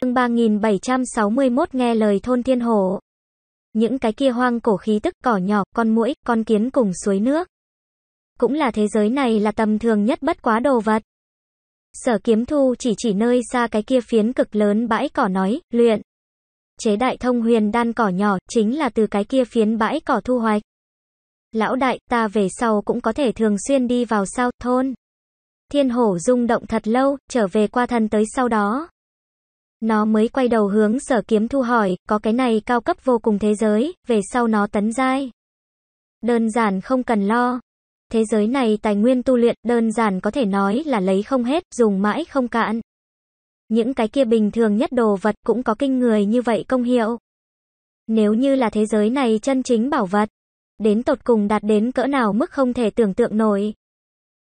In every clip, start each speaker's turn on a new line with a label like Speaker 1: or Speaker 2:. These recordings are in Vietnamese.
Speaker 1: Chương 3761 nghe lời thôn thiên hổ. Những cái kia hoang cổ khí tức cỏ nhỏ, con muỗi, con kiến cùng suối nước. Cũng là thế giới này là tầm thường nhất bất quá đồ vật. Sở kiếm thu chỉ chỉ nơi xa cái kia phiến cực lớn bãi cỏ nói, luyện. Chế đại thông huyền đan cỏ nhỏ, chính là từ cái kia phiến bãi cỏ thu hoạch. Lão đại, ta về sau cũng có thể thường xuyên đi vào sao, thôn. Thiên hổ rung động thật lâu, trở về qua thần tới sau đó nó mới quay đầu hướng sở kiếm thu hỏi, có cái này cao cấp vô cùng thế giới, về sau nó tấn giai. Đơn giản không cần lo. Thế giới này tài nguyên tu luyện, đơn giản có thể nói là lấy không hết, dùng mãi không cạn. Những cái kia bình thường nhất đồ vật cũng có kinh người như vậy công hiệu. Nếu như là thế giới này chân chính bảo vật, đến tột cùng đạt đến cỡ nào mức không thể tưởng tượng nổi.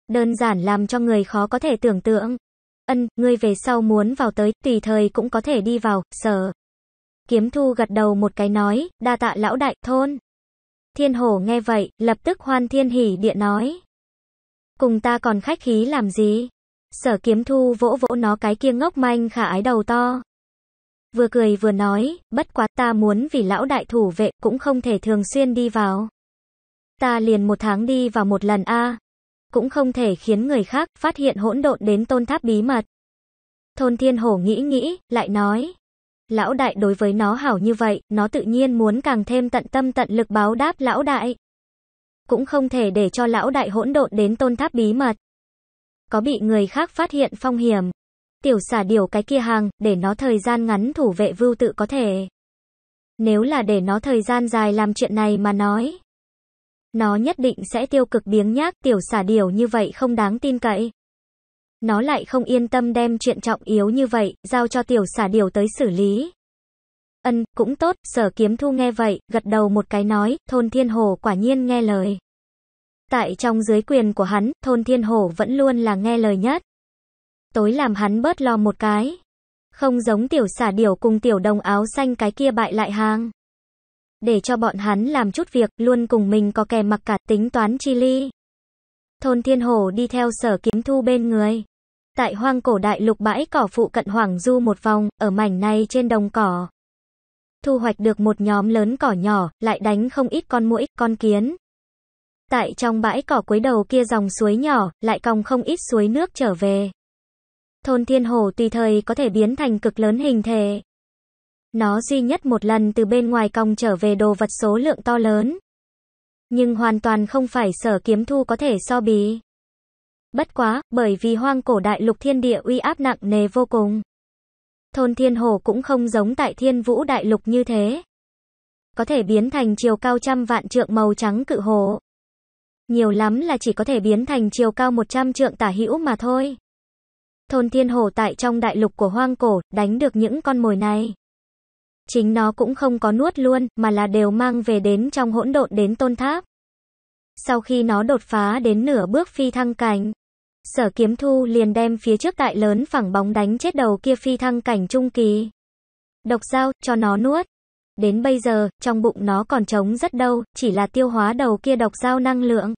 Speaker 1: Đơn giản làm cho người khó có thể tưởng tượng. Ân, ngươi về sau muốn vào tới, tùy thời cũng có thể đi vào, sở. Kiếm thu gật đầu một cái nói, đa tạ lão đại, thôn. Thiên hổ nghe vậy, lập tức hoan thiên hỉ địa nói. Cùng ta còn khách khí làm gì? Sở kiếm thu vỗ vỗ nó cái kia ngốc manh khả ái đầu to. Vừa cười vừa nói, bất quá ta muốn vì lão đại thủ vệ, cũng không thể thường xuyên đi vào. Ta liền một tháng đi vào một lần a cũng không thể khiến người khác phát hiện hỗn độn đến tôn tháp bí mật. Thôn Thiên Hổ nghĩ nghĩ, lại nói. Lão đại đối với nó hảo như vậy, nó tự nhiên muốn càng thêm tận tâm tận lực báo đáp lão đại. Cũng không thể để cho lão đại hỗn độn đến tôn tháp bí mật. Có bị người khác phát hiện phong hiểm. Tiểu xả điều cái kia hàng, để nó thời gian ngắn thủ vệ vưu tự có thể. Nếu là để nó thời gian dài làm chuyện này mà nói, nó nhất định sẽ tiêu cực biếng nhác, tiểu xả điều như vậy không đáng tin cậy. Nó lại không yên tâm đem chuyện trọng yếu như vậy, giao cho tiểu xả điều tới xử lý. Ân, cũng tốt, sở kiếm thu nghe vậy, gật đầu một cái nói, thôn thiên hồ quả nhiên nghe lời. Tại trong dưới quyền của hắn, thôn thiên hồ vẫn luôn là nghe lời nhất. Tối làm hắn bớt lo một cái. Không giống tiểu xả điều cùng tiểu đồng áo xanh cái kia bại lại hàng để cho bọn hắn làm chút việc, luôn cùng mình có kè mặc cả tính toán chi ly. Thôn Thiên Hổ đi theo sở kiếm thu bên người. Tại hoang cổ đại lục bãi cỏ phụ cận hoàng du một vòng, ở mảnh này trên đồng cỏ. Thu hoạch được một nhóm lớn cỏ nhỏ, lại đánh không ít con muỗi, con kiến. Tại trong bãi cỏ cuối đầu kia dòng suối nhỏ, lại còng không ít suối nước trở về. Thôn Thiên Hồ tùy thời có thể biến thành cực lớn hình thể. Nó duy nhất một lần từ bên ngoài còng trở về đồ vật số lượng to lớn. Nhưng hoàn toàn không phải sở kiếm thu có thể so bì. Bất quá, bởi vì hoang cổ đại lục thiên địa uy áp nặng nề vô cùng. Thôn thiên hồ cũng không giống tại thiên vũ đại lục như thế. Có thể biến thành chiều cao trăm vạn trượng màu trắng cự hồ. Nhiều lắm là chỉ có thể biến thành chiều cao một trăm trượng tả hữu mà thôi. Thôn thiên hồ tại trong đại lục của hoang cổ, đánh được những con mồi này chính nó cũng không có nuốt luôn, mà là đều mang về đến trong hỗn độn đến tôn tháp. Sau khi nó đột phá đến nửa bước phi thăng cảnh, sở kiếm thu liền đem phía trước đại lớn phẳng bóng đánh chết đầu kia phi thăng cảnh trung kỳ. Độc dao, cho nó nuốt. Đến bây giờ, trong bụng nó còn trống rất đâu, chỉ là tiêu hóa đầu kia độc dao năng lượng.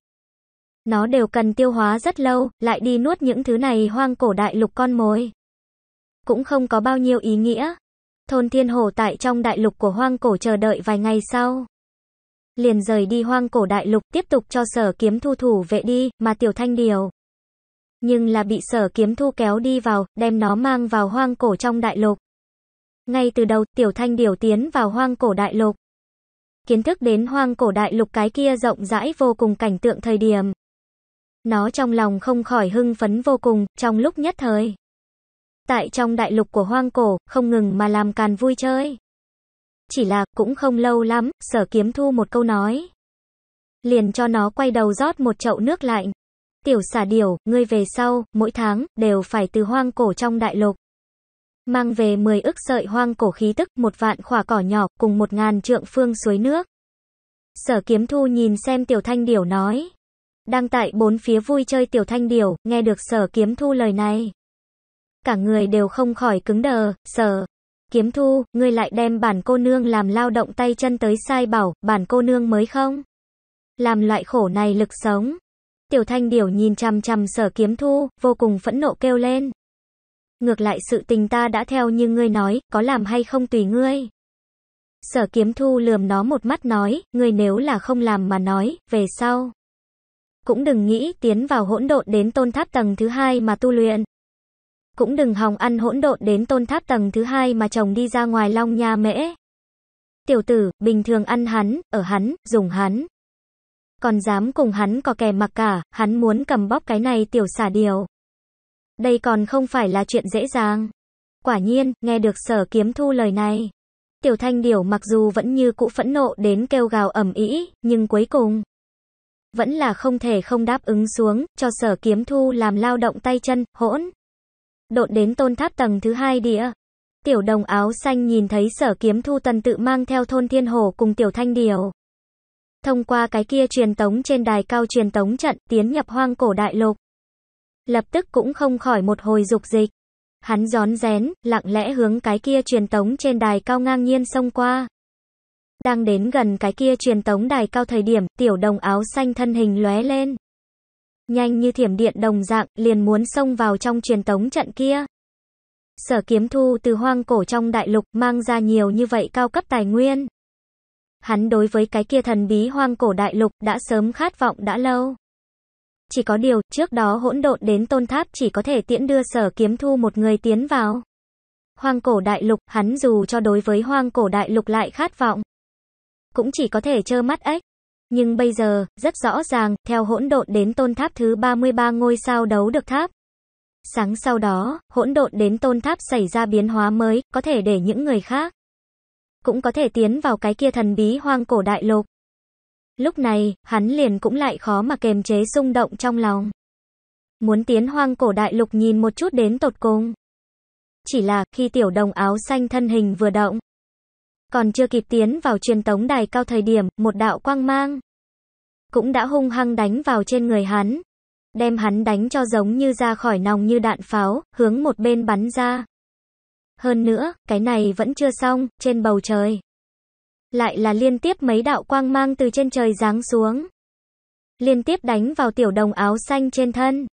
Speaker 1: Nó đều cần tiêu hóa rất lâu, lại đi nuốt những thứ này hoang cổ đại lục con mồi. Cũng không có bao nhiêu ý nghĩa, thôn thiên hồ tại trong đại lục của hoang cổ chờ đợi vài ngày sau. Liền rời đi hoang cổ đại lục tiếp tục cho sở kiếm thu thủ vệ đi, mà tiểu thanh điều. Nhưng là bị sở kiếm thu kéo đi vào, đem nó mang vào hoang cổ trong đại lục. Ngay từ đầu, tiểu thanh điều tiến vào hoang cổ đại lục. Kiến thức đến hoang cổ đại lục cái kia rộng rãi vô cùng cảnh tượng thời điểm. Nó trong lòng không khỏi hưng phấn vô cùng, trong lúc nhất thời tại trong đại lục của hoang cổ, không ngừng mà làm càn vui chơi. Chỉ là, cũng không lâu lắm, sở kiếm thu một câu nói. Liền cho nó quay đầu rót một chậu nước lạnh. Tiểu xà điểu, ngươi về sau, mỗi tháng, đều phải từ hoang cổ trong đại lục. Mang về 10 ức sợi hoang cổ khí tức, một vạn khỏa cỏ nhỏ, cùng một ngàn trượng phương suối nước. Sở kiếm thu nhìn xem tiểu thanh điểu nói. Đang tại bốn phía vui chơi tiểu thanh điểu, nghe được sở kiếm thu lời này cả người đều không khỏi cứng đờ, sờ. Kiếm thu, ngươi lại đem bản cô nương làm lao động tay chân tới sai bảo, bản cô nương mới không? Làm loại khổ này lực sống. Tiểu thanh điểu nhìn chằm chằm sở kiếm thu, vô cùng phẫn nộ kêu lên. Ngược lại sự tình ta đã theo như ngươi nói, có làm hay không tùy ngươi. Sở kiếm thu lườm nó một mắt nói, ngươi nếu là không làm mà nói, về sau. Cũng đừng nghĩ tiến vào hỗn độn đến tôn tháp tầng thứ hai mà tu luyện. Cũng đừng hòng ăn hỗn độn đến tôn tháp tầng thứ hai mà chồng đi ra ngoài long nha mễ. Tiểu tử, bình thường ăn hắn, ở hắn, dùng hắn. Còn dám cùng hắn có kè mặc cả, hắn muốn cầm bóp cái này tiểu xả điều. Đây còn không phải là chuyện dễ dàng. Quả nhiên, nghe được sở kiếm thu lời này. Tiểu thanh điểu mặc dù vẫn như cũ phẫn nộ đến kêu gào ẩm ý, nhưng cuối cùng vẫn là không thể không đáp ứng xuống, cho sở kiếm thu làm lao động tay chân, hỗn độn đến tôn tháp tầng thứ hai đĩa. Tiểu đồng áo xanh nhìn thấy sở kiếm thu tần tự mang theo thôn thiên hồ cùng tiểu thanh điều. Thông qua cái kia truyền tống trên đài cao truyền tống trận tiến nhập hoang cổ đại lục. Lập tức cũng không khỏi một hồi dục dịch. Hắn gión rén, lặng lẽ hướng cái kia truyền tống trên đài cao ngang nhiên xông qua. Đang đến gần cái kia truyền tống đài cao thời điểm, tiểu đồng áo xanh thân hình lóe lên nhanh như thiểm điện đồng dạng, liền muốn xông vào trong truyền tống trận kia. Sở kiếm thu từ hoang cổ trong đại lục mang ra nhiều như vậy cao cấp tài nguyên. Hắn đối với cái kia thần bí hoang cổ đại lục đã sớm khát vọng đã lâu. Chỉ có điều, trước đó hỗn độn đến tôn tháp chỉ có thể tiễn đưa sở kiếm thu một người tiến vào. Hoang cổ đại lục, hắn dù cho đối với hoang cổ đại lục lại khát vọng. Cũng chỉ có thể trơ mắt ếch. Nhưng bây giờ, rất rõ ràng, theo hỗn độn đến tôn tháp thứ 33 ngôi sao đấu được tháp. Sáng sau đó, hỗn độn đến tôn tháp xảy ra biến hóa mới, có thể để những người khác cũng có thể tiến vào cái kia thần bí hoang cổ đại lục. Lúc này, hắn liền cũng lại khó mà kềm chế xung động trong lòng. Muốn tiến hoang cổ đại lục nhìn một chút đến tột cùng. Chỉ là khi tiểu đồng áo xanh thân hình vừa động, còn chưa kịp tiến vào truyền tống đài cao thời điểm, một đạo quang mang cũng đã hung hăng đánh vào trên người hắn, đem hắn đánh cho giống như ra khỏi nòng như đạn pháo, hướng một bên bắn ra. Hơn nữa, cái này vẫn chưa xong, trên bầu trời. Lại là liên tiếp mấy đạo quang mang từ trên trời giáng xuống. Liên tiếp đánh vào tiểu đồng áo xanh trên thân.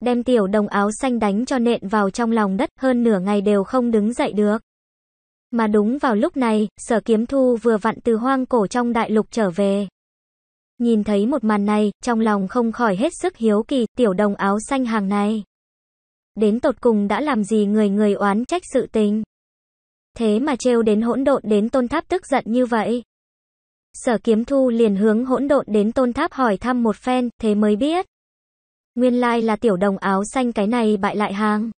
Speaker 1: Đem tiểu đồng áo xanh đánh cho nện vào trong lòng đất hơn nửa ngày đều không đứng dậy được. Mà đúng vào lúc này, sở kiếm thu vừa vặn từ hoang cổ trong đại lục trở về. Nhìn thấy một màn này, trong lòng không khỏi hết sức hiếu kỳ, tiểu đồng áo xanh hàng này. Đến tột cùng đã làm gì người người oán trách sự tình. Thế mà trêu đến hỗn độn đến tôn tháp tức giận như vậy. Sở kiếm thu liền hướng hỗn độn đến tôn tháp hỏi thăm một phen, thế mới biết. Nguyên lai là tiểu đồng áo xanh cái này bại lại hàng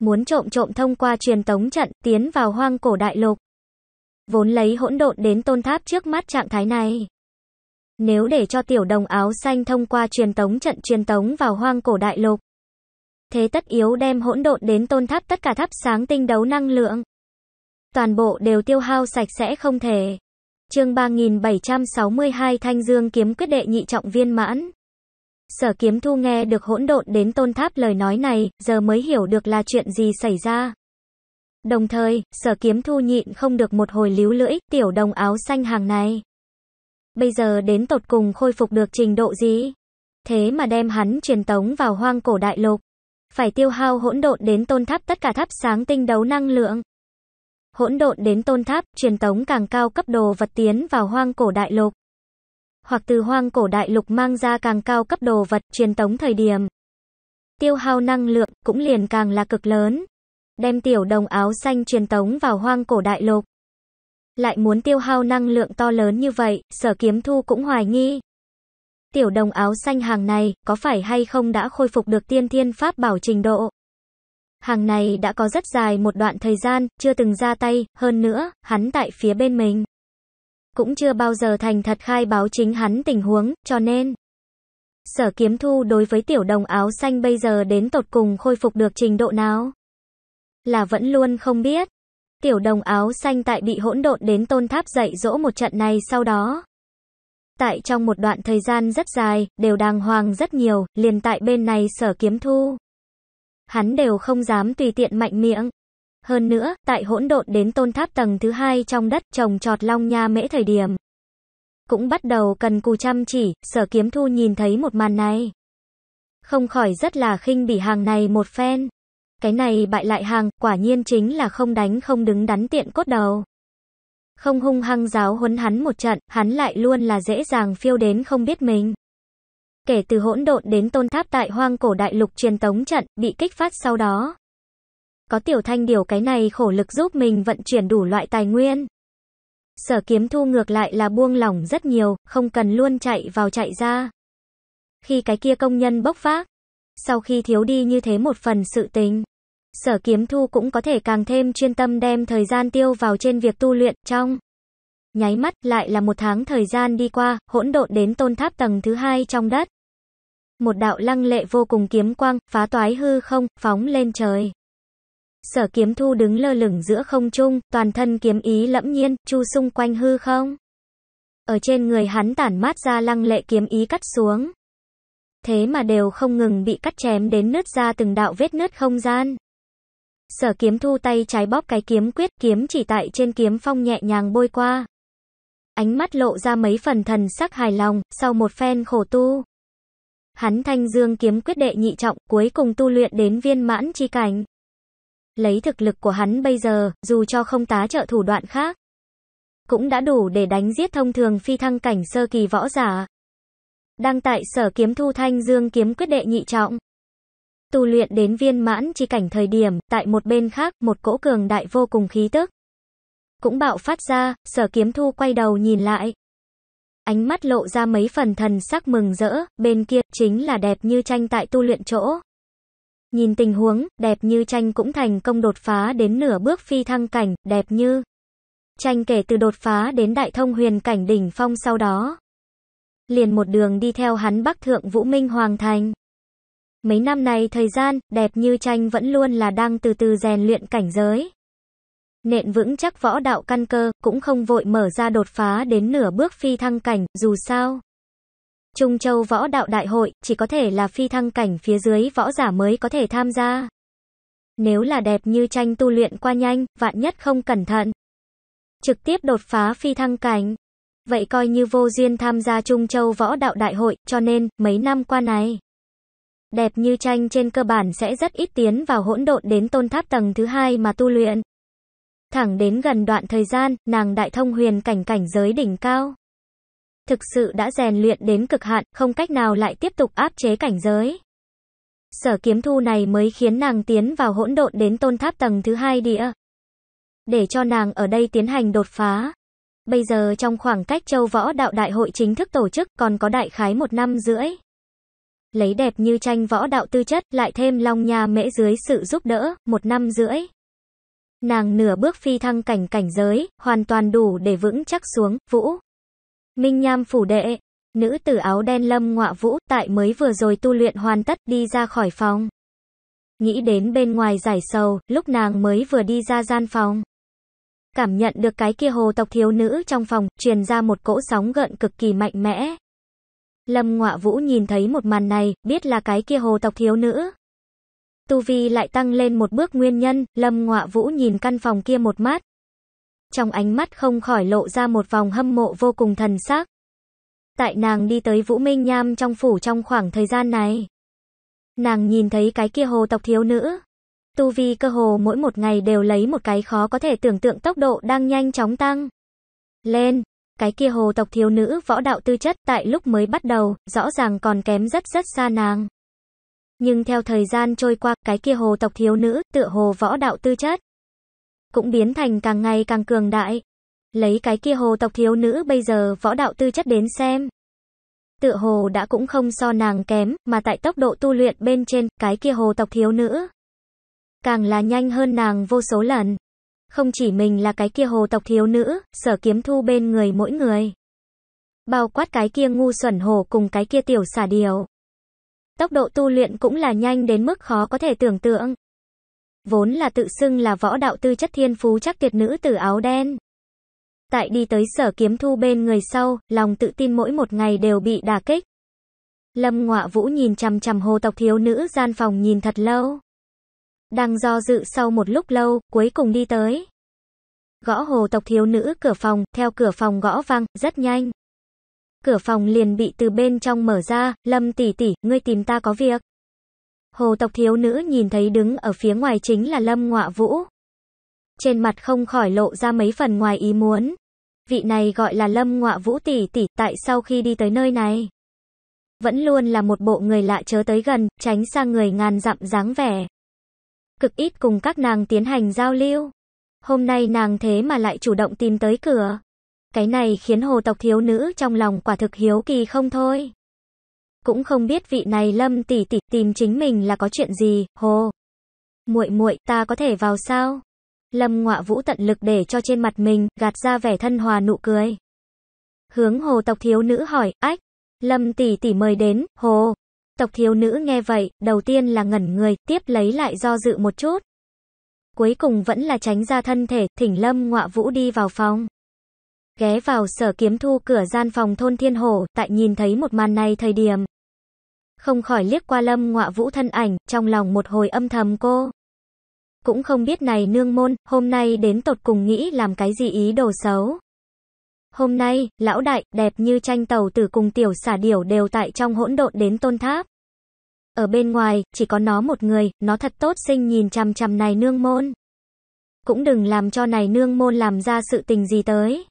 Speaker 1: muốn trộm trộm thông qua truyền tống trận, tiến vào hoang cổ đại lục. Vốn lấy hỗn độn đến tôn tháp trước mắt trạng thái này. Nếu để cho tiểu đồng áo xanh thông qua truyền tống trận truyền tống vào hoang cổ đại lục. Thế tất yếu đem hỗn độn đến tôn tháp tất cả tháp sáng tinh đấu năng lượng. Toàn bộ đều tiêu hao sạch sẽ không thể. Chương 3762 Thanh Dương kiếm quyết đệ nhị trọng viên mãn. Sở kiếm thu nghe được hỗn độn đến tôn tháp lời nói này, giờ mới hiểu được là chuyện gì xảy ra. Đồng thời, sở kiếm thu nhịn không được một hồi líu lưỡi, tiểu đồng áo xanh hàng này. Bây giờ đến tột cùng khôi phục được trình độ gì? Thế mà đem hắn truyền tống vào hoang cổ đại lục. Phải tiêu hao hỗn độn đến tôn tháp tất cả tháp sáng tinh đấu năng lượng. Hỗn độn đến tôn tháp, truyền tống càng cao cấp đồ vật tiến vào hoang cổ đại lục hoặc từ hoang cổ đại lục mang ra càng cao cấp đồ vật, truyền tống thời điểm. Tiêu hao năng lượng cũng liền càng là cực lớn. Đem tiểu đồng áo xanh truyền tống vào hoang cổ đại lục. Lại muốn tiêu hao năng lượng to lớn như vậy, sở kiếm thu cũng hoài nghi. Tiểu đồng áo xanh hàng này, có phải hay không đã khôi phục được tiên thiên pháp bảo trình độ? Hàng này đã có rất dài một đoạn thời gian, chưa từng ra tay, hơn nữa, hắn tại phía bên mình cũng chưa bao giờ thành thật khai báo chính hắn tình huống, cho nên Sở Kiếm Thu đối với tiểu đồng áo xanh bây giờ đến tột cùng khôi phục được trình độ nào? Là vẫn luôn không biết. Tiểu đồng áo xanh tại bị hỗn độn đến tôn tháp dạy dỗ một trận này sau đó. Tại trong một đoạn thời gian rất dài, đều đàng hoàng rất nhiều, liền tại bên này sở kiếm thu. Hắn đều không dám tùy tiện mạnh miệng. Hơn nữa, tại hỗn độn đến tôn tháp tầng thứ hai trong đất trồng trọt long nha mễ thời điểm. Cũng bắt đầu cần cù chăm chỉ, sở kiếm thu nhìn thấy một màn này. Không khỏi rất là khinh bỉ hàng này một phen. Cái này bại lại hàng, quả nhiên chính là không đánh không đứng đắn tiện cốt đầu. Không hung hăng giáo huấn hắn một trận, hắn lại luôn là dễ dàng phiêu đến không biết mình. Kể từ hỗn độn đến tôn tháp tại hoang cổ đại lục truyền tống trận, bị kích phát sau đó có tiểu thanh điều cái này khổ lực giúp mình vận chuyển đủ loại tài nguyên. Sở kiếm thu ngược lại là buông lỏng rất nhiều, không cần luôn chạy vào chạy ra. Khi cái kia công nhân bốc phát, sau khi thiếu đi như thế một phần sự tình, sở kiếm thu cũng có thể càng thêm chuyên tâm đem thời gian tiêu vào trên việc tu luyện trong. Nháy mắt lại là một tháng thời gian đi qua, hỗn độn đến tôn tháp tầng thứ hai trong đất. Một đạo lăng lệ vô cùng kiếm quang, phá toái hư không, phóng lên trời. Sở kiếm thu đứng lơ lửng giữa không trung, toàn thân kiếm ý lẫm nhiên, chu xung quanh hư không. Ở trên người hắn tản mát ra lăng lệ kiếm ý cắt xuống. Thế mà đều không ngừng bị cắt chém đến nứt ra từng đạo vết nứt không gian. Sở kiếm thu tay trái bóp cái kiếm quyết, kiếm chỉ tại trên kiếm phong nhẹ nhàng bôi qua. Ánh mắt lộ ra mấy phần thần sắc hài lòng, sau một phen khổ tu. Hắn thanh dương kiếm quyết đệ nhị trọng, cuối cùng tu luyện đến viên mãn chi cảnh lấy thực lực của hắn bây giờ, dù cho không tá trợ thủ đoạn khác, cũng đã đủ để đánh giết thông thường phi thăng cảnh sơ kỳ võ giả. đang tại sở kiếm thu thanh dương kiếm quyết đệ nhị trọng. Tu luyện đến viên mãn chi cảnh thời điểm, tại một bên khác, một cỗ cường đại vô cùng khí tức. Cũng bạo phát ra, sở kiếm thu quay đầu nhìn lại. Ánh mắt lộ ra mấy phần thần sắc mừng rỡ, bên kia, chính là đẹp như tranh tại tu luyện chỗ. Nhìn tình huống, đẹp như tranh cũng thành công đột phá đến nửa bước phi thăng cảnh, đẹp như tranh kể từ đột phá đến đại thông huyền cảnh đỉnh phong sau đó. Liền một đường đi theo hắn bắc thượng Vũ Minh Hoàng Thành. Mấy năm này thời gian, đẹp như tranh vẫn luôn là đang từ từ rèn luyện cảnh giới. Nện vững chắc võ đạo căn cơ, cũng không vội mở ra đột phá đến nửa bước phi thăng cảnh, dù sao. Trung Châu Võ Đạo Đại Hội chỉ có thể là phi thăng cảnh phía dưới võ giả mới có thể tham gia. Nếu là đẹp như tranh tu luyện qua nhanh, vạn nhất không cẩn thận. Trực tiếp đột phá phi thăng cảnh. Vậy coi như vô duyên tham gia Trung Châu Võ Đạo Đại Hội, cho nên, mấy năm qua này. Đẹp như tranh trên cơ bản sẽ rất ít tiến vào hỗn độn đến tôn tháp tầng thứ hai mà tu luyện. Thẳng đến gần đoạn thời gian, nàng đại thông huyền cảnh cảnh giới đỉnh cao thực sự đã rèn luyện đến cực hạn, không cách nào lại tiếp tục áp chế cảnh giới. Sở kiếm thu này mới khiến nàng tiến vào hỗn độn đến tôn tháp tầng thứ hai địa. Để cho nàng ở đây tiến hành đột phá. Bây giờ trong khoảng cách châu võ đạo đại hội chính thức tổ chức còn có đại khái một năm rưỡi. Lấy đẹp như tranh võ đạo tư chất lại thêm long nhà mễ dưới sự giúp đỡ, một năm rưỡi. Nàng nửa bước phi thăng cảnh cảnh giới, hoàn toàn đủ để vững chắc xuống, vũ. Minh Nham phủ đệ, nữ tử áo đen Lâm Ngọa Vũ tại mới vừa rồi tu luyện hoàn tất đi ra khỏi phòng. Nghĩ đến bên ngoài giải sầu, lúc nàng mới vừa đi ra gian phòng. Cảm nhận được cái kia hồ tộc thiếu nữ trong phòng, truyền ra một cỗ sóng gợn cực kỳ mạnh mẽ. Lâm Ngọa Vũ nhìn thấy một màn này, biết là cái kia hồ tộc thiếu nữ. Tu Vi lại tăng lên một bước nguyên nhân, Lâm Ngọa Vũ nhìn căn phòng kia một mát, trong ánh mắt không khỏi lộ ra một vòng hâm mộ vô cùng thần sắc. Tại nàng đi tới Vũ Minh Nham trong phủ trong khoảng thời gian này. Nàng nhìn thấy cái kia hồ tộc thiếu nữ. Tu vi cơ hồ mỗi một ngày đều lấy một cái khó có thể tưởng tượng tốc độ đang nhanh chóng tăng. Lên, cái kia hồ tộc thiếu nữ võ đạo tư chất tại lúc mới bắt đầu, rõ ràng còn kém rất rất xa nàng. Nhưng theo thời gian trôi qua, cái kia hồ tộc thiếu nữ tựa hồ võ đạo tư chất cũng biến thành càng ngày càng cường đại. Lấy cái kia hồ tộc thiếu nữ bây giờ võ đạo tư chất đến xem. Tựa hồ đã cũng không so nàng kém, mà tại tốc độ tu luyện bên trên, cái kia hồ tộc thiếu nữ. Càng là nhanh hơn nàng vô số lần. Không chỉ mình là cái kia hồ tộc thiếu nữ, sở kiếm thu bên người mỗi người. Bao quát cái kia ngu xuẩn hồ cùng cái kia tiểu xả điều. Tốc độ tu luyện cũng là nhanh đến mức khó có thể tưởng tượng vốn là tự xưng là võ đạo tư chất thiên phú chắc tuyệt nữ tử áo đen. Tại đi tới sở kiếm thu bên người sau, lòng tự tin mỗi một ngày đều bị đả kích. Lâm Ngọa Vũ nhìn chằm chằm hồ tộc thiếu nữ gian phòng nhìn thật lâu. Đang do dự sau một lúc lâu, cuối cùng đi tới. Gõ hồ tộc thiếu nữ cửa phòng, theo cửa phòng gõ vang, rất nhanh. Cửa phòng liền bị từ bên trong mở ra, Lâm tỷ tỷ, ngươi tìm ta có việc. Hồ tộc thiếu nữ nhìn thấy đứng ở phía ngoài chính là Lâm Ngọa Vũ. Trên mặt không khỏi lộ ra mấy phần ngoài ý muốn. Vị này gọi là Lâm Ngọa Vũ tỷ tỷ, tại sau khi đi tới nơi này, vẫn luôn là một bộ người lạ chớ tới gần, tránh xa người ngàn dặm dáng vẻ. Cực ít cùng các nàng tiến hành giao lưu. Hôm nay nàng thế mà lại chủ động tìm tới cửa. Cái này khiến hồ tộc thiếu nữ trong lòng quả thực hiếu kỳ không thôi cũng không biết vị này Lâm tỷ tỷ tìm chính mình là có chuyện gì, hồ. Muội muội, ta có thể vào sao? Lâm Ngọa Vũ tận lực để cho trên mặt mình gạt ra vẻ thân hòa nụ cười. Hướng Hồ tộc thiếu nữ hỏi, "Ách, Lâm tỷ tỷ mời đến, Hồ." Tộc thiếu nữ nghe vậy, đầu tiên là ngẩn người, tiếp lấy lại do dự một chút. Cuối cùng vẫn là tránh ra thân thể, thỉnh Lâm Ngọa Vũ đi vào phòng. Ghé vào sở kiếm thu cửa gian phòng thôn Thiên Hồ, tại nhìn thấy một màn này thời điểm, không khỏi liếc qua lâm ngọa vũ thân ảnh, trong lòng một hồi âm thầm cô. Cũng không biết này nương môn, hôm nay đến tột cùng nghĩ làm cái gì ý đồ xấu. Hôm nay, lão đại, đẹp như tranh tàu tử cùng tiểu xả điểu đều tại trong hỗn độn đến tôn tháp. Ở bên ngoài, chỉ có nó một người, nó thật tốt sinh nhìn chằm chằm này nương môn. Cũng đừng làm cho này nương môn làm ra sự tình gì tới.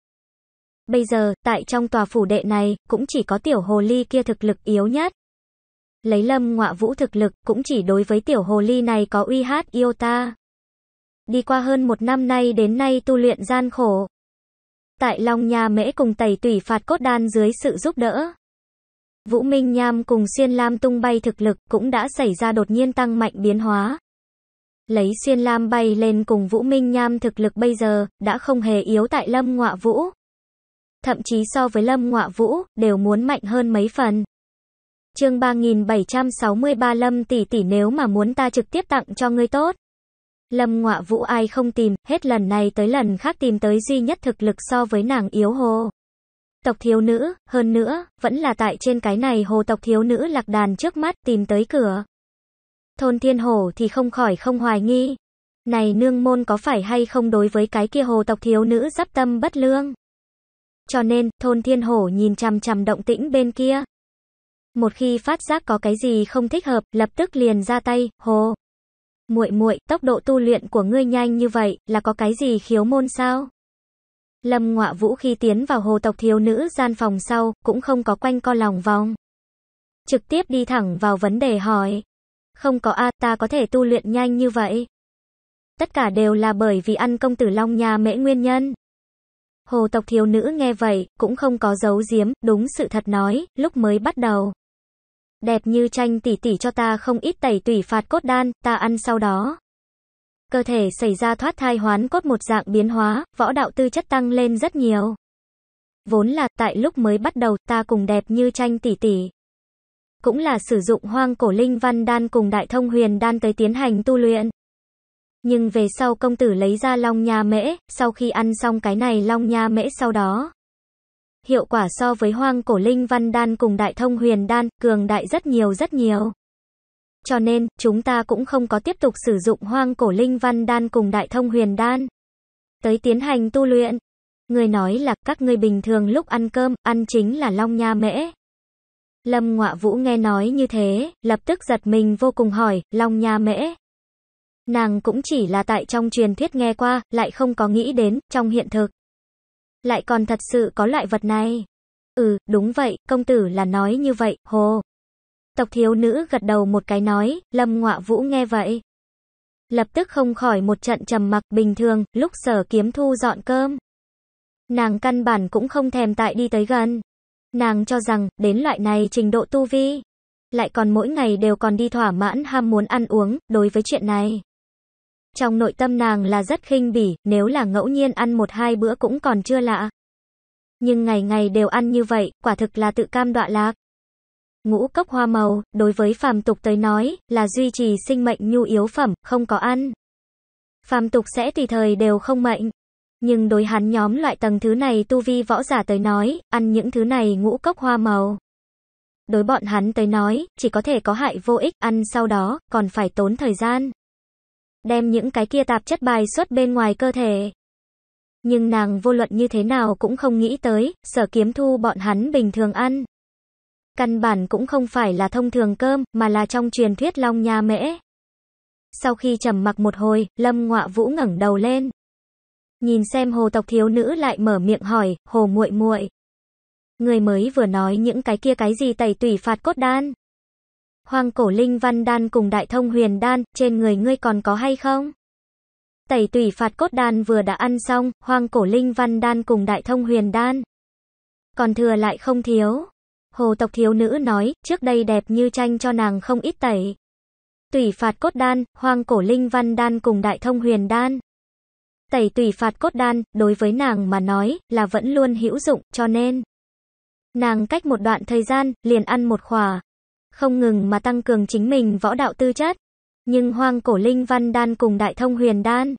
Speaker 1: Bây giờ, tại trong tòa phủ đệ này, cũng chỉ có tiểu hồ ly kia thực lực yếu nhất. Lấy lâm ngọa vũ thực lực cũng chỉ đối với tiểu hồ ly này có uy hát yêu ta. Đi qua hơn một năm nay đến nay tu luyện gian khổ. Tại Long Nha Mễ cùng tẩy tủy phạt cốt đan dưới sự giúp đỡ. Vũ Minh Nham cùng Xuyên Lam tung bay thực lực cũng đã xảy ra đột nhiên tăng mạnh biến hóa. Lấy Xuyên Lam bay lên cùng Vũ Minh Nham thực lực bây giờ, đã không hề yếu tại Lâm Ngọa Vũ. Thậm chí so với Lâm Ngọa Vũ, đều muốn mạnh hơn mấy phần chương 3763 Lâm tỷ tỷ nếu mà muốn ta trực tiếp tặng cho ngươi tốt. Lâm ngọa vũ ai không tìm, hết lần này tới lần khác tìm tới duy nhất thực lực so với nàng yếu hồ. Tộc thiếu nữ, hơn nữa, vẫn là tại trên cái này hồ tộc thiếu nữ lạc đàn trước mắt tìm tới cửa. Thôn thiên hồ thì không khỏi không hoài nghi. Này nương môn có phải hay không đối với cái kia hồ tộc thiếu nữ giáp tâm bất lương. Cho nên, thôn thiên hổ nhìn chằm chằm động tĩnh bên kia, một khi phát giác có cái gì không thích hợp, lập tức liền ra tay, hồ. Muội muội, tốc độ tu luyện của ngươi nhanh như vậy, là có cái gì khiếu môn sao? Lâm Ngọa Vũ khi tiến vào hồ tộc thiếu nữ gian phòng sau, cũng không có quanh co lòng vòng. Trực tiếp đi thẳng vào vấn đề hỏi. Không có a, ta có thể tu luyện nhanh như vậy. Tất cả đều là bởi vì ăn công tử long nhà mễ nguyên nhân. Hồ tộc thiếu nữ nghe vậy, cũng không có giấu giếm, đúng sự thật nói, lúc mới bắt đầu. Đẹp như tranh tỷ tỷ cho ta không ít tẩy tủy phạt cốt đan, ta ăn sau đó. Cơ thể xảy ra thoát thai hoán cốt một dạng biến hóa, võ đạo tư chất tăng lên rất nhiều. Vốn là tại lúc mới bắt đầu ta cùng đẹp như tranh tỷ tỷ. Cũng là sử dụng hoang cổ linh văn đan cùng đại thông huyền đan tới tiến hành tu luyện. Nhưng về sau công tử lấy ra long nha mễ, sau khi ăn xong cái này long nha mễ sau đó hiệu quả so với hoang cổ linh văn đan cùng đại thông huyền đan, cường đại rất nhiều rất nhiều. Cho nên, chúng ta cũng không có tiếp tục sử dụng hoang cổ linh văn đan cùng đại thông huyền đan. Tới tiến hành tu luyện. Người nói là các ngươi bình thường lúc ăn cơm, ăn chính là long nha mễ. Lâm Ngọa Vũ nghe nói như thế, lập tức giật mình vô cùng hỏi, long nha mễ. Nàng cũng chỉ là tại trong truyền thuyết nghe qua, lại không có nghĩ đến, trong hiện thực. Lại còn thật sự có loại vật này. Ừ, đúng vậy, công tử là nói như vậy, hồ. Tộc thiếu nữ gật đầu một cái nói, lâm ngọa vũ nghe vậy. Lập tức không khỏi một trận trầm mặc bình thường, lúc sở kiếm thu dọn cơm. Nàng căn bản cũng không thèm tại đi tới gần. Nàng cho rằng, đến loại này trình độ tu vi. Lại còn mỗi ngày đều còn đi thỏa mãn ham muốn ăn uống, đối với chuyện này. Trong nội tâm nàng là rất khinh bỉ, nếu là ngẫu nhiên ăn một hai bữa cũng còn chưa lạ. Nhưng ngày ngày đều ăn như vậy, quả thực là tự cam đọa lạc. Ngũ cốc hoa màu, đối với phàm tục tới nói, là duy trì sinh mệnh nhu yếu phẩm, không có ăn. Phàm tục sẽ tùy thời đều không mệnh. Nhưng đối hắn nhóm loại tầng thứ này tu vi võ giả tới nói, ăn những thứ này ngũ cốc hoa màu. Đối bọn hắn tới nói, chỉ có thể có hại vô ích, ăn sau đó, còn phải tốn thời gian đem những cái kia tạp chất bài xuất bên ngoài cơ thể. Nhưng nàng vô luận như thế nào cũng không nghĩ tới, sở kiếm thu bọn hắn bình thường ăn. Căn bản cũng không phải là thông thường cơm, mà là trong truyền thuyết long nha mễ. Sau khi trầm mặc một hồi, Lâm Ngọa Vũ ngẩng đầu lên. Nhìn xem hồ tộc thiếu nữ lại mở miệng hỏi, hồ muội muội Người mới vừa nói những cái kia cái gì tẩy tủy phạt cốt đan. Hoàng cổ linh văn đan cùng đại thông huyền đan, trên người ngươi còn có hay không? Tẩy tủy phạt cốt đan vừa đã ăn xong, hoàng cổ linh văn đan cùng đại thông huyền đan. Còn thừa lại không thiếu. Hồ tộc thiếu nữ nói, trước đây đẹp như tranh cho nàng không ít tẩy. Tủy phạt cốt đan, hoang cổ linh văn đan cùng đại thông huyền đan. Tẩy tủy phạt cốt đan, đối với nàng mà nói, là vẫn luôn hữu dụng, cho nên. Nàng cách một đoạn thời gian, liền ăn một khỏa, không ngừng mà tăng cường chính mình võ đạo tư chất. Nhưng hoang cổ linh văn đan cùng đại thông huyền đan.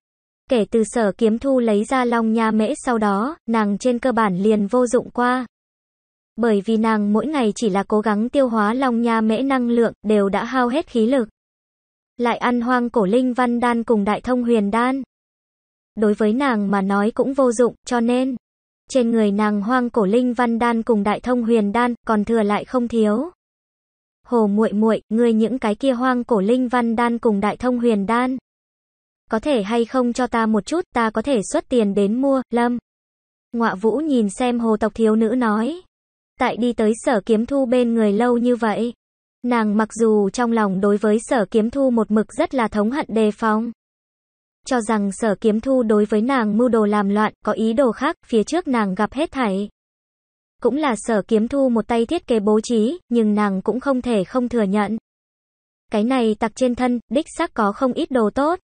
Speaker 1: Kể từ sở kiếm thu lấy ra long nha mễ sau đó, nàng trên cơ bản liền vô dụng qua. Bởi vì nàng mỗi ngày chỉ là cố gắng tiêu hóa long nha mễ năng lượng, đều đã hao hết khí lực. Lại ăn hoang cổ linh văn đan cùng đại thông huyền đan. Đối với nàng mà nói cũng vô dụng, cho nên, trên người nàng hoang cổ linh văn đan cùng đại thông huyền đan, còn thừa lại không thiếu. Hồ muội muội, ngươi những cái kia hoang cổ linh văn đan cùng đại thông huyền đan. Có thể hay không cho ta một chút, ta có thể xuất tiền đến mua, Lâm. Ngọa vũ nhìn xem hồ tộc thiếu nữ nói. Tại đi tới sở kiếm thu bên người lâu như vậy. Nàng mặc dù trong lòng đối với sở kiếm thu một mực rất là thống hận đề phòng. Cho rằng sở kiếm thu đối với nàng mưu đồ làm loạn, có ý đồ khác, phía trước nàng gặp hết thảy. Cũng là sở kiếm thu một tay thiết kế bố trí, nhưng nàng cũng không thể không thừa nhận. Cái này tặc trên thân, đích xác có không ít đồ tốt.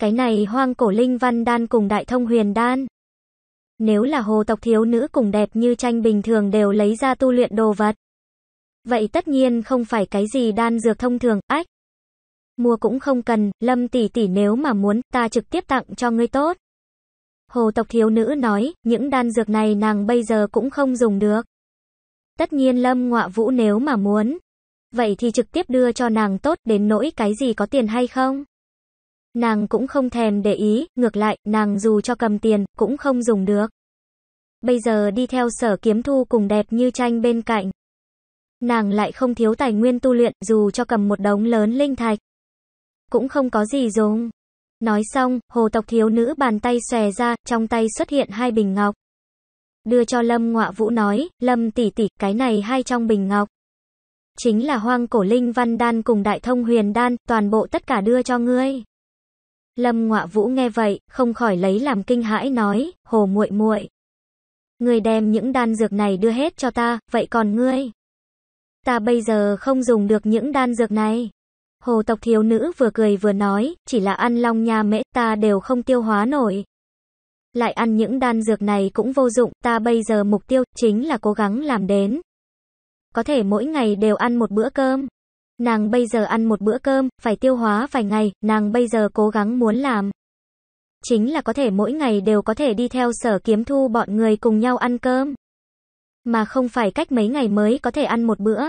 Speaker 1: Cái này hoang cổ linh văn đan cùng đại thông huyền đan. Nếu là hồ tộc thiếu nữ cùng đẹp như tranh bình thường đều lấy ra tu luyện đồ vật. Vậy tất nhiên không phải cái gì đan dược thông thường, ách. Mua cũng không cần, lâm tỷ tỷ nếu mà muốn, ta trực tiếp tặng cho ngươi tốt. Hồ tộc thiếu nữ nói, những đan dược này nàng bây giờ cũng không dùng được. Tất nhiên Lâm Ngọa Vũ nếu mà muốn. Vậy thì trực tiếp đưa cho nàng tốt đến nỗi cái gì có tiền hay không. Nàng cũng không thèm để ý, ngược lại, nàng dù cho cầm tiền, cũng không dùng được. Bây giờ đi theo sở kiếm thu cùng đẹp như tranh bên cạnh. Nàng lại không thiếu tài nguyên tu luyện dù cho cầm một đống lớn linh thạch. Cũng không có gì dùng. Nói xong, hồ tộc thiếu nữ bàn tay xòe ra, trong tay xuất hiện hai bình ngọc. Đưa cho Lâm Ngọa Vũ nói, Lâm tỷ tỷ, cái này hai trong bình ngọc. Chính là hoang cổ linh văn đan cùng đại thông huyền đan, toàn bộ tất cả đưa cho ngươi. Lâm Ngọa Vũ nghe vậy, không khỏi lấy làm kinh hãi nói, hồ muội muội Ngươi đem những đan dược này đưa hết cho ta, vậy còn ngươi? Ta bây giờ không dùng được những đan dược này. Hồ tộc thiếu nữ vừa cười vừa nói, chỉ là ăn long nha mễ ta đều không tiêu hóa nổi. Lại ăn những đan dược này cũng vô dụng, ta bây giờ mục tiêu chính là cố gắng làm đến. Có thể mỗi ngày đều ăn một bữa cơm. Nàng bây giờ ăn một bữa cơm, phải tiêu hóa vài ngày, nàng bây giờ cố gắng muốn làm. Chính là có thể mỗi ngày đều có thể đi theo sở kiếm thu bọn người cùng nhau ăn cơm. Mà không phải cách mấy ngày mới có thể ăn một bữa.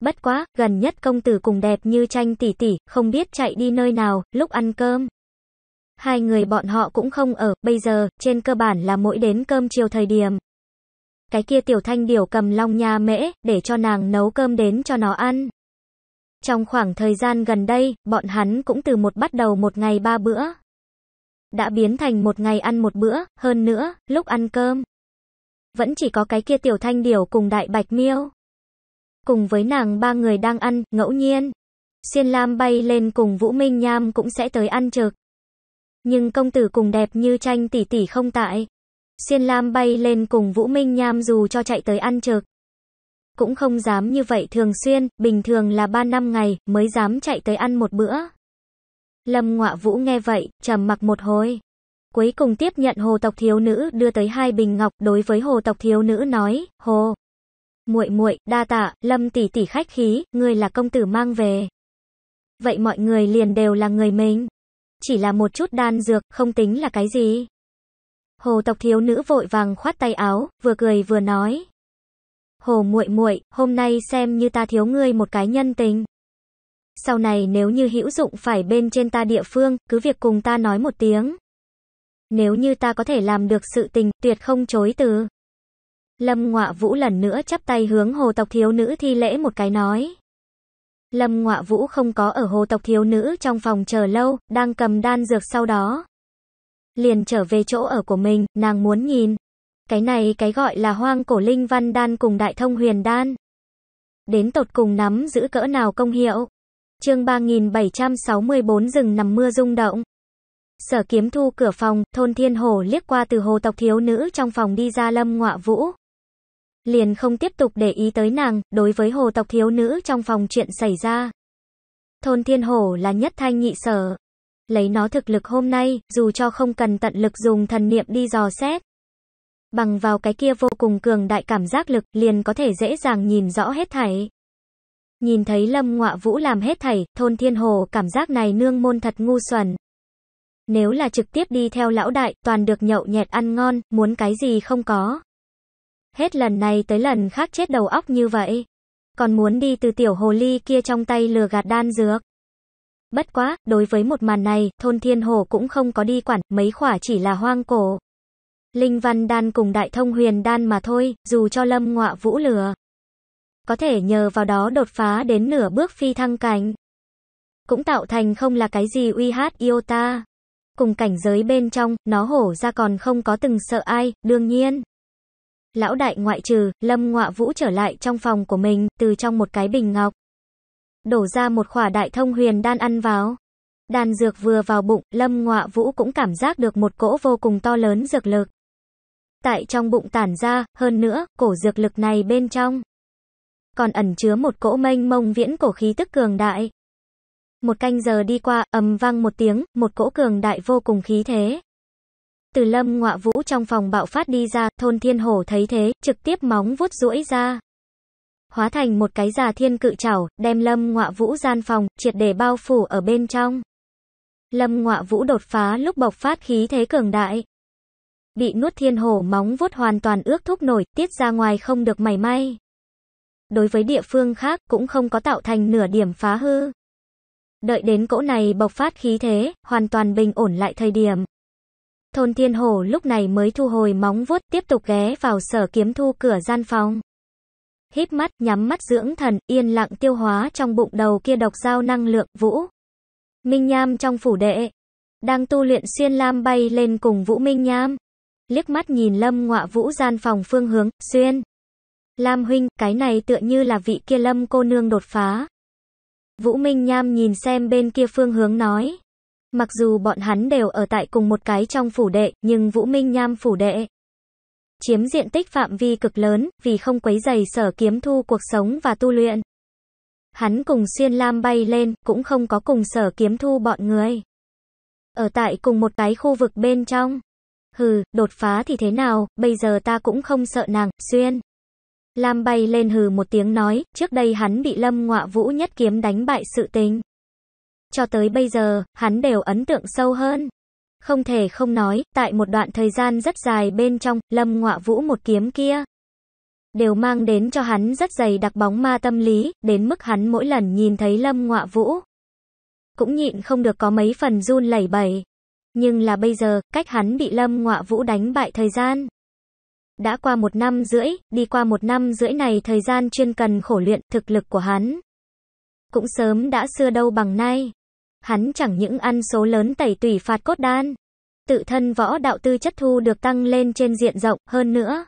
Speaker 1: Bất quá, gần nhất công tử cùng đẹp như tranh tỷ tỷ, không biết chạy đi nơi nào, lúc ăn cơm. Hai người bọn họ cũng không ở, bây giờ, trên cơ bản là mỗi đến cơm chiều thời điểm. Cái kia tiểu thanh điểu cầm long nha mễ, để cho nàng nấu cơm đến cho nó ăn. Trong khoảng thời gian gần đây, bọn hắn cũng từ một bắt đầu một ngày ba bữa. Đã biến thành một ngày ăn một bữa, hơn nữa, lúc ăn cơm. Vẫn chỉ có cái kia tiểu thanh điểu cùng đại bạch miêu cùng với nàng ba người đang ăn, ngẫu nhiên. Xiên Lam bay lên cùng Vũ Minh Nham cũng sẽ tới ăn trực. Nhưng công tử cùng đẹp như tranh tỷ tỷ không tại. Xiên Lam bay lên cùng Vũ Minh Nham dù cho chạy tới ăn trực. Cũng không dám như vậy thường xuyên, bình thường là 3 năm ngày mới dám chạy tới ăn một bữa. Lâm Ngọa Vũ nghe vậy, trầm mặc một hồi. Cuối cùng tiếp nhận hồ tộc thiếu nữ đưa tới hai bình ngọc đối với hồ tộc thiếu nữ nói, hồ muội muội, đa tạ, Lâm tỷ tỷ khách khí, người là công tử mang về. Vậy mọi người liền đều là người mình. Chỉ là một chút đan dược, không tính là cái gì. Hồ tộc thiếu nữ vội vàng khoát tay áo, vừa cười vừa nói. Hồ muội muội, hôm nay xem như ta thiếu ngươi một cái nhân tình. Sau này nếu như hữu dụng phải bên trên ta địa phương, cứ việc cùng ta nói một tiếng. Nếu như ta có thể làm được sự tình, tuyệt không chối từ. Lâm Ngọa Vũ lần nữa chắp tay hướng hồ tộc thiếu nữ thi lễ một cái nói. Lâm Ngọa Vũ không có ở hồ tộc thiếu nữ trong phòng chờ lâu, đang cầm đan dược sau đó. Liền trở về chỗ ở của mình, nàng muốn nhìn. Cái này cái gọi là hoang cổ linh văn đan cùng đại thông huyền đan. Đến tột cùng nắm giữ cỡ nào công hiệu. chương 3764 rừng nằm mưa rung động. Sở kiếm thu cửa phòng, thôn thiên hồ liếc qua từ hồ tộc thiếu nữ trong phòng đi ra lâm ngọa vũ liền không tiếp tục để ý tới nàng, đối với hồ tộc thiếu nữ trong phòng chuyện xảy ra. Thôn thiên hổ là nhất thanh nhị sở. Lấy nó thực lực hôm nay, dù cho không cần tận lực dùng thần niệm đi dò xét. Bằng vào cái kia vô cùng cường đại cảm giác lực, liền có thể dễ dàng nhìn rõ hết thảy. Nhìn thấy lâm ngọa vũ làm hết thảy, thôn thiên hồ cảm giác này nương môn thật ngu xuẩn. Nếu là trực tiếp đi theo lão đại, toàn được nhậu nhẹt ăn ngon, muốn cái gì không có hết lần này tới lần khác chết đầu óc như vậy. Còn muốn đi từ tiểu hồ ly kia trong tay lừa gạt đan dược. Bất quá, đối với một màn này, thôn thiên hồ cũng không có đi quản, mấy khỏa chỉ là hoang cổ. Linh văn đan cùng đại thông huyền đan mà thôi, dù cho lâm ngọa vũ lừa. Có thể nhờ vào đó đột phá đến nửa bước phi thăng cảnh. Cũng tạo thành không là cái gì uy hát yêu ta. Cùng cảnh giới bên trong, nó hổ ra còn không có từng sợ ai, đương nhiên lão đại ngoại trừ, Lâm Ngọa Vũ trở lại trong phòng của mình, từ trong một cái bình ngọc. Đổ ra một khỏa đại thông huyền đan ăn vào. Đan dược vừa vào bụng, Lâm Ngọa Vũ cũng cảm giác được một cỗ vô cùng to lớn dược lực. Tại trong bụng tản ra, hơn nữa, cổ dược lực này bên trong. Còn ẩn chứa một cỗ mênh mông viễn cổ khí tức cường đại. Một canh giờ đi qua, ầm vang một tiếng, một cỗ cường đại vô cùng khí thế. Từ lâm ngọa vũ trong phòng bạo phát đi ra, thôn thiên hổ thấy thế, trực tiếp móng vuốt duỗi ra. Hóa thành một cái già thiên cự chảo, đem lâm ngọa vũ gian phòng, triệt để bao phủ ở bên trong. Lâm ngọa vũ đột phá lúc bộc phát khí thế cường đại. Bị nuốt thiên hổ móng vuốt hoàn toàn ước thúc nổi, tiết ra ngoài không được mảy may. Đối với địa phương khác cũng không có tạo thành nửa điểm phá hư. Đợi đến cỗ này bộc phát khí thế, hoàn toàn bình ổn lại thời điểm, Thôn Thiên Hổ lúc này mới thu hồi móng vuốt, tiếp tục ghé vào sở kiếm thu cửa gian phòng. Hít mắt, nhắm mắt dưỡng thần, yên lặng tiêu hóa trong bụng đầu kia độc giao năng lượng, vũ. Minh Nham trong phủ đệ, đang tu luyện xuyên lam bay lên cùng Vũ Minh Nham. Liếc mắt nhìn Lâm Ngọa Vũ gian phòng phương hướng, xuyên. Lam huynh, cái này tựa như là vị kia Lâm cô nương đột phá. Vũ Minh Nham nhìn xem bên kia phương hướng nói. Mặc dù bọn hắn đều ở tại cùng một cái trong phủ đệ, nhưng Vũ Minh Nham phủ đệ chiếm diện tích phạm vi cực lớn, vì không quấy dày sở kiếm thu cuộc sống và tu luyện. Hắn cùng xuyên lam bay lên, cũng không có cùng sở kiếm thu bọn người. Ở tại cùng một cái khu vực bên trong. Hừ, đột phá thì thế nào, bây giờ ta cũng không sợ nàng, xuyên. Lam bay lên hừ một tiếng nói, trước đây hắn bị lâm ngọa vũ nhất kiếm đánh bại sự tình. Cho tới bây giờ, hắn đều ấn tượng sâu hơn. Không thể không nói, tại một đoạn thời gian rất dài bên trong, Lâm Ngọa Vũ một kiếm kia đều mang đến cho hắn rất dày đặc bóng ma tâm lý, đến mức hắn mỗi lần nhìn thấy Lâm Ngọa Vũ cũng nhịn không được có mấy phần run lẩy bẩy. Nhưng là bây giờ, cách hắn bị Lâm Ngọa Vũ đánh bại thời gian đã qua một năm rưỡi, đi qua một năm rưỡi này thời gian chuyên cần khổ luyện thực lực của hắn. Cũng sớm đã xưa đâu bằng nay. Hắn chẳng những ăn số lớn tẩy tủy phạt cốt đan, tự thân võ đạo tư chất thu được tăng lên trên diện rộng hơn nữa.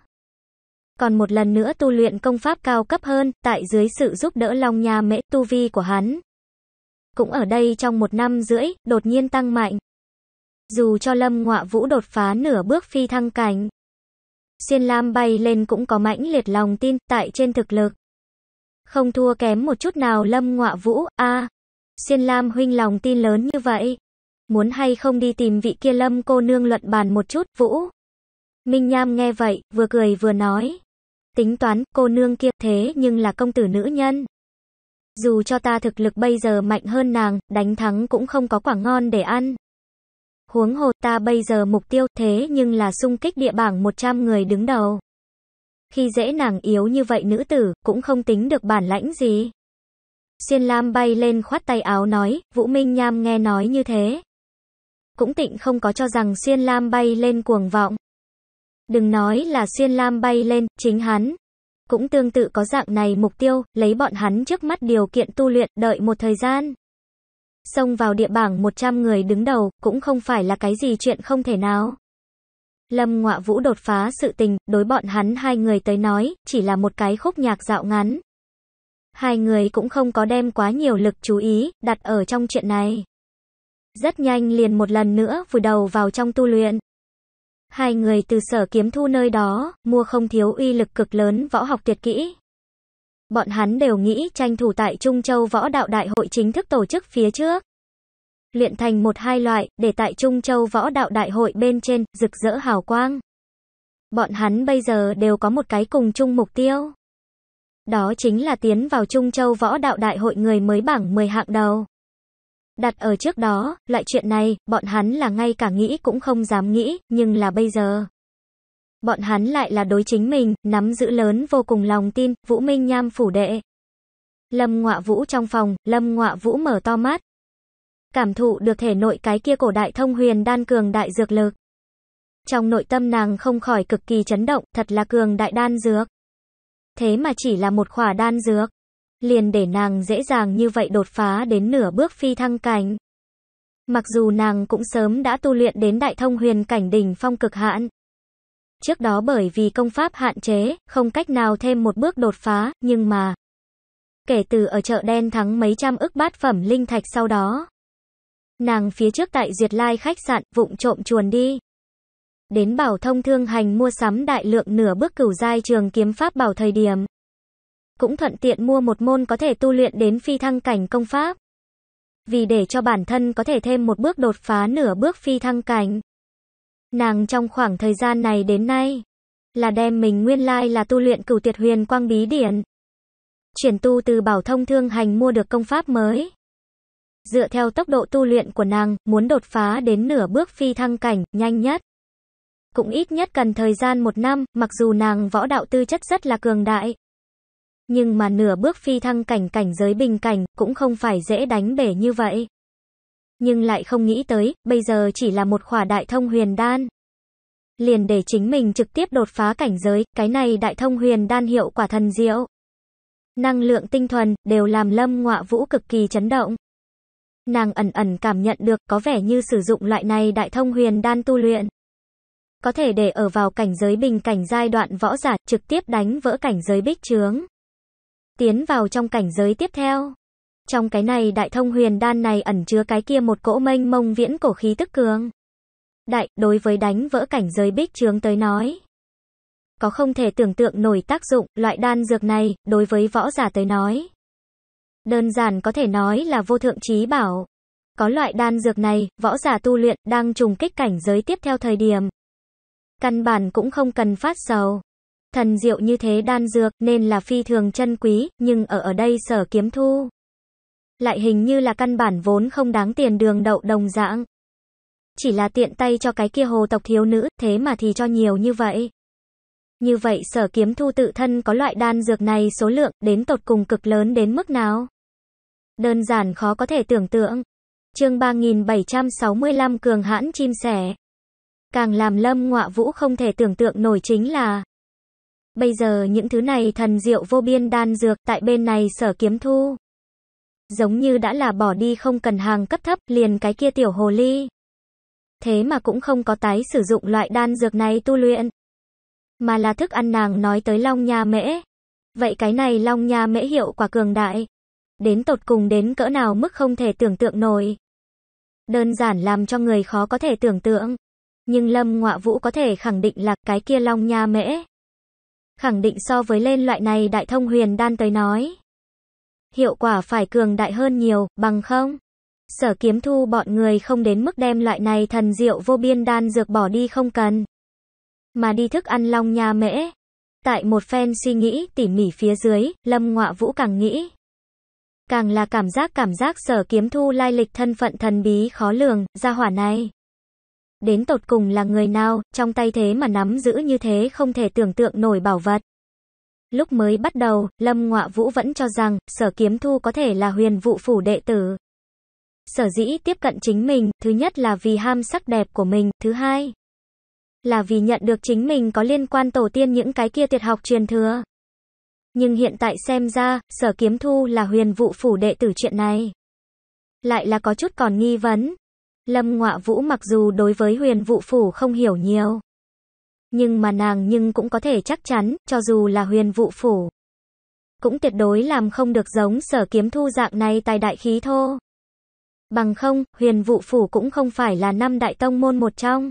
Speaker 1: Còn một lần nữa tu luyện công pháp cao cấp hơn, tại dưới sự giúp đỡ Long Nha Mễ tu vi của hắn. Cũng ở đây trong một năm rưỡi, đột nhiên tăng mạnh. Dù cho Lâm Ngọa Vũ đột phá nửa bước phi thăng cảnh, Xuyên Lam bay lên cũng có mãnh liệt lòng tin tại trên thực lực. Không thua kém một chút nào Lâm Ngọa Vũ, a Xiên Lam huynh lòng tin lớn như vậy. Muốn hay không đi tìm vị kia lâm cô nương luận bàn một chút, Vũ. Minh Nham nghe vậy, vừa cười vừa nói. Tính toán, cô nương kia thế nhưng là công tử nữ nhân. Dù cho ta thực lực bây giờ mạnh hơn nàng, đánh thắng cũng không có quả ngon để ăn. Huống hồ ta bây giờ mục tiêu thế nhưng là xung kích địa bảng 100 người đứng đầu. Khi dễ nàng yếu như vậy nữ tử, cũng không tính được bản lãnh gì. Xuyên Lam bay lên khoát tay áo nói, Vũ Minh Nham nghe nói như thế. Cũng tịnh không có cho rằng Xuyên Lam bay lên cuồng vọng. Đừng nói là Xuyên Lam bay lên, chính hắn. Cũng tương tự có dạng này mục tiêu, lấy bọn hắn trước mắt điều kiện tu luyện, đợi một thời gian. Xông vào địa bảng 100 người đứng đầu, cũng không phải là cái gì chuyện không thể nào. Lâm Ngọa Vũ đột phá sự tình, đối bọn hắn hai người tới nói, chỉ là một cái khúc nhạc dạo ngắn. Hai người cũng không có đem quá nhiều lực chú ý, đặt ở trong chuyện này. Rất nhanh liền một lần nữa vùi đầu vào trong tu luyện. Hai người từ sở kiếm thu nơi đó, mua không thiếu uy lực cực lớn võ học tuyệt kỹ. Bọn hắn đều nghĩ tranh thủ tại Trung Châu Võ Đạo Đại hội chính thức tổ chức phía trước. Luyện thành một hai loại, để tại Trung Châu Võ Đạo Đại hội bên trên, rực rỡ hào quang. Bọn hắn bây giờ đều có một cái cùng chung mục tiêu. Đó chính là tiến vào Trung Châu Võ Đạo Đại hội người mới bảng 10 hạng đầu. Đặt ở trước đó, loại chuyện này, bọn hắn là ngay cả nghĩ cũng không dám nghĩ, nhưng là bây giờ. Bọn hắn lại là đối chính mình, nắm giữ lớn vô cùng lòng tin, Vũ Minh Nham phủ đệ. Lâm Ngọa Vũ trong phòng, Lâm Ngọa Vũ mở to mắt. Cảm thụ được thể nội cái kia cổ đại thông huyền đan cường đại dược lực. Trong nội tâm nàng không khỏi cực kỳ chấn động, thật là cường đại đan dược. Thế mà chỉ là một khỏa đan dược. Liền để nàng dễ dàng như vậy đột phá đến nửa bước phi thăng cảnh. Mặc dù nàng cũng sớm đã tu luyện đến đại thông huyền cảnh đỉnh phong cực hạn. Trước đó bởi vì công pháp hạn chế, không cách nào thêm một bước đột phá, nhưng mà... Kể từ ở chợ đen thắng mấy trăm ức bát phẩm linh thạch sau đó. Nàng phía trước tại diệt Lai khách sạn, vụng trộm chuồn đi đến bảo thông thương hành mua sắm đại lượng nửa bước cửu giai trường kiếm pháp bảo thời điểm. Cũng thuận tiện mua một môn có thể tu luyện đến phi thăng cảnh công pháp. Vì để cho bản thân có thể thêm một bước đột phá nửa bước phi thăng cảnh. Nàng trong khoảng thời gian này đến nay, là đem mình nguyên lai là tu luyện cửu tuyệt huyền quang bí điển. Chuyển tu từ bảo thông thương hành mua được công pháp mới. Dựa theo tốc độ tu luyện của nàng, muốn đột phá đến nửa bước phi thăng cảnh, nhanh nhất cũng ít nhất cần thời gian một năm, mặc dù nàng võ đạo tư chất rất là cường đại. Nhưng mà nửa bước phi thăng cảnh cảnh giới bình cảnh, cũng không phải dễ đánh bể như vậy. Nhưng lại không nghĩ tới, bây giờ chỉ là một khỏa đại thông huyền đan. Liền để chính mình trực tiếp đột phá cảnh giới, cái này đại thông huyền đan hiệu quả thần diệu. Năng lượng tinh thuần, đều làm lâm ngọa vũ cực kỳ chấn động. Nàng ẩn ẩn cảm nhận được có vẻ như sử dụng loại này đại thông huyền đan tu luyện, có thể để ở vào cảnh giới bình cảnh giai đoạn võ giả, trực tiếp đánh vỡ cảnh giới bích trướng. Tiến vào trong cảnh giới tiếp theo. Trong cái này đại thông huyền đan này ẩn chứa cái kia một cỗ mênh mông viễn cổ khí tức cường. Đại, đối với đánh vỡ cảnh giới bích trướng tới nói. Có không thể tưởng tượng nổi tác dụng, loại đan dược này, đối với võ giả tới nói. Đơn giản có thể nói là vô thượng trí bảo. Có loại đan dược này, võ giả tu luyện đang trùng kích cảnh giới tiếp theo thời điểm, căn bản cũng không cần phát sầu. Thần diệu như thế đan dược nên là phi thường chân quý, nhưng ở ở đây sở kiếm thu. Lại hình như là căn bản vốn không đáng tiền đường đậu đồng dạng. Chỉ là tiện tay cho cái kia hồ tộc thiếu nữ, thế mà thì cho nhiều như vậy. Như vậy sở kiếm thu tự thân có loại đan dược này số lượng đến tột cùng cực lớn đến mức nào? Đơn giản khó có thể tưởng tượng. chương 3765 cường hãn chim sẻ. Càng làm lâm ngọa vũ không thể tưởng tượng nổi chính là Bây giờ những thứ này thần diệu vô biên đan dược tại bên này sở kiếm thu. Giống như đã là bỏ đi không cần hàng cấp thấp liền cái kia tiểu hồ ly. Thế mà cũng không có tái sử dụng loại đan dược này tu luyện. Mà là thức ăn nàng nói tới long nha mễ. Vậy cái này long nha mễ hiệu quả cường đại. Đến tột cùng đến cỡ nào mức không thể tưởng tượng nổi. Đơn giản làm cho người khó có thể tưởng tượng nhưng Lâm Ngọa Vũ có thể khẳng định là cái kia Long Nha Mễ. Khẳng định so với lên loại này đại thông huyền đan tới nói. Hiệu quả phải cường đại hơn nhiều, bằng không? Sở kiếm thu bọn người không đến mức đem loại này thần diệu vô biên đan dược bỏ đi không cần. Mà đi thức ăn Long Nha Mễ. Tại một phen suy nghĩ tỉ mỉ phía dưới, Lâm Ngọa Vũ càng nghĩ. Càng là cảm giác cảm giác sở kiếm thu lai lịch thân phận thần bí khó lường, ra hỏa này đến tột cùng là người nào, trong tay thế mà nắm giữ như thế không thể tưởng tượng nổi bảo vật. Lúc mới bắt đầu, Lâm Ngọa Vũ vẫn cho rằng, sở kiếm thu có thể là huyền vụ phủ đệ tử. Sở dĩ tiếp cận chính mình, thứ nhất là vì ham sắc đẹp của mình, thứ hai là vì nhận được chính mình có liên quan tổ tiên những cái kia tuyệt học truyền thừa. Nhưng hiện tại xem ra, sở kiếm thu là huyền vụ phủ đệ tử chuyện này. Lại là có chút còn nghi vấn, Lâm Ngọa Vũ mặc dù đối với huyền vụ phủ không hiểu nhiều, nhưng mà nàng nhưng cũng có thể chắc chắn, cho dù là huyền vụ phủ, cũng tuyệt đối làm không được giống sở kiếm thu dạng này tài đại khí thô. Bằng không, huyền vụ phủ cũng không phải là năm đại tông môn một trong,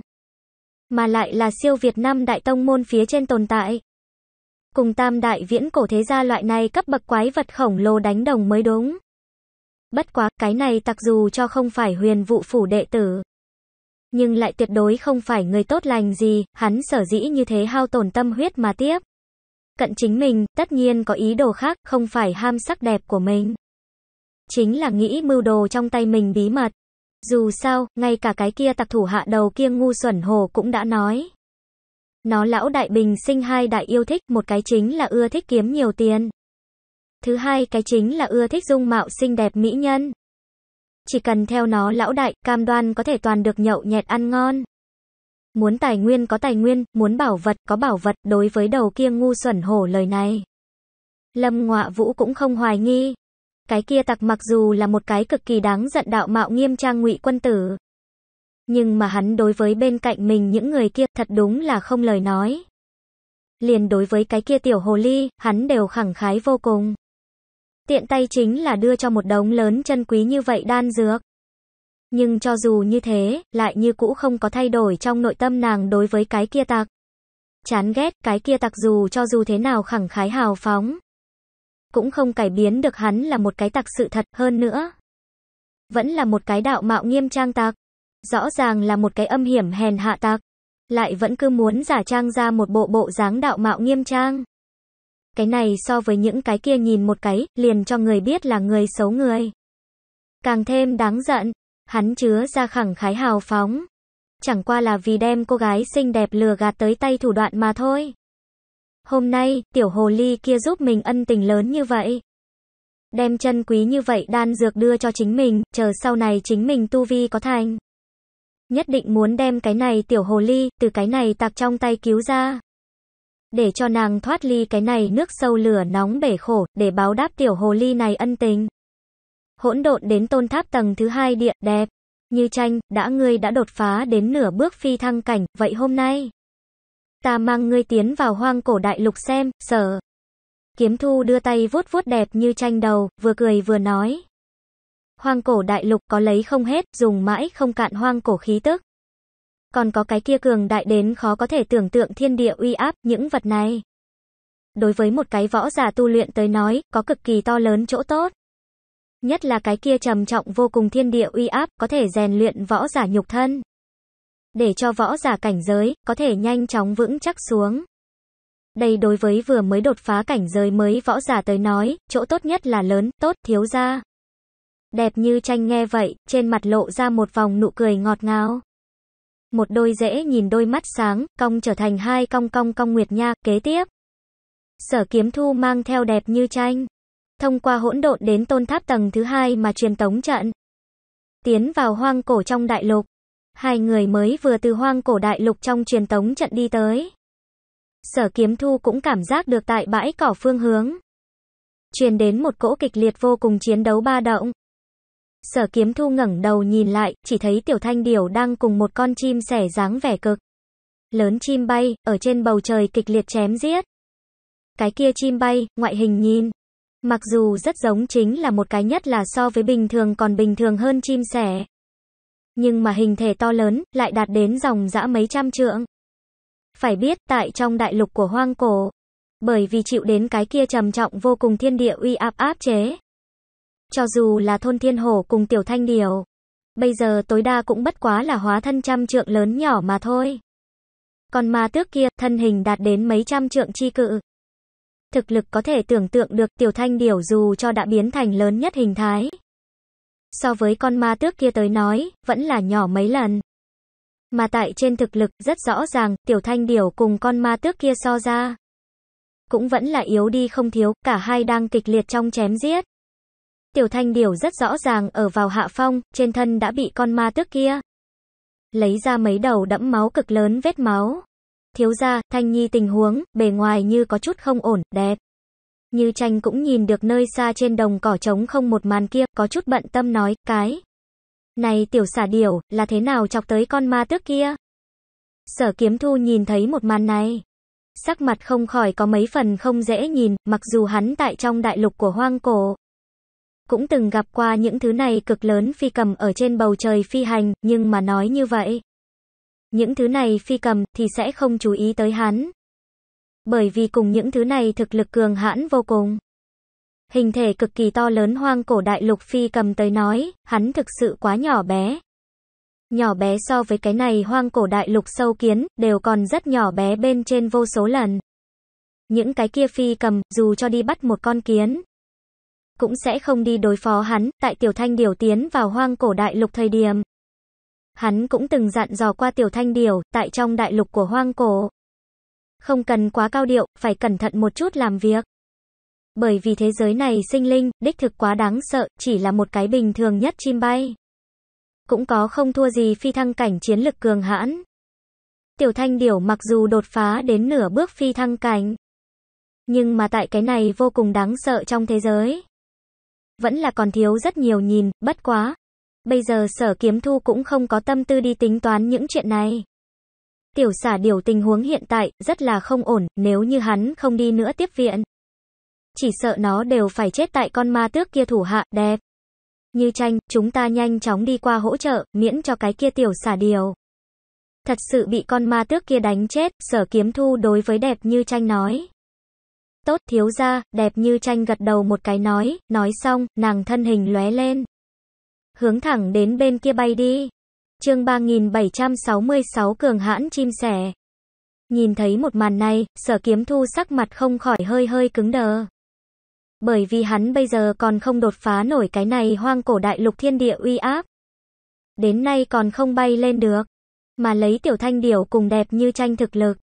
Speaker 1: mà lại là siêu việt năm đại tông môn phía trên tồn tại. Cùng tam đại viễn cổ thế gia loại này cấp bậc quái vật khổng lồ đánh đồng mới đúng. Bất quá, cái này tặc dù cho không phải huyền vụ phủ đệ tử. Nhưng lại tuyệt đối không phải người tốt lành gì, hắn sở dĩ như thế hao tổn tâm huyết mà tiếp. Cận chính mình, tất nhiên có ý đồ khác, không phải ham sắc đẹp của mình. Chính là nghĩ mưu đồ trong tay mình bí mật. Dù sao, ngay cả cái kia tặc thủ hạ đầu kia ngu xuẩn hồ cũng đã nói. Nó lão đại bình sinh hai đại yêu thích, một cái chính là ưa thích kiếm nhiều tiền. Thứ hai cái chính là ưa thích dung mạo xinh đẹp mỹ nhân. Chỉ cần theo nó lão đại, cam đoan có thể toàn được nhậu nhẹt ăn ngon. Muốn tài nguyên có tài nguyên, muốn bảo vật có bảo vật, đối với đầu kia ngu xuẩn hổ lời này. Lâm Ngọa Vũ cũng không hoài nghi. Cái kia tặc mặc dù là một cái cực kỳ đáng giận đạo mạo nghiêm trang ngụy quân tử. Nhưng mà hắn đối với bên cạnh mình những người kia thật đúng là không lời nói. Liền đối với cái kia tiểu hồ ly, hắn đều khẳng khái vô cùng. Tiện tay chính là đưa cho một đống lớn chân quý như vậy đan dược. Nhưng cho dù như thế, lại như cũ không có thay đổi trong nội tâm nàng đối với cái kia tặc Chán ghét, cái kia tặc dù cho dù thế nào khẳng khái hào phóng. Cũng không cải biến được hắn là một cái tặc sự thật hơn nữa. Vẫn là một cái đạo mạo nghiêm trang tặc. Rõ ràng là một cái âm hiểm hèn hạ tặc. Lại vẫn cứ muốn giả trang ra một bộ bộ dáng đạo mạo nghiêm trang. Cái này so với những cái kia nhìn một cái, liền cho người biết là người xấu người. Càng thêm đáng giận, hắn chứa ra khẳng khái hào phóng. Chẳng qua là vì đem cô gái xinh đẹp lừa gạt tới tay thủ đoạn mà thôi. Hôm nay, tiểu hồ ly kia giúp mình ân tình lớn như vậy. Đem chân quý như vậy đan dược đưa cho chính mình, chờ sau này chính mình tu vi có thành. Nhất định muốn đem cái này tiểu hồ ly, từ cái này tạc trong tay cứu ra để cho nàng thoát ly cái này nước sâu lửa nóng bể khổ, để báo đáp tiểu hồ ly này ân tình. Hỗn độn đến tôn tháp tầng thứ hai địa, đẹp. Như tranh, đã ngươi đã đột phá đến nửa bước phi thăng cảnh, vậy hôm nay, ta mang ngươi tiến vào hoang cổ đại lục xem, sợ Kiếm thu đưa tay vuốt vuốt đẹp như tranh đầu, vừa cười vừa nói. Hoang cổ đại lục có lấy không hết, dùng mãi không cạn hoang cổ khí tức còn có cái kia cường đại đến khó có thể tưởng tượng thiên địa uy áp, những vật này. Đối với một cái võ giả tu luyện tới nói, có cực kỳ to lớn chỗ tốt. Nhất là cái kia trầm trọng vô cùng thiên địa uy áp, có thể rèn luyện võ giả nhục thân. Để cho võ giả cảnh giới, có thể nhanh chóng vững chắc xuống. Đây đối với vừa mới đột phá cảnh giới mới võ giả tới nói, chỗ tốt nhất là lớn, tốt, thiếu ra. Đẹp như tranh nghe vậy, trên mặt lộ ra một vòng nụ cười ngọt ngào một đôi dễ nhìn đôi mắt sáng, cong trở thành hai cong cong cong nguyệt nha, kế tiếp. Sở kiếm thu mang theo đẹp như tranh. Thông qua hỗn độn đến tôn tháp tầng thứ hai mà truyền tống trận. Tiến vào hoang cổ trong đại lục. Hai người mới vừa từ hoang cổ đại lục trong truyền tống trận đi tới. Sở kiếm thu cũng cảm giác được tại bãi cỏ phương hướng. Truyền đến một cỗ kịch liệt vô cùng chiến đấu ba động. Sở kiếm thu ngẩng đầu nhìn lại, chỉ thấy tiểu thanh điểu đang cùng một con chim sẻ dáng vẻ cực. Lớn chim bay, ở trên bầu trời kịch liệt chém giết. Cái kia chim bay, ngoại hình nhìn. Mặc dù rất giống chính là một cái nhất là so với bình thường còn bình thường hơn chim sẻ. Nhưng mà hình thể to lớn, lại đạt đến dòng dã mấy trăm trượng. Phải biết, tại trong đại lục của hoang cổ, bởi vì chịu đến cái kia trầm trọng vô cùng thiên địa uy áp áp chế, cho dù là thôn thiên hổ cùng tiểu thanh điều. Bây giờ tối đa cũng bất quá là hóa thân trăm trượng lớn nhỏ mà thôi. Còn ma tước kia, thân hình đạt đến mấy trăm trượng chi cự. Thực lực có thể tưởng tượng được tiểu thanh điểu dù cho đã biến thành lớn nhất hình thái. So với con ma tước kia tới nói, vẫn là nhỏ mấy lần. Mà tại trên thực lực, rất rõ ràng, tiểu thanh điểu cùng con ma tước kia so ra. Cũng vẫn là yếu đi không thiếu, cả hai đang kịch liệt trong chém giết. Tiểu thanh điểu rất rõ ràng ở vào hạ phong, trên thân đã bị con ma tước kia. Lấy ra mấy đầu đẫm máu cực lớn vết máu. Thiếu ra, thanh nhi tình huống, bề ngoài như có chút không ổn, đẹp. Như tranh cũng nhìn được nơi xa trên đồng cỏ trống không một màn kia, có chút bận tâm nói, cái. Này tiểu xả điểu, là thế nào chọc tới con ma tước kia? Sở kiếm thu nhìn thấy một màn này. Sắc mặt không khỏi có mấy phần không dễ nhìn, mặc dù hắn tại trong đại lục của hoang cổ, cũng từng gặp qua những thứ này cực lớn phi cầm ở trên bầu trời phi hành, nhưng mà nói như vậy. Những thứ này phi cầm thì sẽ không chú ý tới hắn. Bởi vì cùng những thứ này thực lực cường hãn vô cùng. Hình thể cực kỳ to lớn hoang cổ đại lục phi cầm tới nói, hắn thực sự quá nhỏ bé. Nhỏ bé so với cái này hoang cổ đại lục sâu kiến, đều còn rất nhỏ bé bên trên vô số lần. Những cái kia phi cầm, dù cho đi bắt một con kiến, cũng sẽ không đi đối phó hắn, tại Tiểu Thanh Điểu tiến vào hoang cổ đại lục thời điểm. Hắn cũng từng dặn dò qua Tiểu Thanh Điểu, tại trong đại lục của hoang cổ. Không cần quá cao điệu, phải cẩn thận một chút làm việc. Bởi vì thế giới này sinh linh, đích thực quá đáng sợ, chỉ là một cái bình thường nhất chim bay. Cũng có không thua gì phi thăng cảnh chiến lực cường hãn. Tiểu Thanh Điểu mặc dù đột phá đến nửa bước phi thăng cảnh, nhưng mà tại cái này vô cùng đáng sợ trong thế giới vẫn là còn thiếu rất nhiều nhìn, bất quá. Bây giờ sở kiếm thu cũng không có tâm tư đi tính toán những chuyện này. Tiểu xả điều tình huống hiện tại, rất là không ổn, nếu như hắn không đi nữa tiếp viện. Chỉ sợ nó đều phải chết tại con ma tước kia thủ hạ, đẹp. Như tranh, chúng ta nhanh chóng đi qua hỗ trợ, miễn cho cái kia tiểu xả điều. Thật sự bị con ma tước kia đánh chết, sở kiếm thu đối với đẹp như tranh nói. Tốt thiếu gia, đẹp như tranh gật đầu một cái nói, nói xong, nàng thân hình lóe lên. Hướng thẳng đến bên kia bay đi. Chương 3766 cường hãn chim sẻ. Nhìn thấy một màn này, sở kiếm thu sắc mặt không khỏi hơi hơi cứng đờ. Bởi vì hắn bây giờ còn không đột phá nổi cái này hoang cổ đại lục thiên địa uy áp. Đến nay còn không bay lên được. Mà lấy tiểu thanh điểu cùng đẹp như tranh thực lực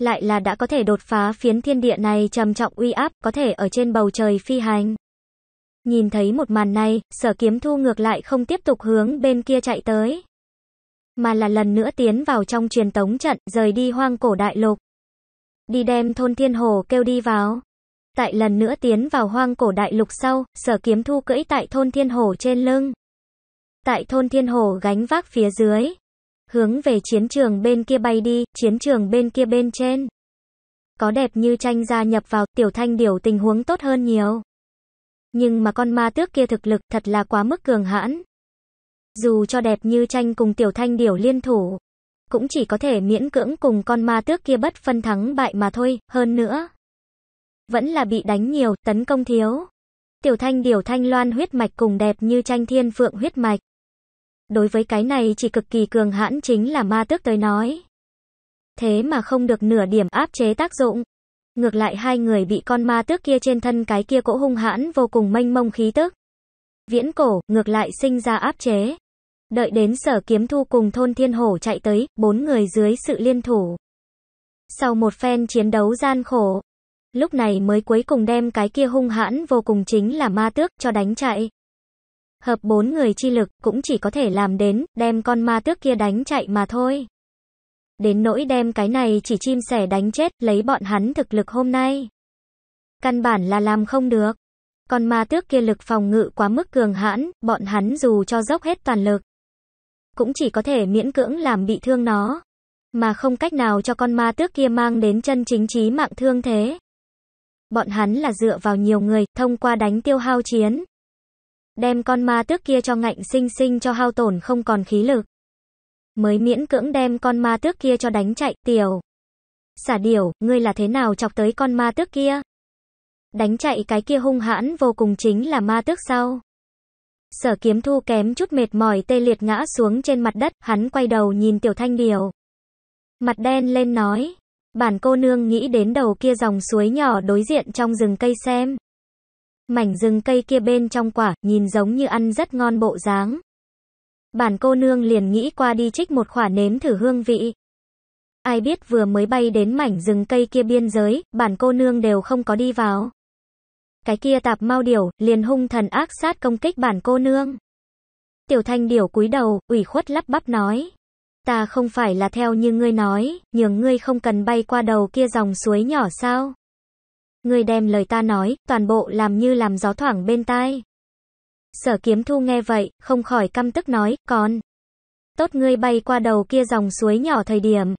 Speaker 1: lại là đã có thể đột phá phiến thiên địa này trầm trọng uy áp, có thể ở trên bầu trời phi hành. Nhìn thấy một màn này, sở kiếm thu ngược lại không tiếp tục hướng bên kia chạy tới. Mà là lần nữa tiến vào trong truyền tống trận, rời đi hoang cổ đại lục. Đi đem thôn thiên hồ kêu đi vào. Tại lần nữa tiến vào hoang cổ đại lục sau, sở kiếm thu cưỡi tại thôn thiên hồ trên lưng. Tại thôn thiên hồ gánh vác phía dưới, hướng về chiến trường bên kia bay đi, chiến trường bên kia bên trên. Có đẹp như tranh gia nhập vào, tiểu thanh điều tình huống tốt hơn nhiều. Nhưng mà con ma tước kia thực lực thật là quá mức cường hãn. Dù cho đẹp như tranh cùng tiểu thanh điều liên thủ, cũng chỉ có thể miễn cưỡng cùng con ma tước kia bất phân thắng bại mà thôi, hơn nữa. Vẫn là bị đánh nhiều, tấn công thiếu. Tiểu thanh điều thanh loan huyết mạch cùng đẹp như tranh thiên phượng huyết mạch đối với cái này chỉ cực kỳ cường hãn chính là ma tước tới nói. Thế mà không được nửa điểm áp chế tác dụng. Ngược lại hai người bị con ma tước kia trên thân cái kia cỗ hung hãn vô cùng mênh mông khí tức. Viễn cổ, ngược lại sinh ra áp chế. Đợi đến sở kiếm thu cùng thôn thiên hổ chạy tới, bốn người dưới sự liên thủ. Sau một phen chiến đấu gian khổ, lúc này mới cuối cùng đem cái kia hung hãn vô cùng chính là ma tước cho đánh chạy. Hợp bốn người chi lực, cũng chỉ có thể làm đến, đem con ma tước kia đánh chạy mà thôi. Đến nỗi đem cái này chỉ chim sẻ đánh chết, lấy bọn hắn thực lực hôm nay. Căn bản là làm không được. Con ma tước kia lực phòng ngự quá mức cường hãn, bọn hắn dù cho dốc hết toàn lực. Cũng chỉ có thể miễn cưỡng làm bị thương nó. Mà không cách nào cho con ma tước kia mang đến chân chính chí mạng thương thế. Bọn hắn là dựa vào nhiều người, thông qua đánh tiêu hao chiến, đem con ma tước kia cho ngạnh sinh sinh cho hao tổn không còn khí lực. Mới miễn cưỡng đem con ma tước kia cho đánh chạy, tiểu. Xả điểu, ngươi là thế nào chọc tới con ma tước kia? Đánh chạy cái kia hung hãn vô cùng chính là ma tước sau. Sở kiếm thu kém chút mệt mỏi tê liệt ngã xuống trên mặt đất, hắn quay đầu nhìn tiểu thanh điểu. Mặt đen lên nói, bản cô nương nghĩ đến đầu kia dòng suối nhỏ đối diện trong rừng cây xem mảnh rừng cây kia bên trong quả, nhìn giống như ăn rất ngon bộ dáng. Bản cô nương liền nghĩ qua đi trích một khỏa nếm thử hương vị. Ai biết vừa mới bay đến mảnh rừng cây kia biên giới, bản cô nương đều không có đi vào. Cái kia tạp mau điểu, liền hung thần ác sát công kích bản cô nương. Tiểu thanh điểu cúi đầu, ủy khuất lắp bắp nói. Ta không phải là theo như ngươi nói, nhường ngươi không cần bay qua đầu kia dòng suối nhỏ sao? Người đem lời ta nói, toàn bộ làm như làm gió thoảng bên tai. Sở kiếm thu nghe vậy, không khỏi căm tức nói, còn. Tốt ngươi bay qua đầu kia dòng suối nhỏ thời điểm.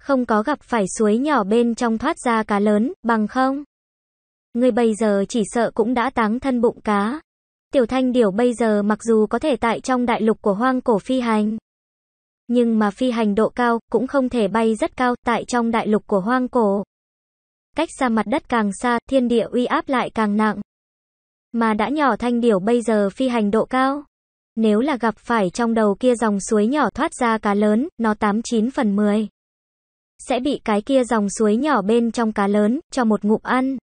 Speaker 1: Không có gặp phải suối nhỏ bên trong thoát ra cá lớn, bằng không. Ngươi bây giờ chỉ sợ cũng đã táng thân bụng cá. Tiểu thanh điểu bây giờ mặc dù có thể tại trong đại lục của hoang cổ phi hành. Nhưng mà phi hành độ cao, cũng không thể bay rất cao, tại trong đại lục của hoang cổ cách xa mặt đất càng xa, thiên địa uy áp lại càng nặng. Mà đã nhỏ thanh điểu bây giờ phi hành độ cao. Nếu là gặp phải trong đầu kia dòng suối nhỏ thoát ra cá lớn, nó 89 phần 10. Sẽ bị cái kia dòng suối nhỏ bên trong cá lớn, cho một ngụm ăn.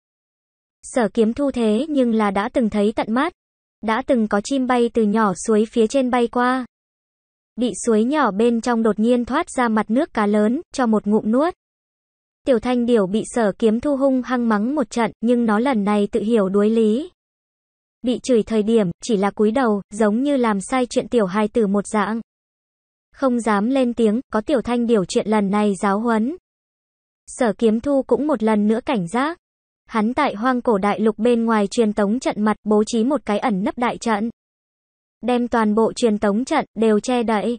Speaker 1: Sở kiếm thu thế nhưng là đã từng thấy tận mắt. Đã từng có chim bay từ nhỏ suối phía trên bay qua. Bị suối nhỏ bên trong đột nhiên thoát ra mặt nước cá lớn, cho một ngụm nuốt. Tiểu thanh điểu bị sở kiếm thu hung hăng mắng một trận, nhưng nó lần này tự hiểu đuối lý. Bị chửi thời điểm, chỉ là cúi đầu, giống như làm sai chuyện tiểu Hai tử một dạng. Không dám lên tiếng, có tiểu thanh Điểu chuyện lần này giáo huấn. Sở kiếm thu cũng một lần nữa cảnh giác. Hắn tại hoang cổ đại lục bên ngoài truyền tống trận mặt bố trí một cái ẩn nấp đại trận. Đem toàn bộ truyền tống trận đều che đậy.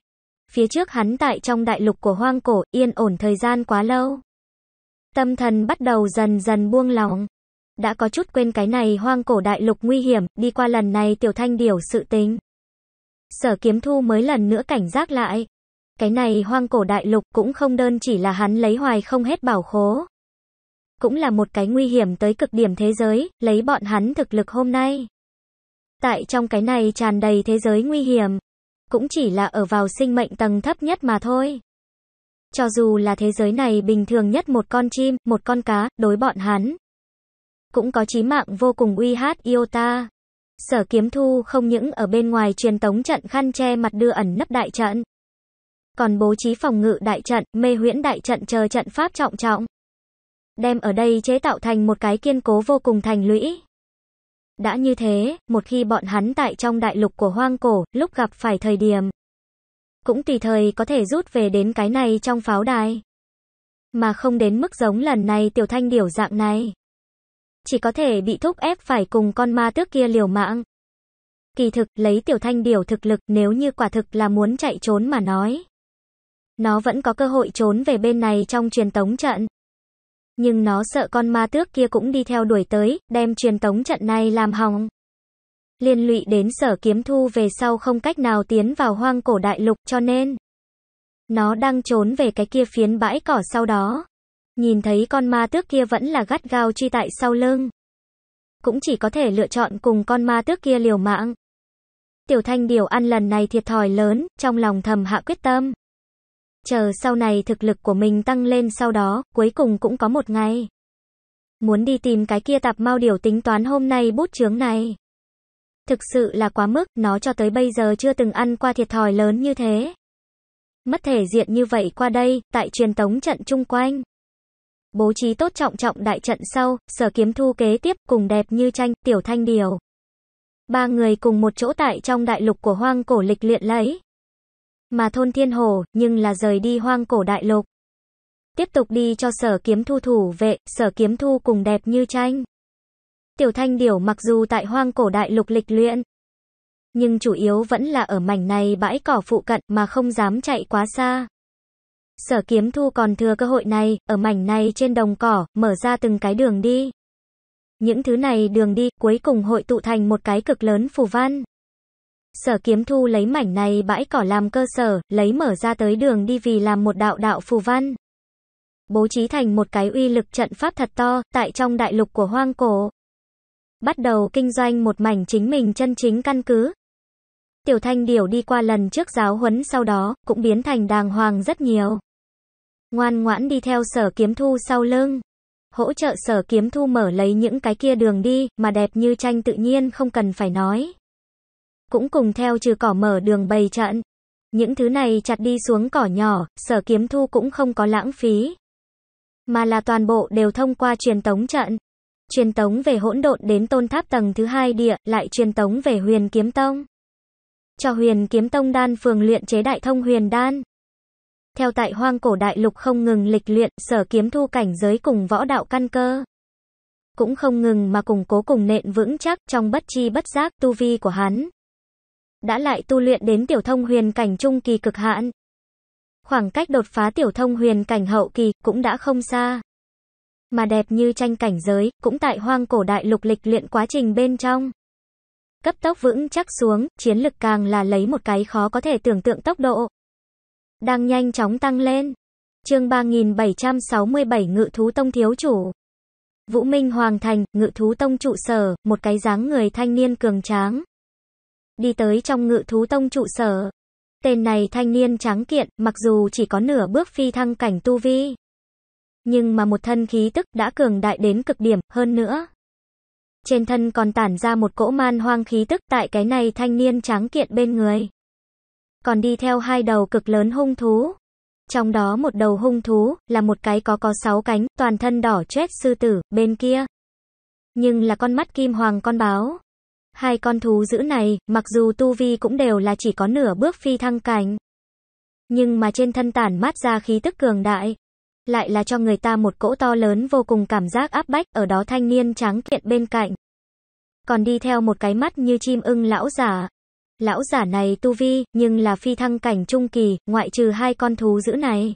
Speaker 1: Phía trước hắn tại trong đại lục của hoang cổ yên ổn thời gian quá lâu. Tâm thần bắt đầu dần dần buông lỏng. Đã có chút quên cái này hoang cổ đại lục nguy hiểm, đi qua lần này tiểu thanh điểu sự tính. Sở kiếm thu mới lần nữa cảnh giác lại. Cái này hoang cổ đại lục cũng không đơn chỉ là hắn lấy hoài không hết bảo khố. Cũng là một cái nguy hiểm tới cực điểm thế giới, lấy bọn hắn thực lực hôm nay. Tại trong cái này tràn đầy thế giới nguy hiểm, cũng chỉ là ở vào sinh mệnh tầng thấp nhất mà thôi. Cho dù là thế giới này bình thường nhất một con chim, một con cá, đối bọn hắn. Cũng có chí mạng vô cùng uy hát iota Sở kiếm thu không những ở bên ngoài truyền tống trận khăn che mặt đưa ẩn nấp đại trận. Còn bố trí phòng ngự đại trận, mê huyễn đại trận chờ trận pháp trọng trọng. Đem ở đây chế tạo thành một cái kiên cố vô cùng thành lũy. Đã như thế, một khi bọn hắn tại trong đại lục của hoang cổ, lúc gặp phải thời điểm, cũng tùy thời có thể rút về đến cái này trong pháo đài. Mà không đến mức giống lần này tiểu thanh điểu dạng này. Chỉ có thể bị thúc ép phải cùng con ma tước kia liều mạng. Kỳ thực, lấy tiểu thanh điểu thực lực nếu như quả thực là muốn chạy trốn mà nói. Nó vẫn có cơ hội trốn về bên này trong truyền tống trận. Nhưng nó sợ con ma tước kia cũng đi theo đuổi tới, đem truyền tống trận này làm hỏng liên lụy đến sở kiếm thu về sau không cách nào tiến vào hoang cổ đại lục cho nên nó đang trốn về cái kia phiến bãi cỏ sau đó. Nhìn thấy con ma tước kia vẫn là gắt gao truy tại sau lưng. Cũng chỉ có thể lựa chọn cùng con ma tước kia liều mạng. Tiểu thanh điều ăn lần này thiệt thòi lớn, trong lòng thầm hạ quyết tâm. Chờ sau này thực lực của mình tăng lên sau đó, cuối cùng cũng có một ngày. Muốn đi tìm cái kia tạp mau điều tính toán hôm nay bút chướng này. Thực sự là quá mức, nó cho tới bây giờ chưa từng ăn qua thiệt thòi lớn như thế. Mất thể diện như vậy qua đây, tại truyền tống trận chung quanh. Bố trí tốt trọng trọng đại trận sau, sở kiếm thu kế tiếp cùng đẹp như tranh, tiểu thanh điều. Ba người cùng một chỗ tại trong đại lục của hoang cổ lịch luyện lấy. Mà thôn thiên hồ, nhưng là rời đi hoang cổ đại lục. Tiếp tục đi cho sở kiếm thu thủ vệ, sở kiếm thu cùng đẹp như tranh. Tiểu thanh điểu mặc dù tại hoang cổ đại lục lịch luyện, nhưng chủ yếu vẫn là ở mảnh này bãi cỏ phụ cận mà không dám chạy quá xa. Sở kiếm thu còn thừa cơ hội này, ở mảnh này trên đồng cỏ, mở ra từng cái đường đi. Những thứ này đường đi, cuối cùng hội tụ thành một cái cực lớn phù văn. Sở kiếm thu lấy mảnh này bãi cỏ làm cơ sở, lấy mở ra tới đường đi vì làm một đạo đạo phù văn. Bố trí thành một cái uy lực trận pháp thật to, tại trong đại lục của hoang cổ bắt đầu kinh doanh một mảnh chính mình chân chính căn cứ. Tiểu Thanh Điểu đi qua lần trước giáo huấn sau đó, cũng biến thành đàng hoàng rất nhiều. Ngoan ngoãn đi theo sở kiếm thu sau lưng. Hỗ trợ sở kiếm thu mở lấy những cái kia đường đi, mà đẹp như tranh tự nhiên không cần phải nói. Cũng cùng theo trừ cỏ mở đường bày trận. Những thứ này chặt đi xuống cỏ nhỏ, sở kiếm thu cũng không có lãng phí. Mà là toàn bộ đều thông qua truyền tống trận truyền tống về hỗn độn đến tôn tháp tầng thứ hai địa, lại truyền tống về huyền kiếm tông. Cho huyền kiếm tông đan phường luyện chế đại thông huyền đan. Theo tại hoang cổ đại lục không ngừng lịch luyện, sở kiếm thu cảnh giới cùng võ đạo căn cơ. Cũng không ngừng mà củng cố cùng nện vững chắc trong bất chi bất giác tu vi của hắn. Đã lại tu luyện đến tiểu thông huyền cảnh trung kỳ cực hạn. Khoảng cách đột phá tiểu thông huyền cảnh hậu kỳ cũng đã không xa mà đẹp như tranh cảnh giới, cũng tại hoang cổ đại lục lịch luyện quá trình bên trong. Cấp tốc vững chắc xuống, chiến lực càng là lấy một cái khó có thể tưởng tượng tốc độ. Đang nhanh chóng tăng lên. chương 3767 Ngự Thú Tông Thiếu Chủ Vũ Minh Hoàng Thành, Ngự Thú Tông trụ sở, một cái dáng người thanh niên cường tráng. Đi tới trong Ngự Thú Tông trụ sở, Tên này thanh niên tráng kiện, mặc dù chỉ có nửa bước phi thăng cảnh tu vi, nhưng mà một thân khí tức đã cường đại đến cực điểm, hơn nữa. Trên thân còn tản ra một cỗ man hoang khí tức tại cái này thanh niên tráng kiện bên người. Còn đi theo hai đầu cực lớn hung thú. Trong đó một đầu hung thú, là một cái có có sáu cánh, toàn thân đỏ chết sư tử, bên kia. Nhưng là con mắt kim hoàng con báo. Hai con thú dữ này, mặc dù tu vi cũng đều là chỉ có nửa bước phi thăng cảnh. Nhưng mà trên thân tản mát ra khí tức cường đại, lại là cho người ta một cỗ to lớn vô cùng cảm giác áp bách, ở đó thanh niên tráng kiện bên cạnh. Còn đi theo một cái mắt như chim ưng lão giả. Lão giả này tu vi, nhưng là phi thăng cảnh trung kỳ, ngoại trừ hai con thú dữ này.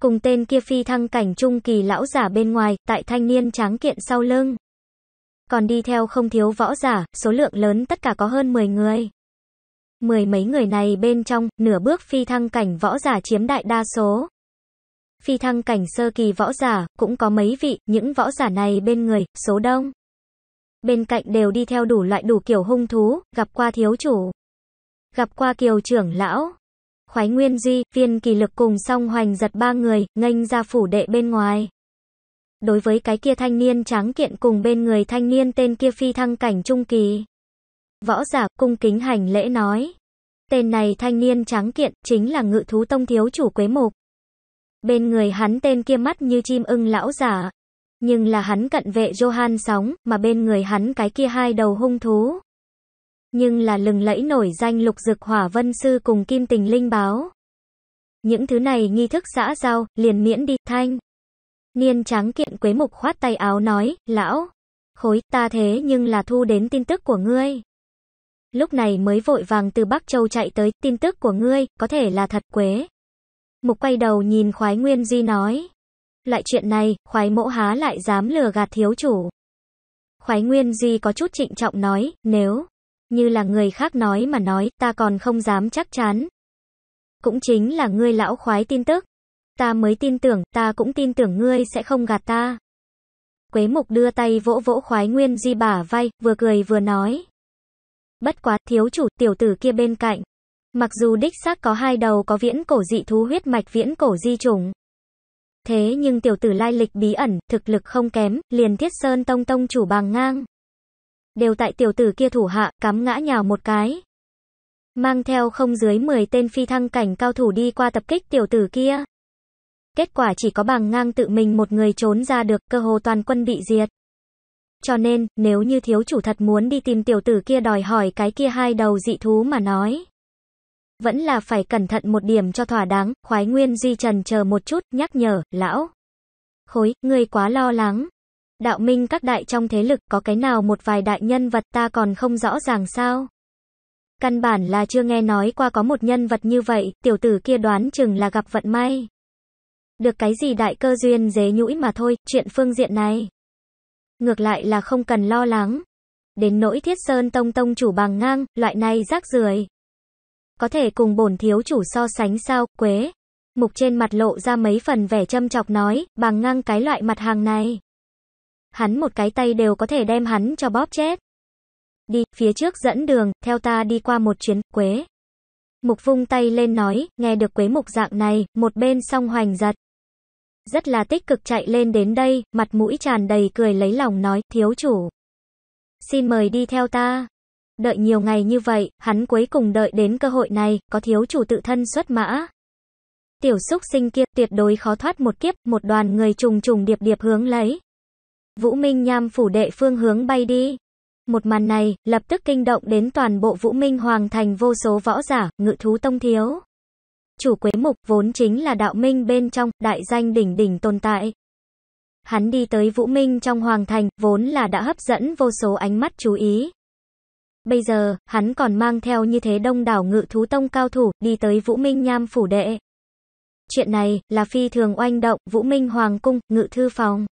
Speaker 1: Cùng tên kia phi thăng cảnh trung kỳ lão giả bên ngoài, tại thanh niên tráng kiện sau lưng. Còn đi theo không thiếu võ giả, số lượng lớn tất cả có hơn 10 người. Mười mấy người này bên trong, nửa bước phi thăng cảnh võ giả chiếm đại đa số phi thăng cảnh sơ kỳ võ giả, cũng có mấy vị, những võ giả này bên người, số đông. Bên cạnh đều đi theo đủ loại đủ kiểu hung thú, gặp qua thiếu chủ, gặp qua kiều trưởng lão, khoái nguyên duy, viên kỳ lực cùng song hoành giật ba người, nghênh ra phủ đệ bên ngoài. Đối với cái kia thanh niên tráng kiện cùng bên người thanh niên tên kia phi thăng cảnh trung kỳ. Võ giả cung kính hành lễ nói. Tên này thanh niên tráng kiện chính là ngự thú tông thiếu chủ quế mục. Bên người hắn tên kia mắt như chim ưng lão giả. Nhưng là hắn cận vệ Johan sóng, mà bên người hắn cái kia hai đầu hung thú. Nhưng là lừng lẫy nổi danh lục dực hỏa vân sư cùng kim tình linh báo. Những thứ này nghi thức xã giao, liền miễn đi, thanh. Niên tráng kiện quế mục khoát tay áo nói, lão, khối, ta thế nhưng là thu đến tin tức của ngươi. Lúc này mới vội vàng từ Bắc Châu chạy tới, tin tức của ngươi, có thể là thật quế. Mục quay đầu nhìn khoái nguyên di nói. lại chuyện này, khoái mỗ há lại dám lừa gạt thiếu chủ. Khoái nguyên di có chút trịnh trọng nói, nếu như là người khác nói mà nói, ta còn không dám chắc chắn. Cũng chính là ngươi lão khoái tin tức. Ta mới tin tưởng, ta cũng tin tưởng ngươi sẽ không gạt ta. Quế mục đưa tay vỗ vỗ khoái nguyên di bả vai, vừa cười vừa nói. Bất quá, thiếu chủ, tiểu tử kia bên cạnh. Mặc dù đích xác có hai đầu có viễn cổ dị thú huyết mạch viễn cổ di chủng. Thế nhưng tiểu tử lai lịch bí ẩn, thực lực không kém, liền thiết sơn tông tông chủ bằng ngang. Đều tại tiểu tử kia thủ hạ, cắm ngã nhào một cái. Mang theo không dưới 10 tên phi thăng cảnh cao thủ đi qua tập kích tiểu tử kia. Kết quả chỉ có bằng ngang tự mình một người trốn ra được, cơ hồ toàn quân bị diệt. Cho nên, nếu như thiếu chủ thật muốn đi tìm tiểu tử kia đòi hỏi cái kia hai đầu dị thú mà nói vẫn là phải cẩn thận một điểm cho thỏa đáng, khoái nguyên di trần chờ một chút, nhắc nhở, lão. Khối, người quá lo lắng. Đạo minh các đại trong thế lực có cái nào một vài đại nhân vật ta còn không rõ ràng sao? Căn bản là chưa nghe nói qua có một nhân vật như vậy, tiểu tử kia đoán chừng là gặp vận may. Được cái gì đại cơ duyên dế nhũi mà thôi, chuyện phương diện này. Ngược lại là không cần lo lắng. Đến nỗi thiết sơn tông tông chủ bằng ngang, loại này rác rưởi có thể cùng bổn thiếu chủ so sánh sao, Quế. Mục trên mặt lộ ra mấy phần vẻ châm chọc nói, bằng ngang cái loại mặt hàng này. Hắn một cái tay đều có thể đem hắn cho bóp chết. Đi, phía trước dẫn đường, theo ta đi qua một chuyến, Quế. Mục vung tay lên nói, nghe được Quế mục dạng này, một bên song hoành giật. Rất là tích cực chạy lên đến đây, mặt mũi tràn đầy cười lấy lòng nói, thiếu chủ. Xin mời đi theo ta đợi nhiều ngày như vậy, hắn cuối cùng đợi đến cơ hội này, có thiếu chủ tự thân xuất mã. Tiểu xúc sinh kia tuyệt đối khó thoát một kiếp, một đoàn người trùng trùng điệp điệp hướng lấy. Vũ Minh Nham phủ đệ phương hướng bay đi. Một màn này, lập tức kinh động đến toàn bộ Vũ Minh Hoàng thành vô số võ giả, ngự thú tông thiếu. Chủ Quế Mục vốn chính là đạo minh bên trong, đại danh đỉnh đỉnh tồn tại. Hắn đi tới Vũ Minh trong Hoàng thành, vốn là đã hấp dẫn vô số ánh mắt chú ý. Bây giờ, hắn còn mang theo như thế đông đảo ngự thú tông cao thủ, đi tới Vũ Minh Nham phủ đệ. Chuyện này, là phi thường oanh động, Vũ Minh Hoàng Cung, ngự thư phòng.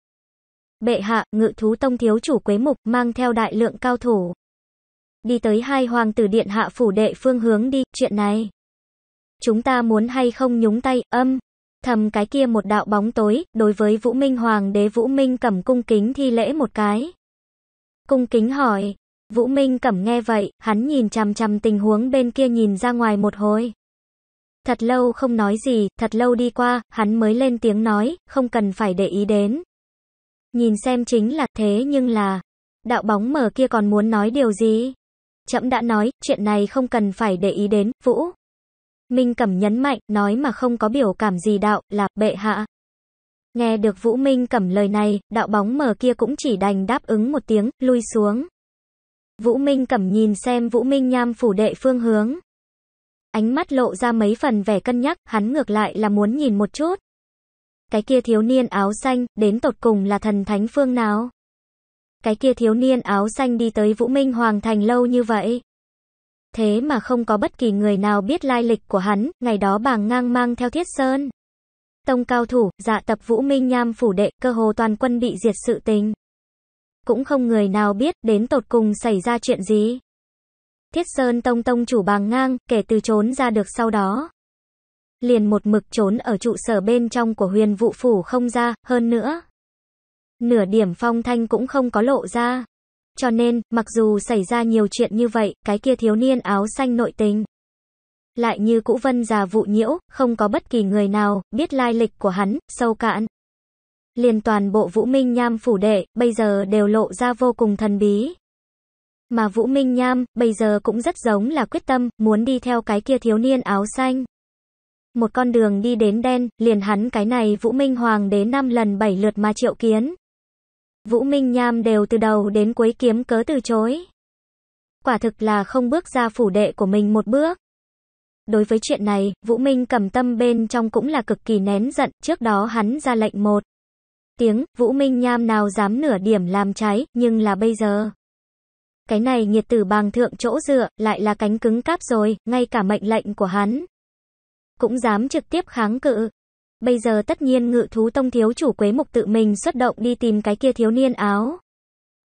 Speaker 1: Bệ hạ, ngự thú tông thiếu chủ Quế Mục, mang theo đại lượng cao thủ. Đi tới hai hoàng tử điện hạ phủ đệ phương hướng đi, chuyện này. Chúng ta muốn hay không nhúng tay, âm. Thầm cái kia một đạo bóng tối, đối với Vũ Minh Hoàng đế Vũ Minh cầm cung kính thi lễ một cái. Cung kính hỏi, Vũ Minh Cẩm nghe vậy, hắn nhìn chằm chằm tình huống bên kia nhìn ra ngoài một hồi. Thật lâu không nói gì, thật lâu đi qua, hắn mới lên tiếng nói, không cần phải để ý đến. Nhìn xem chính là thế nhưng là, đạo bóng mở kia còn muốn nói điều gì? Chậm đã nói, chuyện này không cần phải để ý đến, Vũ. Minh Cẩm nhấn mạnh, nói mà không có biểu cảm gì đạo, là, bệ hạ. Nghe được Vũ Minh Cẩm lời này, đạo bóng mở kia cũng chỉ đành đáp ứng một tiếng, lui xuống. Vũ Minh Cẩm nhìn xem Vũ Minh Nham phủ đệ phương hướng. Ánh mắt lộ ra mấy phần vẻ cân nhắc, hắn ngược lại là muốn nhìn một chút. Cái kia thiếu niên áo xanh, đến tột cùng là thần thánh phương nào? Cái kia thiếu niên áo xanh đi tới Vũ Minh Hoàng Thành lâu như vậy. Thế mà không có bất kỳ người nào biết lai lịch của hắn, ngày đó bàng ngang mang theo thiết sơn. Tông cao thủ, dạ tập Vũ Minh Nham phủ đệ, cơ hồ toàn quân bị diệt sự tình cũng không người nào biết đến tột cùng xảy ra chuyện gì. Thiết Sơn Tông Tông chủ bàng ngang, kể từ trốn ra được sau đó. Liền một mực trốn ở trụ sở bên trong của huyền vụ phủ không ra, hơn nữa. Nửa điểm phong thanh cũng không có lộ ra. Cho nên, mặc dù xảy ra nhiều chuyện như vậy, cái kia thiếu niên áo xanh nội tình. Lại như cũ vân già vụ nhiễu, không có bất kỳ người nào biết lai lịch của hắn, sâu cạn liền toàn bộ Vũ Minh Nham phủ đệ, bây giờ đều lộ ra vô cùng thần bí. Mà Vũ Minh Nham, bây giờ cũng rất giống là quyết tâm, muốn đi theo cái kia thiếu niên áo xanh. Một con đường đi đến đen, liền hắn cái này Vũ Minh Hoàng đế năm lần bảy lượt mà triệu kiến. Vũ Minh Nham đều từ đầu đến cuối kiếm cớ từ chối. Quả thực là không bước ra phủ đệ của mình một bước. Đối với chuyện này, Vũ Minh cầm tâm bên trong cũng là cực kỳ nén giận, trước đó hắn ra lệnh một tiếng, Vũ Minh Nham nào dám nửa điểm làm trái, nhưng là bây giờ. Cái này nghiệt tử bàng thượng chỗ dựa, lại là cánh cứng cáp rồi, ngay cả mệnh lệnh của hắn. Cũng dám trực tiếp kháng cự. Bây giờ tất nhiên ngự thú tông thiếu chủ quế mục tự mình xuất động đi tìm cái kia thiếu niên áo.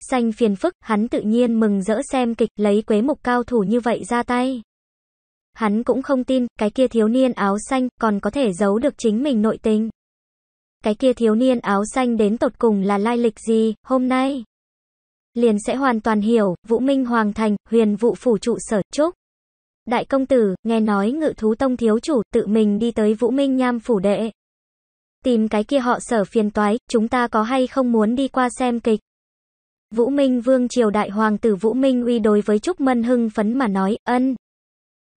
Speaker 1: Xanh phiền phức, hắn tự nhiên mừng rỡ xem kịch, lấy quế mục cao thủ như vậy ra tay. Hắn cũng không tin, cái kia thiếu niên áo xanh còn có thể giấu được chính mình nội tình cái kia thiếu niên áo xanh đến tột cùng là lai lịch gì, hôm nay liền sẽ hoàn toàn hiểu, Vũ Minh Hoàng Thành, huyền vụ phủ trụ sở, chúc. Đại công tử, nghe nói ngự thú tông thiếu chủ, tự mình đi tới Vũ Minh Nham phủ đệ. Tìm cái kia họ sở phiền toái, chúng ta có hay không muốn đi qua xem kịch. Vũ Minh Vương Triều Đại Hoàng tử Vũ Minh uy đối với Trúc Mân Hưng phấn mà nói, ân.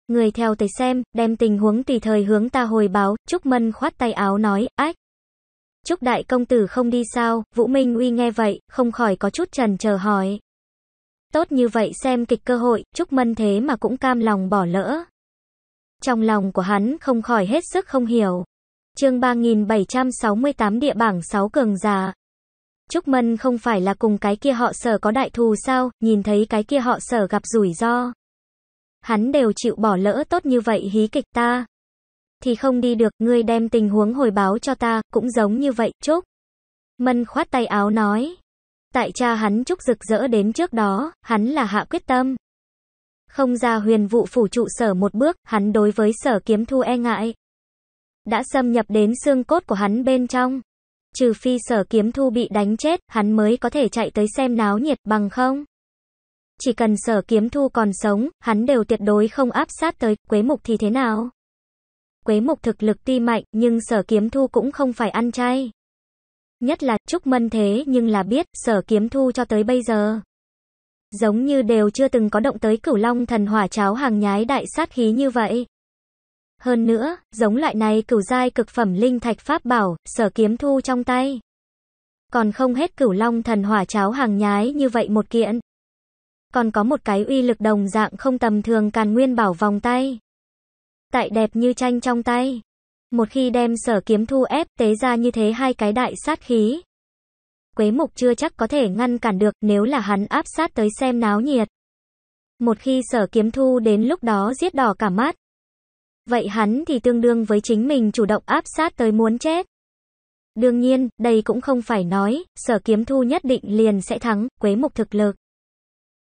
Speaker 1: Người theo tới xem, đem tình huống tùy thời hướng ta hồi báo, Trúc Mân khoát tay áo nói, ách. Chúc đại công tử không đi sao, Vũ Minh Uy nghe vậy, không khỏi có chút trần chờ hỏi. Tốt như vậy xem kịch cơ hội, chúc Mân thế mà cũng cam lòng bỏ lỡ. Trong lòng của hắn không khỏi hết sức không hiểu. chương 3768 địa bảng 6 cường già. chúc Mân không phải là cùng cái kia họ sở có đại thù sao, nhìn thấy cái kia họ sở gặp rủi ro. Hắn đều chịu bỏ lỡ tốt như vậy hí kịch ta, thì không đi được, ngươi đem tình huống hồi báo cho ta, cũng giống như vậy, chốt. Mân khoát tay áo nói. Tại cha hắn chúc rực rỡ đến trước đó, hắn là hạ quyết tâm. Không ra huyền vụ phủ trụ sở một bước, hắn đối với sở kiếm thu e ngại. Đã xâm nhập đến xương cốt của hắn bên trong. Trừ phi sở kiếm thu bị đánh chết, hắn mới có thể chạy tới xem náo nhiệt bằng không. Chỉ cần sở kiếm thu còn sống, hắn đều tuyệt đối không áp sát tới, quế mục thì thế nào? Quế mục thực lực tuy mạnh, nhưng sở kiếm thu cũng không phải ăn chay. Nhất là chúc Mân thế nhưng là biết, sở kiếm thu cho tới bây giờ. Giống như đều chưa từng có động tới cửu long thần hỏa cháo hàng nhái đại sát khí như vậy. Hơn nữa, giống loại này cửu giai cực phẩm linh thạch pháp bảo, sở kiếm thu trong tay. Còn không hết cửu long thần hỏa cháo hàng nhái như vậy một kiện. Còn có một cái uy lực đồng dạng không tầm thường càn nguyên bảo vòng tay tại đẹp như tranh trong tay. Một khi đem sở kiếm thu ép tế ra như thế hai cái đại sát khí. Quế mục chưa chắc có thể ngăn cản được nếu là hắn áp sát tới xem náo nhiệt. Một khi sở kiếm thu đến lúc đó giết đỏ cả mắt. Vậy hắn thì tương đương với chính mình chủ động áp sát tới muốn chết. Đương nhiên, đây cũng không phải nói, sở kiếm thu nhất định liền sẽ thắng, quế mục thực lực.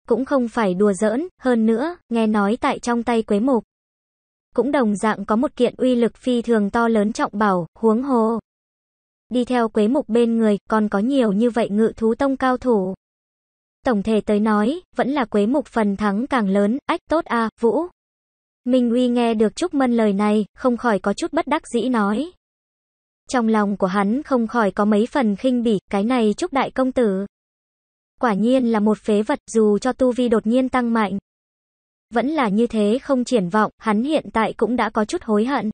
Speaker 1: Cũng không phải đùa giỡn, hơn nữa, nghe nói tại trong tay quế mục cũng đồng dạng có một kiện uy lực phi thường to lớn trọng bảo, huống hồ. Đi theo quế mục bên người, còn có nhiều như vậy ngự thú tông cao thủ. Tổng thể tới nói, vẫn là quế mục phần thắng càng lớn, ách tốt a Vũ. Minh Uy nghe được Trúc Mân lời này, không khỏi có chút bất đắc dĩ nói. Trong lòng của hắn không khỏi có mấy phần khinh bỉ, cái này Trúc Đại Công Tử. Quả nhiên là một phế vật dù cho tu vi đột nhiên tăng mạnh, vẫn là như thế không triển vọng, hắn hiện tại cũng đã có chút hối hận.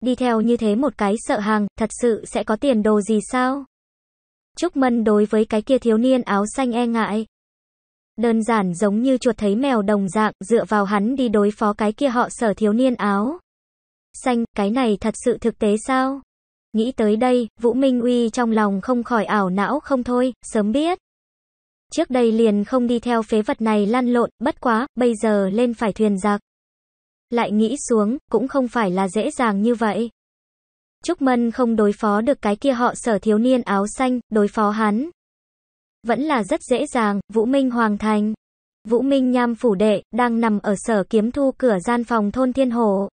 Speaker 1: Đi theo như thế một cái sợ hàng, thật sự sẽ có tiền đồ gì sao? Trúc Mân đối với cái kia thiếu niên áo xanh e ngại. Đơn giản giống như chuột thấy mèo đồng dạng, dựa vào hắn đi đối phó cái kia họ sở thiếu niên áo. Xanh, cái này thật sự thực tế sao? Nghĩ tới đây, Vũ Minh Uy trong lòng không khỏi ảo não không thôi, sớm biết trước đây liền không đi theo phế vật này lan lộn, bất quá, bây giờ lên phải thuyền giặc. Lại nghĩ xuống, cũng không phải là dễ dàng như vậy. Trúc Mân không đối phó được cái kia họ sở thiếu niên áo xanh, đối phó hắn. Vẫn là rất dễ dàng, Vũ Minh Hoàng Thành. Vũ Minh Nham Phủ Đệ, đang nằm ở sở kiếm thu cửa gian phòng thôn Thiên Hồ.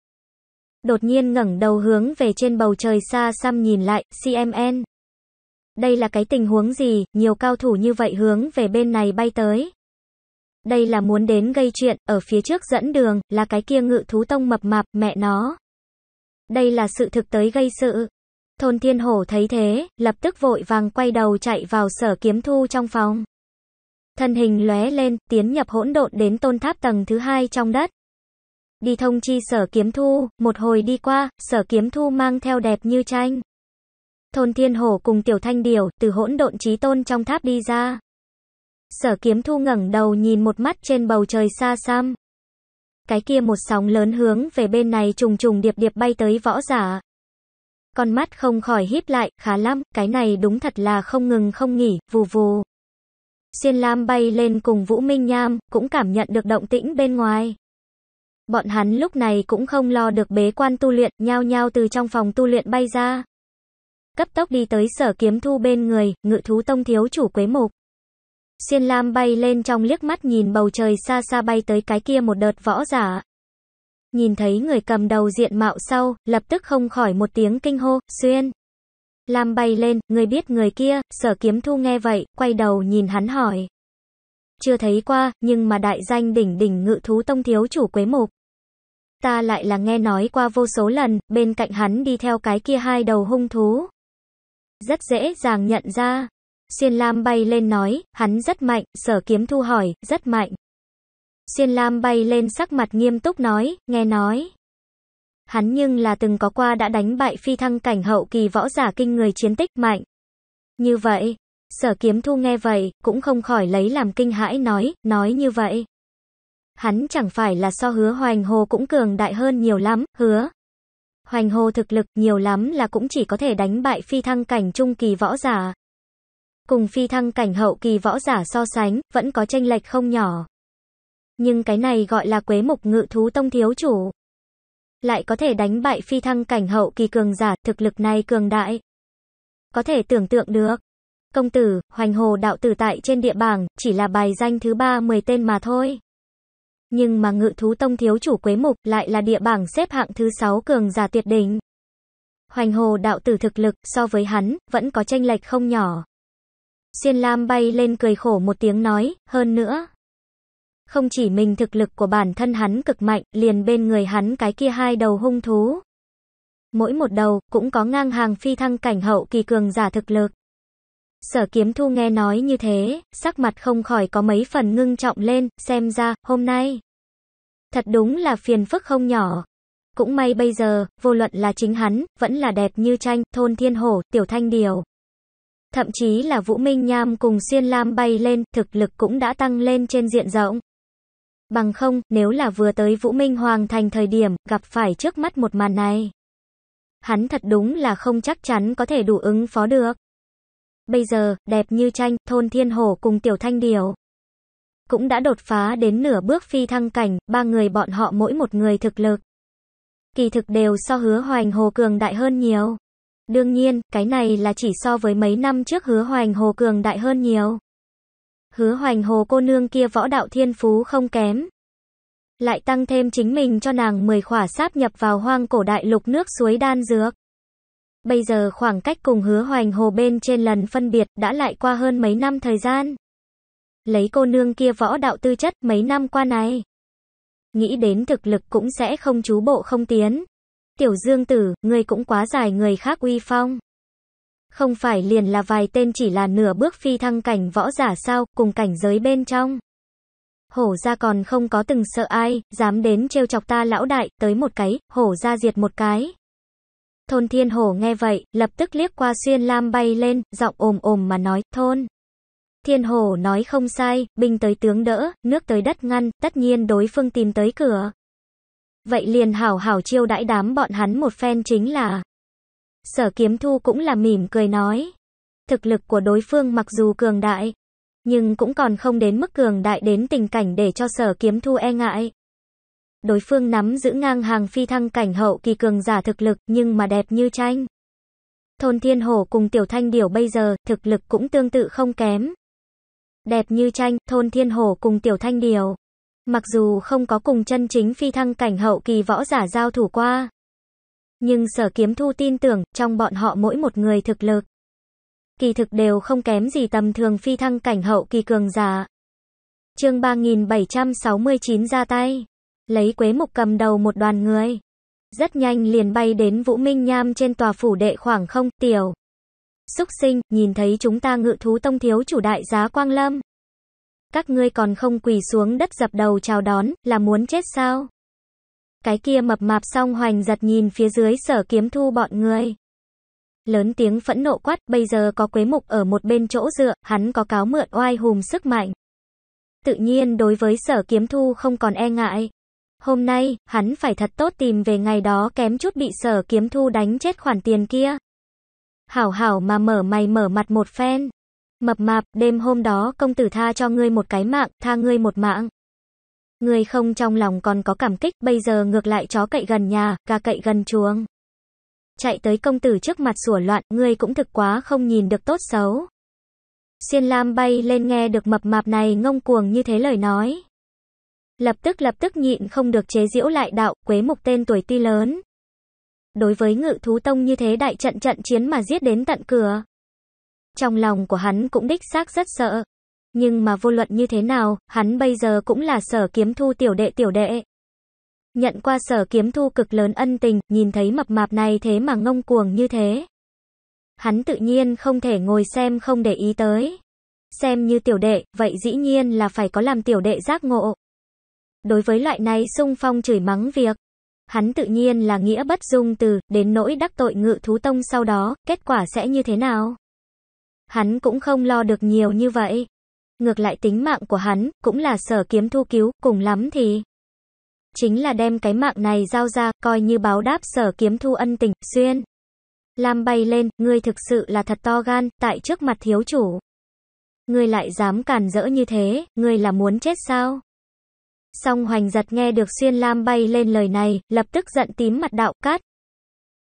Speaker 1: Đột nhiên ngẩng đầu hướng về trên bầu trời xa xăm nhìn lại, CMN. Đây là cái tình huống gì, nhiều cao thủ như vậy hướng về bên này bay tới. Đây là muốn đến gây chuyện, ở phía trước dẫn đường, là cái kia ngự thú tông mập mạp, mẹ nó. Đây là sự thực tới gây sự. Thôn thiên hổ thấy thế, lập tức vội vàng quay đầu chạy vào sở kiếm thu trong phòng. Thân hình lóe lên, tiến nhập hỗn độn đến tôn tháp tầng thứ hai trong đất. Đi thông chi sở kiếm thu, một hồi đi qua, sở kiếm thu mang theo đẹp như tranh. Thôn Thiên Hổ cùng Tiểu Thanh Điểu từ hỗn độn trí tôn trong tháp đi ra. Sở Kiếm Thu ngẩng đầu nhìn một mắt trên bầu trời xa xăm. Cái kia một sóng lớn hướng về bên này trùng trùng điệp điệp bay tới võ giả. Con mắt không khỏi híp lại, khá lắm, cái này đúng thật là không ngừng không nghỉ, vù vù. xuyên Lam bay lên cùng Vũ Minh Nham, cũng cảm nhận được động tĩnh bên ngoài. Bọn hắn lúc này cũng không lo được bế quan tu luyện, nhao nhao từ trong phòng tu luyện bay ra cấp tốc đi tới sở kiếm thu bên người, ngự thú tông thiếu chủ quế mục. xuyên Lam bay lên trong liếc mắt nhìn bầu trời xa xa bay tới cái kia một đợt võ giả. Nhìn thấy người cầm đầu diện mạo sau, lập tức không khỏi một tiếng kinh hô, xuyên. Lam bay lên, người biết người kia, sở kiếm thu nghe vậy, quay đầu nhìn hắn hỏi. Chưa thấy qua, nhưng mà đại danh đỉnh đỉnh ngự thú tông thiếu chủ quế mục. Ta lại là nghe nói qua vô số lần, bên cạnh hắn đi theo cái kia hai đầu hung thú, rất dễ dàng nhận ra. Xuyên Lam bay lên nói, hắn rất mạnh, sở kiếm thu hỏi, rất mạnh. Xuyên Lam bay lên sắc mặt nghiêm túc nói, nghe nói. Hắn nhưng là từng có qua đã đánh bại phi thăng cảnh hậu kỳ võ giả kinh người chiến tích mạnh. Như vậy, sở kiếm thu nghe vậy, cũng không khỏi lấy làm kinh hãi nói, nói như vậy. Hắn chẳng phải là so hứa hoành hồ cũng cường đại hơn nhiều lắm, hứa hoành hồ thực lực nhiều lắm là cũng chỉ có thể đánh bại phi thăng cảnh trung kỳ võ giả. Cùng phi thăng cảnh hậu kỳ võ giả so sánh, vẫn có tranh lệch không nhỏ. Nhưng cái này gọi là quế mục ngự thú tông thiếu chủ. Lại có thể đánh bại phi thăng cảnh hậu kỳ cường giả, thực lực này cường đại. Có thể tưởng tượng được. Công tử, hoành hồ đạo tử tại trên địa bảng, chỉ là bài danh thứ ba mười tên mà thôi nhưng mà ngự thú tông thiếu chủ Quế Mục lại là địa bảng xếp hạng thứ 6 cường giả tuyệt đỉnh. Hoành hồ đạo tử thực lực, so với hắn, vẫn có tranh lệch không nhỏ. xuyên Lam bay lên cười khổ một tiếng nói, hơn nữa. Không chỉ mình thực lực của bản thân hắn cực mạnh, liền bên người hắn cái kia hai đầu hung thú. Mỗi một đầu, cũng có ngang hàng phi thăng cảnh hậu kỳ cường giả thực lực. Sở kiếm thu nghe nói như thế, sắc mặt không khỏi có mấy phần ngưng trọng lên, xem ra, hôm nay. Thật đúng là phiền phức không nhỏ. Cũng may bây giờ, vô luận là chính hắn, vẫn là đẹp như tranh, thôn thiên hổ, tiểu thanh điều. Thậm chí là Vũ Minh Nham cùng xuyên lam bay lên, thực lực cũng đã tăng lên trên diện rộng. Bằng không, nếu là vừa tới Vũ Minh Hoàng thành thời điểm, gặp phải trước mắt một màn này. Hắn thật đúng là không chắc chắn có thể đủ ứng phó được. Bây giờ, đẹp như tranh, thôn thiên hổ cùng tiểu thanh điểu. Cũng đã đột phá đến nửa bước phi thăng cảnh, ba người bọn họ mỗi một người thực lực. Kỳ thực đều so hứa hoành hồ cường đại hơn nhiều. Đương nhiên, cái này là chỉ so với mấy năm trước hứa hoành hồ cường đại hơn nhiều. Hứa hoành hồ cô nương kia võ đạo thiên phú không kém. Lại tăng thêm chính mình cho nàng 10 khỏa sáp nhập vào hoang cổ đại lục nước suối đan dược. Bây giờ khoảng cách cùng hứa hoành hồ bên trên lần phân biệt đã lại qua hơn mấy năm thời gian. Lấy cô nương kia võ đạo tư chất mấy năm qua này. Nghĩ đến thực lực cũng sẽ không chú bộ không tiến. Tiểu dương tử, người cũng quá dài người khác uy phong. Không phải liền là vài tên chỉ là nửa bước phi thăng cảnh võ giả sao, cùng cảnh giới bên trong. Hổ ra còn không có từng sợ ai, dám đến trêu chọc ta lão đại, tới một cái, hổ ra diệt một cái. Thôn Thiên Hổ nghe vậy, lập tức liếc qua xuyên lam bay lên, giọng ồm ồm mà nói, thôn. Thiên Hổ nói không sai, binh tới tướng đỡ, nước tới đất ngăn, tất nhiên đối phương tìm tới cửa. Vậy liền hảo hảo chiêu đãi đám bọn hắn một phen chính là. Sở kiếm thu cũng là mỉm cười nói. Thực lực của đối phương mặc dù cường đại, nhưng cũng còn không đến mức cường đại đến tình cảnh để cho sở kiếm thu e ngại đối phương nắm giữ ngang hàng phi thăng cảnh hậu kỳ cường giả thực lực nhưng mà đẹp như tranh. Thôn Thiên Hổ cùng Tiểu Thanh Điểu bây giờ, thực lực cũng tương tự không kém. Đẹp như tranh, Thôn Thiên Hổ cùng Tiểu Thanh Điểu. Mặc dù không có cùng chân chính phi thăng cảnh hậu kỳ võ giả giao thủ qua. Nhưng sở kiếm thu tin tưởng, trong bọn họ mỗi một người thực lực. Kỳ thực đều không kém gì tầm thường phi thăng cảnh hậu kỳ cường giả. Chương 3769 ra tay lấy Quế Mục cầm đầu một đoàn người. Rất nhanh liền bay đến Vũ Minh Nham trên tòa phủ đệ khoảng không, tiểu. Xúc sinh, nhìn thấy chúng ta ngự thú tông thiếu chủ đại giá Quang Lâm. Các ngươi còn không quỳ xuống đất dập đầu chào đón, là muốn chết sao? Cái kia mập mạp song hoành giật nhìn phía dưới sở kiếm thu bọn người. Lớn tiếng phẫn nộ quát, bây giờ có quế mục ở một bên chỗ dựa, hắn có cáo mượn oai hùm sức mạnh. Tự nhiên đối với sở kiếm thu không còn e ngại, Hôm nay, hắn phải thật tốt tìm về ngày đó kém chút bị sở kiếm thu đánh chết khoản tiền kia. Hảo hảo mà mở mày mở mặt một phen. Mập mạp, đêm hôm đó công tử tha cho ngươi một cái mạng, tha ngươi một mạng. Ngươi không trong lòng còn có cảm kích, bây giờ ngược lại chó cậy gần nhà, gà cậy gần chuồng. Chạy tới công tử trước mặt sủa loạn, ngươi cũng thực quá không nhìn được tốt xấu. Xiên Lam bay lên nghe được mập mạp này ngông cuồng như thế lời nói lập tức lập tức nhịn không được chế giễu lại đạo, Quế Mục tên tuổi tuy lớn. Đối với ngự thú tông như thế đại trận trận chiến mà giết đến tận cửa. Trong lòng của hắn cũng đích xác rất sợ. Nhưng mà vô luận như thế nào, hắn bây giờ cũng là sở kiếm thu tiểu đệ tiểu đệ. Nhận qua sở kiếm thu cực lớn ân tình, nhìn thấy mập mạp này thế mà ngông cuồng như thế. Hắn tự nhiên không thể ngồi xem không để ý tới. Xem như tiểu đệ, vậy dĩ nhiên là phải có làm tiểu đệ giác ngộ. Đối với loại này sung phong chửi mắng việc, hắn tự nhiên là nghĩa bất dung từ, đến nỗi đắc tội ngự thú tông sau đó, kết quả sẽ như thế nào? Hắn cũng không lo được nhiều như vậy. Ngược lại tính mạng của hắn, cũng là sở kiếm thu cứu, cùng lắm thì. Chính là đem cái mạng này giao ra, coi như báo đáp sở kiếm thu ân tình, xuyên. làm bay lên, ngươi thực sự là thật to gan, tại trước mặt thiếu chủ. Ngươi lại dám càn rỡ như thế, ngươi là muốn chết sao? Song hoành giật nghe được xuyên lam bay lên lời này, lập tức giận tím mặt đạo cát.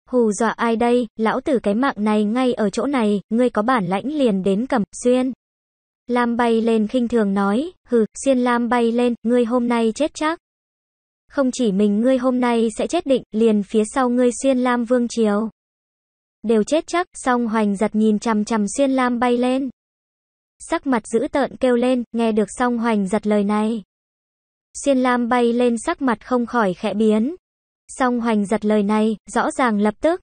Speaker 1: Hù dọa ai đây, lão tử cái mạng này ngay ở chỗ này, ngươi có bản lãnh liền đến cầm, xuyên. Lam bay lên khinh thường nói, hừ, xuyên lam bay lên, ngươi hôm nay chết chắc. Không chỉ mình ngươi hôm nay sẽ chết định, liền phía sau ngươi xuyên lam vương triều. Đều chết chắc, song hoành giật nhìn chằm chằm xuyên lam bay lên. Sắc mặt dữ tợn kêu lên, nghe được song hoành giật lời này. Xiên Lam bay lên sắc mặt không khỏi khẽ biến. Song Hoành giật lời này, rõ ràng lập tức.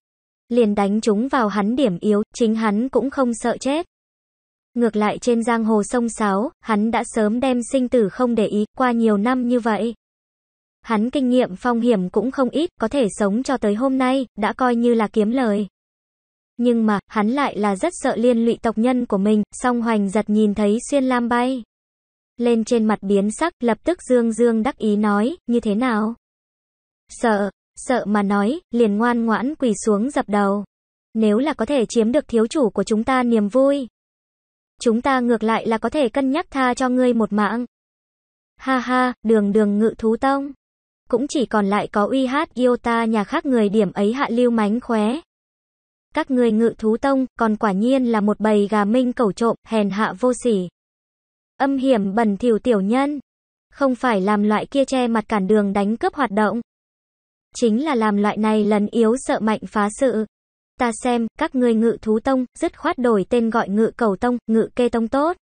Speaker 1: Liền đánh chúng vào hắn điểm yếu, chính hắn cũng không sợ chết. Ngược lại trên giang hồ sông Sáo, hắn đã sớm đem sinh tử không để ý qua nhiều năm như vậy. Hắn kinh nghiệm phong hiểm cũng không ít, có thể sống cho tới hôm nay, đã coi như là kiếm lời. Nhưng mà, hắn lại là rất sợ liên lụy tộc nhân của mình, song hoành giật nhìn thấy xuyên lam bay lên trên mặt biến sắc, lập tức Dương Dương đắc ý nói, như thế nào? Sợ, sợ mà nói, liền ngoan ngoãn quỳ xuống dập đầu. Nếu là có thể chiếm được thiếu chủ của chúng ta niềm vui. Chúng ta ngược lại là có thể cân nhắc tha cho ngươi một mạng. Ha ha, đường đường ngự thú tông. Cũng chỉ còn lại có uy hát yêu ta nhà khác người điểm ấy hạ lưu mánh khóe. Các người ngự thú tông, còn quả nhiên là một bầy gà minh cẩu trộm, hèn hạ vô sỉ. Âm hiểm bẩn thỉu tiểu nhân, không phải làm loại kia che mặt cản đường đánh cướp hoạt động, chính là làm loại này lần yếu sợ mạnh phá sự. Ta xem, các ngươi ngự thú tông, dứt khoát đổi tên gọi ngự cầu tông, ngự kê tông tốt.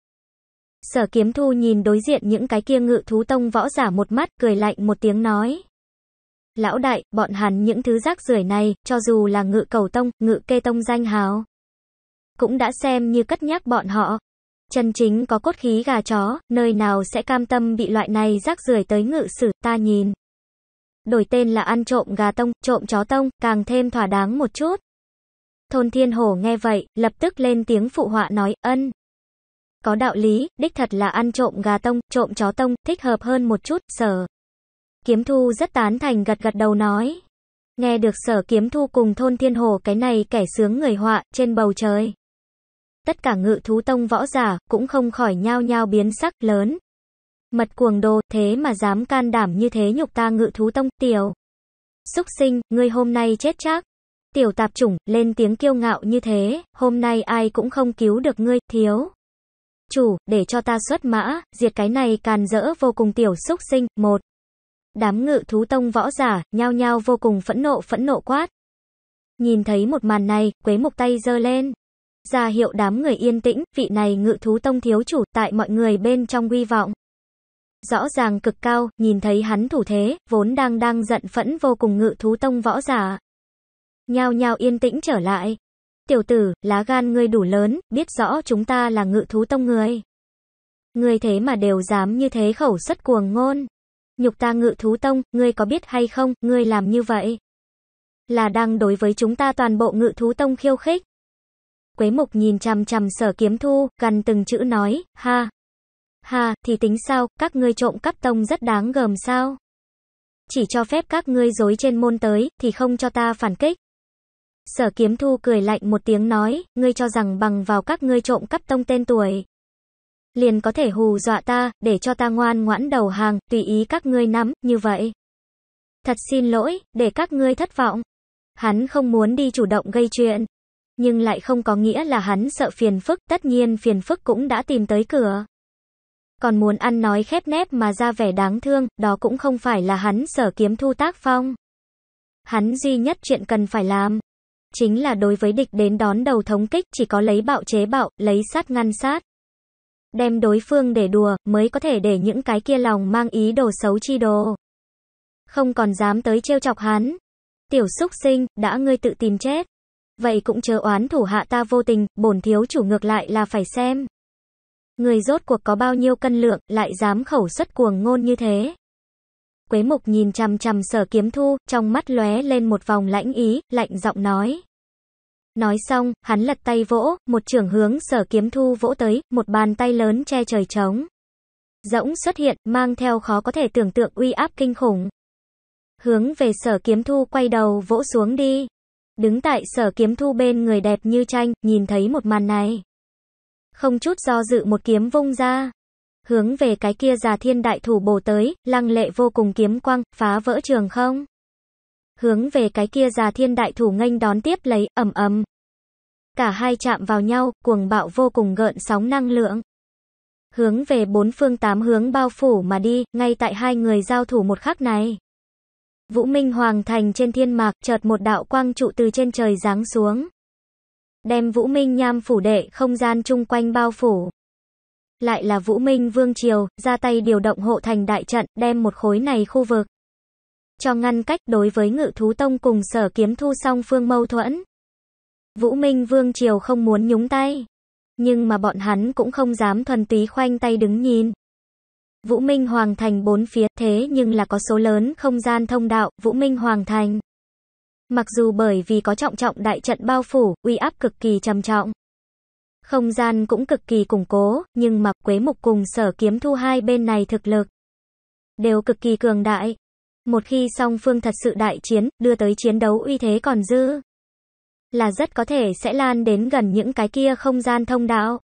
Speaker 1: Sở kiếm thu nhìn đối diện những cái kia ngự thú tông võ giả một mắt, cười lạnh một tiếng nói. Lão đại, bọn hắn những thứ rác rưởi này, cho dù là ngự cầu tông, ngự kê tông danh hào. Cũng đã xem như cất nhắc bọn họ, chân chính có cốt khí gà chó, nơi nào sẽ cam tâm bị loại này rác rưởi tới ngự sử, ta nhìn. Đổi tên là ăn trộm gà tông, trộm chó tông, càng thêm thỏa đáng một chút. Thôn Thiên Hổ nghe vậy, lập tức lên tiếng phụ họa nói, ân. Có đạo lý, đích thật là ăn trộm gà tông, trộm chó tông, thích hợp hơn một chút, sở. Kiếm Thu rất tán thành gật gật đầu nói. Nghe được sở Kiếm Thu cùng Thôn Thiên hồ cái này kẻ sướng người họa, trên bầu trời tất cả ngự thú tông võ giả cũng không khỏi nhao nhao biến sắc lớn. Mật cuồng đồ, thế mà dám can đảm như thế nhục ta ngự thú tông, tiểu. Xúc sinh, ngươi hôm nay chết chắc. Tiểu tạp chủng, lên tiếng kiêu ngạo như thế, hôm nay ai cũng không cứu được ngươi, thiếu. Chủ, để cho ta xuất mã, diệt cái này càn rỡ vô cùng tiểu xúc sinh, một. Đám ngự thú tông võ giả, nhao nhao vô cùng phẫn nộ phẫn nộ quát. Nhìn thấy một màn này, quế mục tay giơ lên ra hiệu đám người yên tĩnh, vị này ngự thú tông thiếu chủ, tại mọi người bên trong uy vọng. Rõ ràng cực cao, nhìn thấy hắn thủ thế, vốn đang đang giận phẫn vô cùng ngự thú tông võ giả. Nhao nhao yên tĩnh trở lại. Tiểu tử, lá gan ngươi đủ lớn, biết rõ chúng ta là ngự thú tông người. Ngươi thế mà đều dám như thế khẩu xuất cuồng ngôn. Nhục ta ngự thú tông, ngươi có biết hay không, ngươi làm như vậy. Là đang đối với chúng ta toàn bộ ngự thú tông khiêu khích. Quế mục nhìn chằm chằm sở kiếm thu, gần từng chữ nói, ha. Ha, thì tính sao, các ngươi trộm cắp tông rất đáng gờm sao? Chỉ cho phép các ngươi dối trên môn tới, thì không cho ta phản kích. Sở kiếm thu cười lạnh một tiếng nói, ngươi cho rằng bằng vào các ngươi trộm cắp tông tên tuổi. Liền có thể hù dọa ta, để cho ta ngoan ngoãn đầu hàng, tùy ý các ngươi nắm, như vậy. Thật xin lỗi, để các ngươi thất vọng. Hắn không muốn đi chủ động gây chuyện nhưng lại không có nghĩa là hắn sợ phiền phức, tất nhiên phiền phức cũng đã tìm tới cửa. Còn muốn ăn nói khép nép mà ra vẻ đáng thương, đó cũng không phải là hắn sở kiếm thu tác phong. Hắn duy nhất chuyện cần phải làm, chính là đối với địch đến đón đầu thống kích chỉ có lấy bạo chế bạo, lấy sát ngăn sát. Đem đối phương để đùa, mới có thể để những cái kia lòng mang ý đồ xấu chi đồ. Không còn dám tới trêu chọc hắn. Tiểu xúc sinh, đã ngươi tự tìm chết vậy cũng chờ oán thủ hạ ta vô tình, bổn thiếu chủ ngược lại là phải xem. Người rốt cuộc có bao nhiêu cân lượng, lại dám khẩu xuất cuồng ngôn như thế. Quế mục nhìn chằm chằm sở kiếm thu, trong mắt lóe lên một vòng lãnh ý, lạnh giọng nói. Nói xong, hắn lật tay vỗ, một trưởng hướng sở kiếm thu vỗ tới, một bàn tay lớn che trời trống. dũng xuất hiện, mang theo khó có thể tưởng tượng uy áp kinh khủng. Hướng về sở kiếm thu quay đầu vỗ xuống đi. Đứng tại sở kiếm thu bên người đẹp như tranh, nhìn thấy một màn này. Không chút do dự một kiếm vung ra. Hướng về cái kia già thiên đại thủ bổ tới, lăng lệ vô cùng kiếm quăng, phá vỡ trường không. Hướng về cái kia già thiên đại thủ nghênh đón tiếp lấy, ầm ầm. Cả hai chạm vào nhau, cuồng bạo vô cùng gợn sóng năng lượng. Hướng về bốn phương tám hướng bao phủ mà đi, ngay tại hai người giao thủ một khắc này. Vũ Minh Hoàng Thành trên thiên mạc, chợt một đạo quang trụ từ trên trời giáng xuống. Đem Vũ Minh Nham phủ đệ không gian chung quanh bao phủ. Lại là Vũ Minh Vương Triều, ra tay điều động hộ thành đại trận, đem một khối này khu vực. Cho ngăn cách đối với ngự thú tông cùng sở kiếm thu song phương mâu thuẫn. Vũ Minh Vương Triều không muốn nhúng tay. Nhưng mà bọn hắn cũng không dám thuần túy khoanh tay đứng nhìn. Vũ Minh Hoàng Thành bốn phía thế nhưng là có số lớn không gian thông đạo Vũ Minh Hoàng Thành. Mặc dù bởi vì có trọng trọng đại trận bao phủ, uy áp cực kỳ trầm trọng. Không gian cũng cực kỳ củng cố, nhưng mà Quế Mục cùng sở kiếm thu hai bên này thực lực. Đều cực kỳ cường đại. Một khi song phương thật sự đại chiến, đưa tới chiến đấu uy thế còn dư. Là rất có thể sẽ lan đến gần những cái kia không gian thông đạo.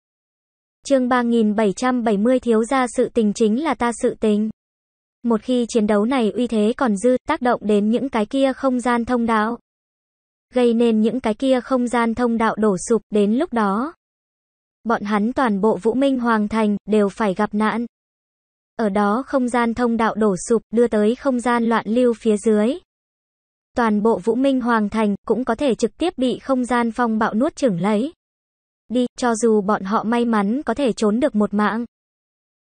Speaker 1: Chương 3770 thiếu ra sự tình chính là ta sự tình. Một khi chiến đấu này uy thế còn dư, tác động đến những cái kia không gian thông đạo. Gây nên những cái kia không gian thông đạo đổ sụp đến lúc đó. Bọn hắn toàn bộ Vũ Minh Hoàng Thành đều phải gặp nạn. Ở đó không gian thông đạo đổ sụp đưa tới không gian loạn lưu phía dưới. Toàn bộ Vũ Minh Hoàng Thành cũng có thể trực tiếp bị không gian phong bạo nuốt chửng lấy đi, cho dù bọn họ may mắn có thể trốn được một mạng.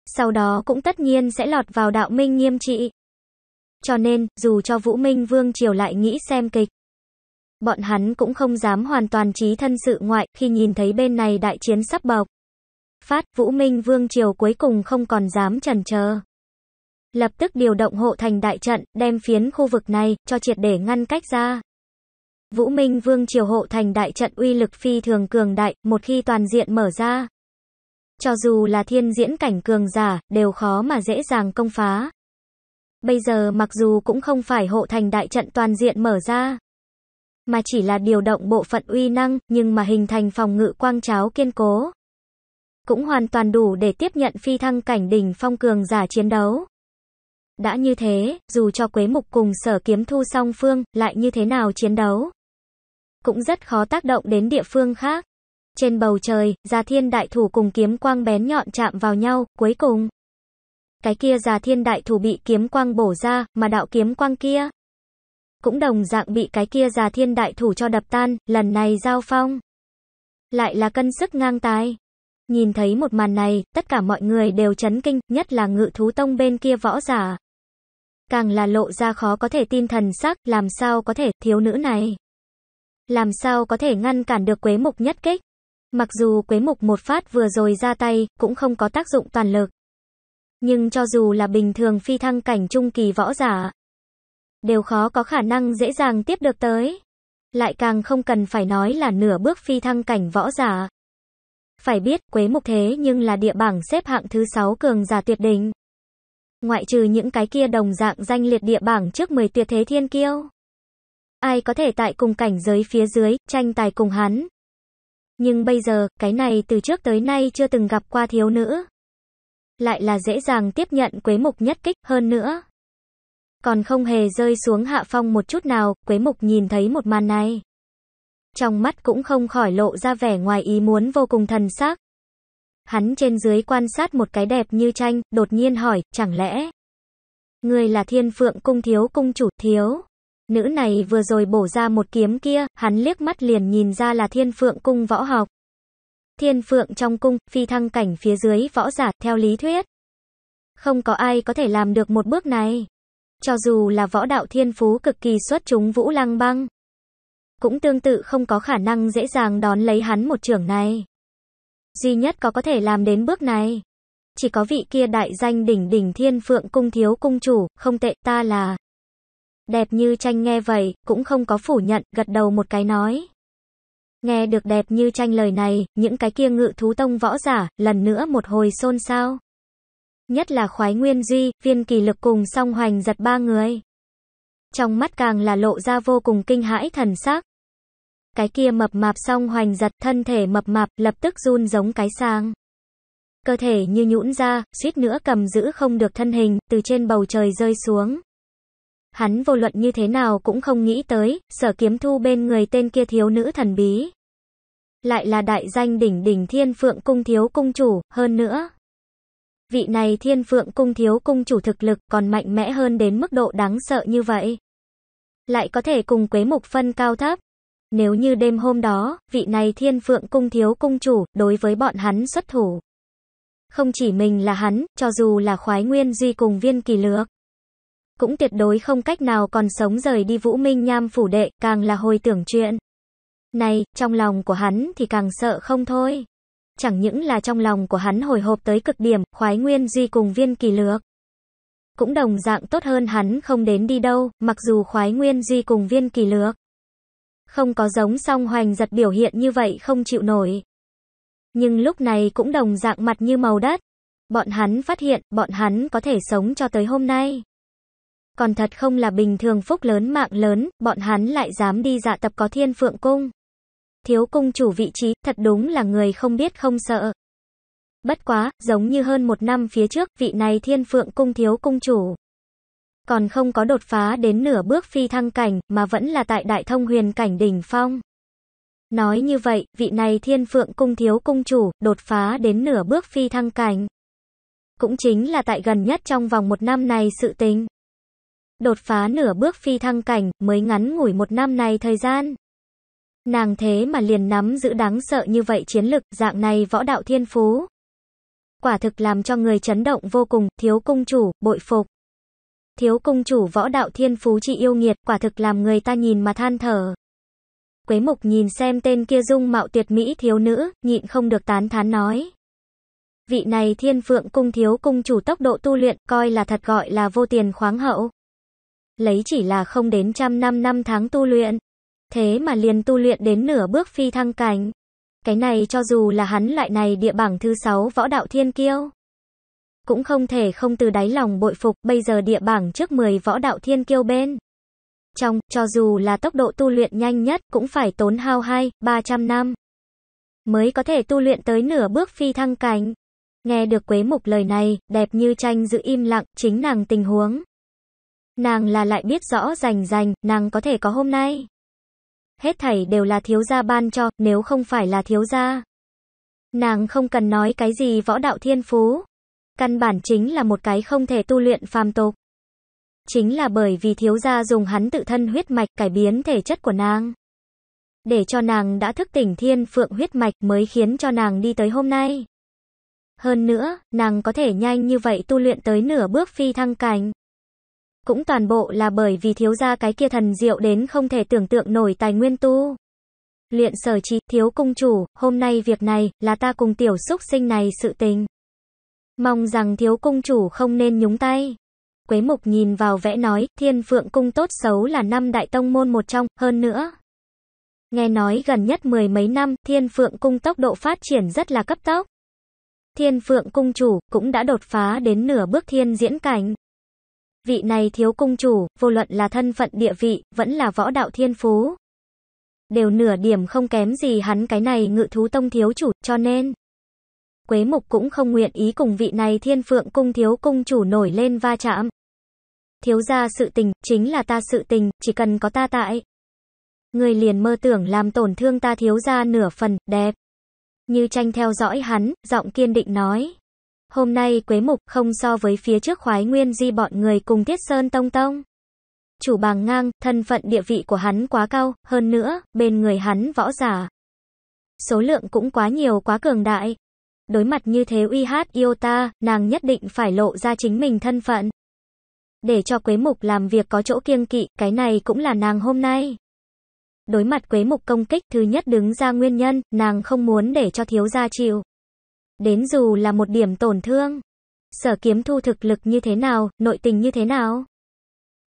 Speaker 1: Sau đó cũng tất nhiên sẽ lọt vào đạo minh nghiêm trị. Cho nên, dù cho Vũ Minh Vương Triều lại nghĩ xem kịch, bọn hắn cũng không dám hoàn toàn trí thân sự ngoại khi nhìn thấy bên này đại chiến sắp bọc. Phát Vũ Minh Vương Triều cuối cùng không còn dám chần chờ. Lập tức điều động hộ thành đại trận, đem phiến khu vực này, cho triệt để ngăn cách ra. Vũ Minh Vương triều hộ thành đại trận uy lực phi thường cường đại, một khi toàn diện mở ra. Cho dù là thiên diễn cảnh cường giả, đều khó mà dễ dàng công phá. Bây giờ mặc dù cũng không phải hộ thành đại trận toàn diện mở ra, mà chỉ là điều động bộ phận uy năng, nhưng mà hình thành phòng ngự quang cháo kiên cố. Cũng hoàn toàn đủ để tiếp nhận phi thăng cảnh đỉnh phong cường giả chiến đấu. Đã như thế, dù cho Quế Mục cùng sở kiếm thu song phương, lại như thế nào chiến đấu cũng rất khó tác động đến địa phương khác. Trên bầu trời, Già Thiên Đại Thủ cùng kiếm quang bén nhọn chạm vào nhau, cuối cùng. Cái kia Già Thiên Đại Thủ bị kiếm quang bổ ra, mà đạo kiếm quang kia cũng đồng dạng bị cái kia Già Thiên Đại Thủ cho đập tan, lần này giao phong. Lại là cân sức ngang tài. Nhìn thấy một màn này, tất cả mọi người đều chấn kinh, nhất là ngự thú tông bên kia võ giả. Càng là lộ ra khó có thể tin thần sắc, làm sao có thể, thiếu nữ này. Làm sao có thể ngăn cản được Quế Mục nhất kích? Mặc dù Quế Mục một phát vừa rồi ra tay, cũng không có tác dụng toàn lực. Nhưng cho dù là bình thường phi thăng cảnh trung kỳ võ giả, đều khó có khả năng dễ dàng tiếp được tới. Lại càng không cần phải nói là nửa bước phi thăng cảnh võ giả. Phải biết, Quế Mục thế nhưng là địa bảng xếp hạng thứ 6 cường giả tuyệt đỉnh. Ngoại trừ những cái kia đồng dạng danh liệt địa bảng trước 10 tuyệt thế thiên kiêu ai có thể tại cùng cảnh giới phía dưới, tranh tài cùng hắn. Nhưng bây giờ, cái này từ trước tới nay chưa từng gặp qua thiếu nữ. Lại là dễ dàng tiếp nhận quế mục nhất kích hơn nữa. Còn không hề rơi xuống hạ phong một chút nào, quế mục nhìn thấy một màn này. Trong mắt cũng không khỏi lộ ra vẻ ngoài ý muốn vô cùng thần sắc. Hắn trên dưới quan sát một cái đẹp như tranh, đột nhiên hỏi, chẳng lẽ. Người là thiên phượng cung thiếu cung chủ thiếu nữ này vừa rồi bổ ra một kiếm kia, hắn liếc mắt liền nhìn ra là thiên phượng cung võ học. Thiên phượng trong cung, phi thăng cảnh phía dưới võ giả, theo lý thuyết. Không có ai có thể làm được một bước này. Cho dù là võ đạo thiên phú cực kỳ xuất chúng vũ lăng băng. Cũng tương tự không có khả năng dễ dàng đón lấy hắn một trưởng này. Duy nhất có có thể làm đến bước này. Chỉ có vị kia đại danh đỉnh đỉnh thiên phượng cung thiếu cung chủ, không tệ ta là. Đẹp như tranh nghe vậy, cũng không có phủ nhận, gật đầu một cái nói. Nghe được đẹp như tranh lời này, những cái kia ngự thú tông võ giả, lần nữa một hồi xôn xao. Nhất là khoái nguyên duy, viên kỳ lực cùng song hoành giật ba người. Trong mắt càng là lộ ra vô cùng kinh hãi thần sắc. Cái kia mập mạp song hoành giật thân thể mập mạp lập tức run giống cái sang. Cơ thể như nhũn ra, suýt nữa cầm giữ không được thân hình, từ trên bầu trời rơi xuống. Hắn vô luận như thế nào cũng không nghĩ tới, sở kiếm thu bên người tên kia thiếu nữ thần bí. Lại là đại danh đỉnh đỉnh thiên phượng cung thiếu cung chủ, hơn nữa. Vị này thiên phượng cung thiếu cung chủ thực lực còn mạnh mẽ hơn đến mức độ đáng sợ như vậy. Lại có thể cùng quế mục phân cao thấp. Nếu như đêm hôm đó, vị này thiên phượng cung thiếu cung chủ, đối với bọn hắn xuất thủ. Không chỉ mình là hắn, cho dù là khoái nguyên duy cùng viên kỳ lược cũng tuyệt đối không cách nào còn sống rời đi Vũ Minh Nham phủ đệ, càng là hồi tưởng chuyện. Này, trong lòng của hắn thì càng sợ không thôi. Chẳng những là trong lòng của hắn hồi hộp tới cực điểm, khoái nguyên duy cùng viên kỳ lược. Cũng đồng dạng tốt hơn hắn không đến đi đâu, mặc dù khoái nguyên duy cùng viên kỳ lược. Không có giống song hoành giật biểu hiện như vậy không chịu nổi. Nhưng lúc này cũng đồng dạng mặt như màu đất. Bọn hắn phát hiện, bọn hắn có thể sống cho tới hôm nay. Còn thật không là bình thường phúc lớn mạng lớn, bọn hắn lại dám đi dạ tập có thiên phượng cung. Thiếu cung chủ vị trí, thật đúng là người không biết không sợ. Bất quá, giống như hơn một năm phía trước, vị này thiên phượng cung thiếu cung chủ. Còn không có đột phá đến nửa bước phi thăng cảnh, mà vẫn là tại đại thông huyền cảnh đỉnh phong. Nói như vậy, vị này thiên phượng cung thiếu cung chủ, đột phá đến nửa bước phi thăng cảnh. Cũng chính là tại gần nhất trong vòng một năm này sự tình đột phá nửa bước phi thăng cảnh, mới ngắn ngủi một năm này thời gian. Nàng thế mà liền nắm giữ đáng sợ như vậy chiến lực, dạng này võ đạo thiên phú. Quả thực làm cho người chấn động vô cùng, thiếu cung chủ, bội phục. Thiếu cung chủ võ đạo thiên phú chi yêu nghiệt, quả thực làm người ta nhìn mà than thở. Quế mục nhìn xem tên kia dung mạo tuyệt mỹ thiếu nữ, nhịn không được tán thán nói. Vị này thiên phượng cung thiếu cung chủ tốc độ tu luyện, coi là thật gọi là vô tiền khoáng hậu lấy chỉ là không đến trăm năm năm tháng tu luyện. Thế mà liền tu luyện đến nửa bước phi thăng cảnh. Cái này cho dù là hắn loại này địa bảng thứ sáu võ đạo thiên kiêu. Cũng không thể không từ đáy lòng bội phục bây giờ địa bảng trước 10 võ đạo thiên kiêu bên. Trong, cho dù là tốc độ tu luyện nhanh nhất cũng phải tốn hao 2, 300 năm. Mới có thể tu luyện tới nửa bước phi thăng cảnh. Nghe được Quế Mục lời này, đẹp như tranh giữ im lặng, chính nàng tình huống. Nàng là lại biết rõ rành rành, nàng có thể có hôm nay. Hết thảy đều là thiếu gia ban cho, nếu không phải là thiếu gia. Nàng không cần nói cái gì võ đạo thiên phú. Căn bản chính là một cái không thể tu luyện phàm tục. Chính là bởi vì thiếu gia dùng hắn tự thân huyết mạch cải biến thể chất của nàng. Để cho nàng đã thức tỉnh thiên phượng huyết mạch mới khiến cho nàng đi tới hôm nay. Hơn nữa, nàng có thể nhanh như vậy tu luyện tới nửa bước phi thăng cảnh cũng toàn bộ là bởi vì thiếu gia cái kia thần diệu đến không thể tưởng tượng nổi tài nguyên tu. Luyện sở trí, thiếu cung chủ, hôm nay việc này, là ta cùng tiểu xúc sinh này sự tình. Mong rằng thiếu cung chủ không nên nhúng tay. Quế mục nhìn vào vẽ nói, thiên phượng cung tốt xấu là năm đại tông môn một trong, hơn nữa. Nghe nói gần nhất mười mấy năm, thiên phượng cung tốc độ phát triển rất là cấp tốc. Thiên phượng cung chủ, cũng đã đột phá đến nửa bước thiên diễn cảnh. Vị này thiếu cung chủ, vô luận là thân phận địa vị, vẫn là võ đạo thiên phú. Đều nửa điểm không kém gì hắn cái này ngự thú tông thiếu chủ, cho nên. Quế mục cũng không nguyện ý cùng vị này thiên phượng cung thiếu cung chủ nổi lên va chạm. Thiếu ra sự tình, chính là ta sự tình, chỉ cần có ta tại. Người liền mơ tưởng làm tổn thương ta thiếu ra nửa phần, đẹp. Như tranh theo dõi hắn, giọng kiên định nói. Hôm nay Quế Mục không so với phía trước khoái nguyên di bọn người cùng Tiết Sơn Tông Tông. Chủ bàng ngang, thân phận địa vị của hắn quá cao, hơn nữa, bên người hắn võ giả. Số lượng cũng quá nhiều quá cường đại. Đối mặt như thế uy hát yêu ta, nàng nhất định phải lộ ra chính mình thân phận. Để cho Quế Mục làm việc có chỗ kiêng kỵ, cái này cũng là nàng hôm nay. Đối mặt Quế Mục công kích thứ nhất đứng ra nguyên nhân, nàng không muốn để cho thiếu gia chịu. Đến dù là một điểm tổn thương. Sở kiếm thu thực lực như thế nào, nội tình như thế nào?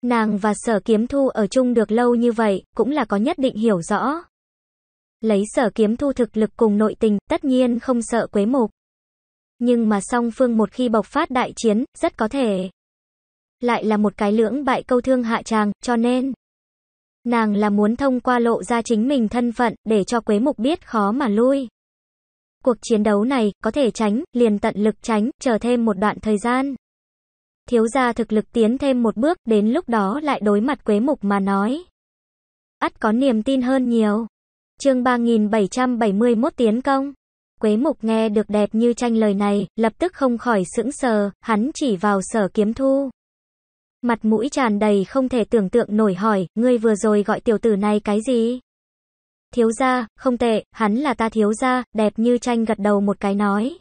Speaker 1: Nàng và sở kiếm thu ở chung được lâu như vậy, cũng là có nhất định hiểu rõ. Lấy sở kiếm thu thực lực cùng nội tình, tất nhiên không sợ quế mục. Nhưng mà song phương một khi bộc phát đại chiến, rất có thể. Lại là một cái lưỡng bại câu thương hạ tràng, cho nên. Nàng là muốn thông qua lộ ra chính mình thân phận, để cho quế mục biết khó mà lui. Cuộc chiến đấu này, có thể tránh, liền tận lực tránh, chờ thêm một đoạn thời gian. Thiếu gia thực lực tiến thêm một bước, đến lúc đó lại đối mặt quế mục mà nói. ắt có niềm tin hơn nhiều. chương 3771 tiến công. Quế mục nghe được đẹp như tranh lời này, lập tức không khỏi sững sờ, hắn chỉ vào sở kiếm thu. Mặt mũi tràn đầy không thể tưởng tượng nổi hỏi, ngươi vừa rồi gọi tiểu tử này cái gì? Thiếu gia, không tệ, hắn là ta thiếu gia, đẹp như tranh gật đầu một cái nói.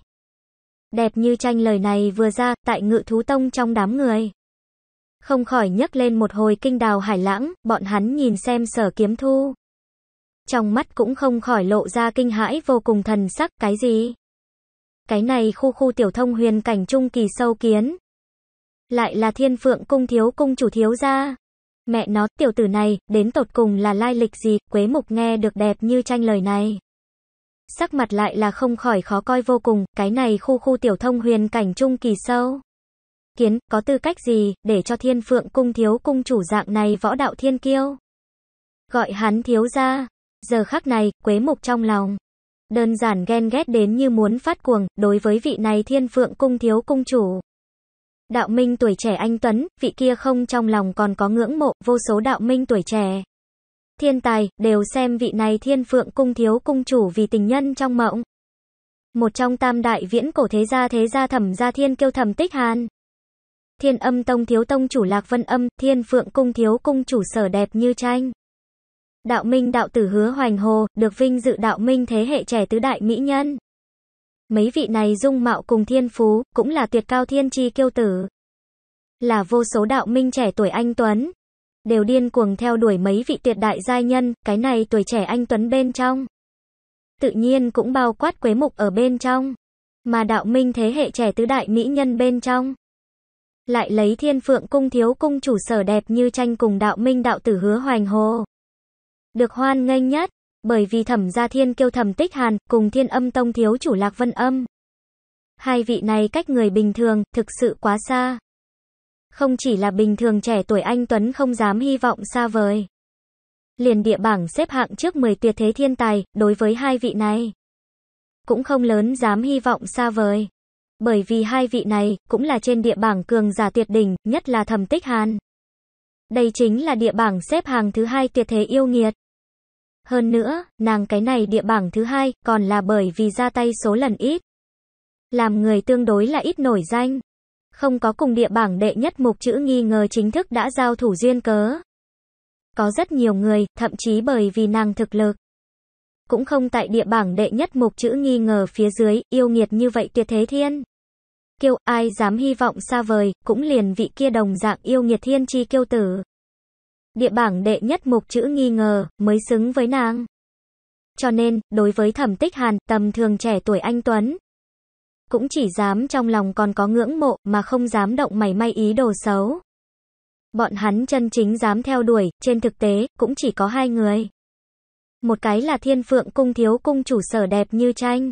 Speaker 1: Đẹp như tranh lời này vừa ra, tại ngự thú tông trong đám người. Không khỏi nhấc lên một hồi kinh đào hải lãng, bọn hắn nhìn xem sở kiếm thu. Trong mắt cũng không khỏi lộ ra kinh hãi vô cùng thần sắc, cái gì? Cái này khu khu tiểu thông huyền cảnh trung kỳ sâu kiến. Lại là thiên phượng cung thiếu cung chủ thiếu gia. Mẹ nó, tiểu tử này, đến tột cùng là lai lịch gì, quế mục nghe được đẹp như tranh lời này. Sắc mặt lại là không khỏi khó coi vô cùng, cái này khu khu tiểu thông huyền cảnh trung kỳ sâu. Kiến, có tư cách gì, để cho thiên phượng cung thiếu cung chủ dạng này võ đạo thiên kiêu. Gọi hắn thiếu ra, giờ khắc này, quế mục trong lòng. Đơn giản ghen ghét đến như muốn phát cuồng, đối với vị này thiên phượng cung thiếu cung chủ. Đạo minh tuổi trẻ anh Tuấn, vị kia không trong lòng còn có ngưỡng mộ, vô số đạo minh tuổi trẻ. Thiên tài, đều xem vị này thiên phượng cung thiếu cung chủ vì tình nhân trong mộng. Một trong tam đại viễn cổ thế gia thế gia thẩm gia thiên kêu thẩm tích hàn. Thiên âm tông thiếu tông chủ lạc vân âm, thiên phượng cung thiếu cung chủ sở đẹp như tranh. Đạo minh đạo tử hứa hoành hồ, được vinh dự đạo minh thế hệ trẻ tứ đại mỹ nhân. Mấy vị này dung mạo cùng thiên phú, cũng là tuyệt cao thiên chi kiêu tử. Là vô số đạo minh trẻ tuổi anh Tuấn. Đều điên cuồng theo đuổi mấy vị tuyệt đại giai nhân, cái này tuổi trẻ anh Tuấn bên trong. Tự nhiên cũng bao quát quế mục ở bên trong. Mà đạo minh thế hệ trẻ tứ đại mỹ nhân bên trong. Lại lấy thiên phượng cung thiếu cung chủ sở đẹp như tranh cùng đạo minh đạo tử hứa hoành hồ. Được hoan nghênh nhất bởi vì thẩm gia thiên kêu thẩm tích hàn, cùng thiên âm tông thiếu chủ lạc vân âm. Hai vị này cách người bình thường, thực sự quá xa. Không chỉ là bình thường trẻ tuổi anh Tuấn không dám hy vọng xa vời. Liền địa bảng xếp hạng trước 10 tuyệt thế thiên tài, đối với hai vị này. Cũng không lớn dám hy vọng xa vời. Bởi vì hai vị này, cũng là trên địa bảng cường giả tuyệt đỉnh, nhất là thẩm tích hàn. Đây chính là địa bảng xếp hàng thứ hai tuyệt thế yêu nghiệt. Hơn nữa, nàng cái này địa bảng thứ hai còn là bởi vì ra tay số lần ít. Làm người tương đối là ít nổi danh. Không có cùng địa bảng đệ nhất mục chữ nghi ngờ chính thức đã giao thủ duyên cớ. Có rất nhiều người, thậm chí bởi vì nàng thực lực. Cũng không tại địa bảng đệ nhất mục chữ nghi ngờ phía dưới, yêu nghiệt như vậy tuyệt thế thiên. kêu ai dám hy vọng xa vời, cũng liền vị kia đồng dạng yêu nghiệt thiên chi kêu tử địa bảng đệ nhất mục chữ nghi ngờ, mới xứng với nàng. Cho nên, đối với thẩm tích hàn, tầm thường trẻ tuổi anh Tuấn, cũng chỉ dám trong lòng còn có ngưỡng mộ, mà không dám động mảy may ý đồ xấu. Bọn hắn chân chính dám theo đuổi, trên thực tế, cũng chỉ có hai người. Một cái là thiên phượng cung thiếu cung chủ sở đẹp như tranh.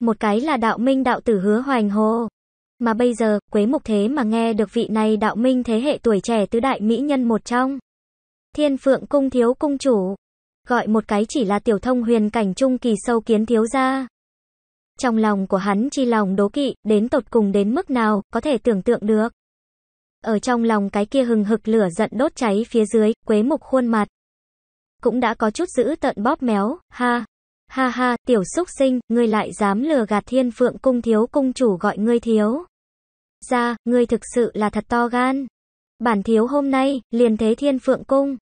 Speaker 1: Một cái là đạo minh đạo tử hứa hoành hồ. Mà bây giờ, Quế Mục thế mà nghe được vị này đạo minh thế hệ tuổi trẻ tứ đại mỹ nhân một trong. Thiên Phượng cung thiếu cung chủ, gọi một cái chỉ là tiểu thông huyền cảnh trung kỳ sâu kiến thiếu gia. Trong lòng của hắn chi lòng đố kỵ, đến tột cùng đến mức nào, có thể tưởng tượng được. Ở trong lòng cái kia hừng hực lửa giận đốt cháy phía dưới, quế mục khuôn mặt. Cũng đã có chút giữ tận bóp méo, ha. Ha ha, tiểu xúc sinh, ngươi lại dám lừa gạt thiên phượng cung thiếu cung chủ gọi ngươi thiếu. Ra, ngươi thực sự là thật to gan. Bản thiếu hôm nay, liền thế thiên phượng cung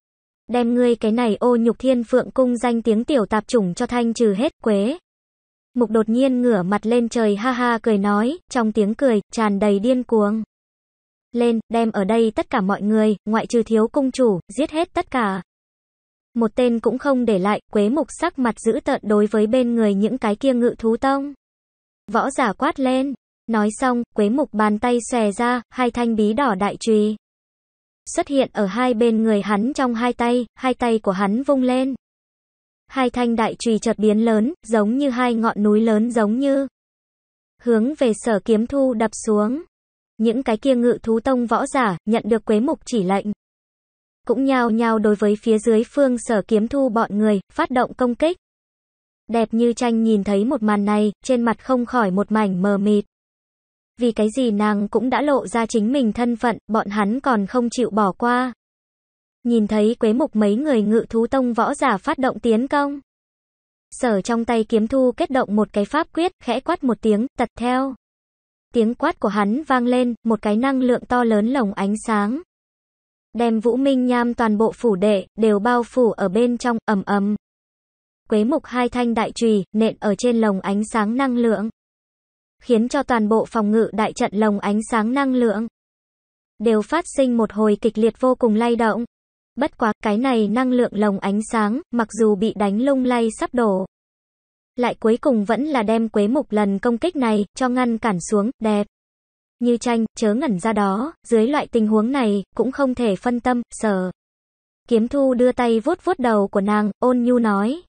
Speaker 1: đem ngươi cái này ô nhục thiên phượng cung danh tiếng tiểu tạp chủng cho thanh trừ hết quế. Mục đột nhiên ngửa mặt lên trời ha ha cười nói, trong tiếng cười, tràn đầy điên cuồng. Lên, đem ở đây tất cả mọi người, ngoại trừ thiếu cung chủ, giết hết tất cả. Một tên cũng không để lại, quế mục sắc mặt giữ tợn đối với bên người những cái kia ngự thú tông. Võ giả quát lên. Nói xong, quế mục bàn tay xòe ra, hai thanh bí đỏ đại trùy xuất hiện ở hai bên người hắn trong hai tay, hai tay của hắn vung lên. Hai thanh đại trùy chợt biến lớn, giống như hai ngọn núi lớn giống như hướng về sở kiếm thu đập xuống. Những cái kia ngự thú tông võ giả, nhận được quế mục chỉ lệnh. Cũng nhào nhào đối với phía dưới phương sở kiếm thu bọn người, phát động công kích. Đẹp như tranh nhìn thấy một màn này, trên mặt không khỏi một mảnh mờ mịt vì cái gì nàng cũng đã lộ ra chính mình thân phận, bọn hắn còn không chịu bỏ qua. Nhìn thấy quế mục mấy người ngự thú tông võ giả phát động tiến công. Sở trong tay kiếm thu kết động một cái pháp quyết, khẽ quát một tiếng, tật theo. Tiếng quát của hắn vang lên, một cái năng lượng to lớn lồng ánh sáng. Đem vũ minh nham toàn bộ phủ đệ, đều bao phủ ở bên trong, ầm ầm. Quế mục hai thanh đại trùy, nện ở trên lồng ánh sáng năng lượng khiến cho toàn bộ phòng ngự đại trận lồng ánh sáng năng lượng đều phát sinh một hồi kịch liệt vô cùng lay động. Bất quá, cái này năng lượng lồng ánh sáng, mặc dù bị đánh lung lay sắp đổ, lại cuối cùng vẫn là đem quế mục lần công kích này cho ngăn cản xuống, đẹp. Như tranh, chớ ngẩn ra đó, dưới loại tình huống này, cũng không thể phân tâm, sợ. Kiếm thu đưa tay vuốt vuốt đầu của nàng, ôn nhu nói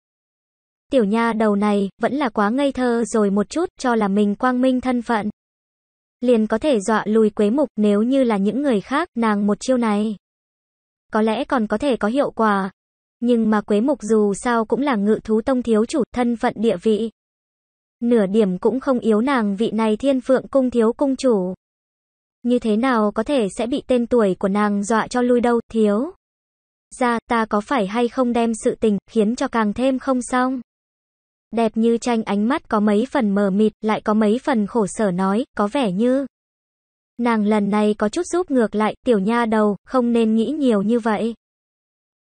Speaker 1: tiểu nha đầu này, vẫn là quá ngây thơ rồi một chút, cho là mình quang minh thân phận. Liền có thể dọa lùi quế mục nếu như là những người khác, nàng một chiêu này. Có lẽ còn có thể có hiệu quả. Nhưng mà quế mục dù sao cũng là ngự thú tông thiếu chủ, thân phận địa vị. Nửa điểm cũng không yếu nàng vị này thiên phượng cung thiếu cung chủ. Như thế nào có thể sẽ bị tên tuổi của nàng dọa cho lui đâu, thiếu ra ta có phải hay không đem sự tình khiến cho càng thêm không xong đẹp như tranh ánh mắt có mấy phần mờ mịt, lại có mấy phần khổ sở nói, có vẻ như. Nàng lần này có chút giúp ngược lại, tiểu nha đầu, không nên nghĩ nhiều như vậy.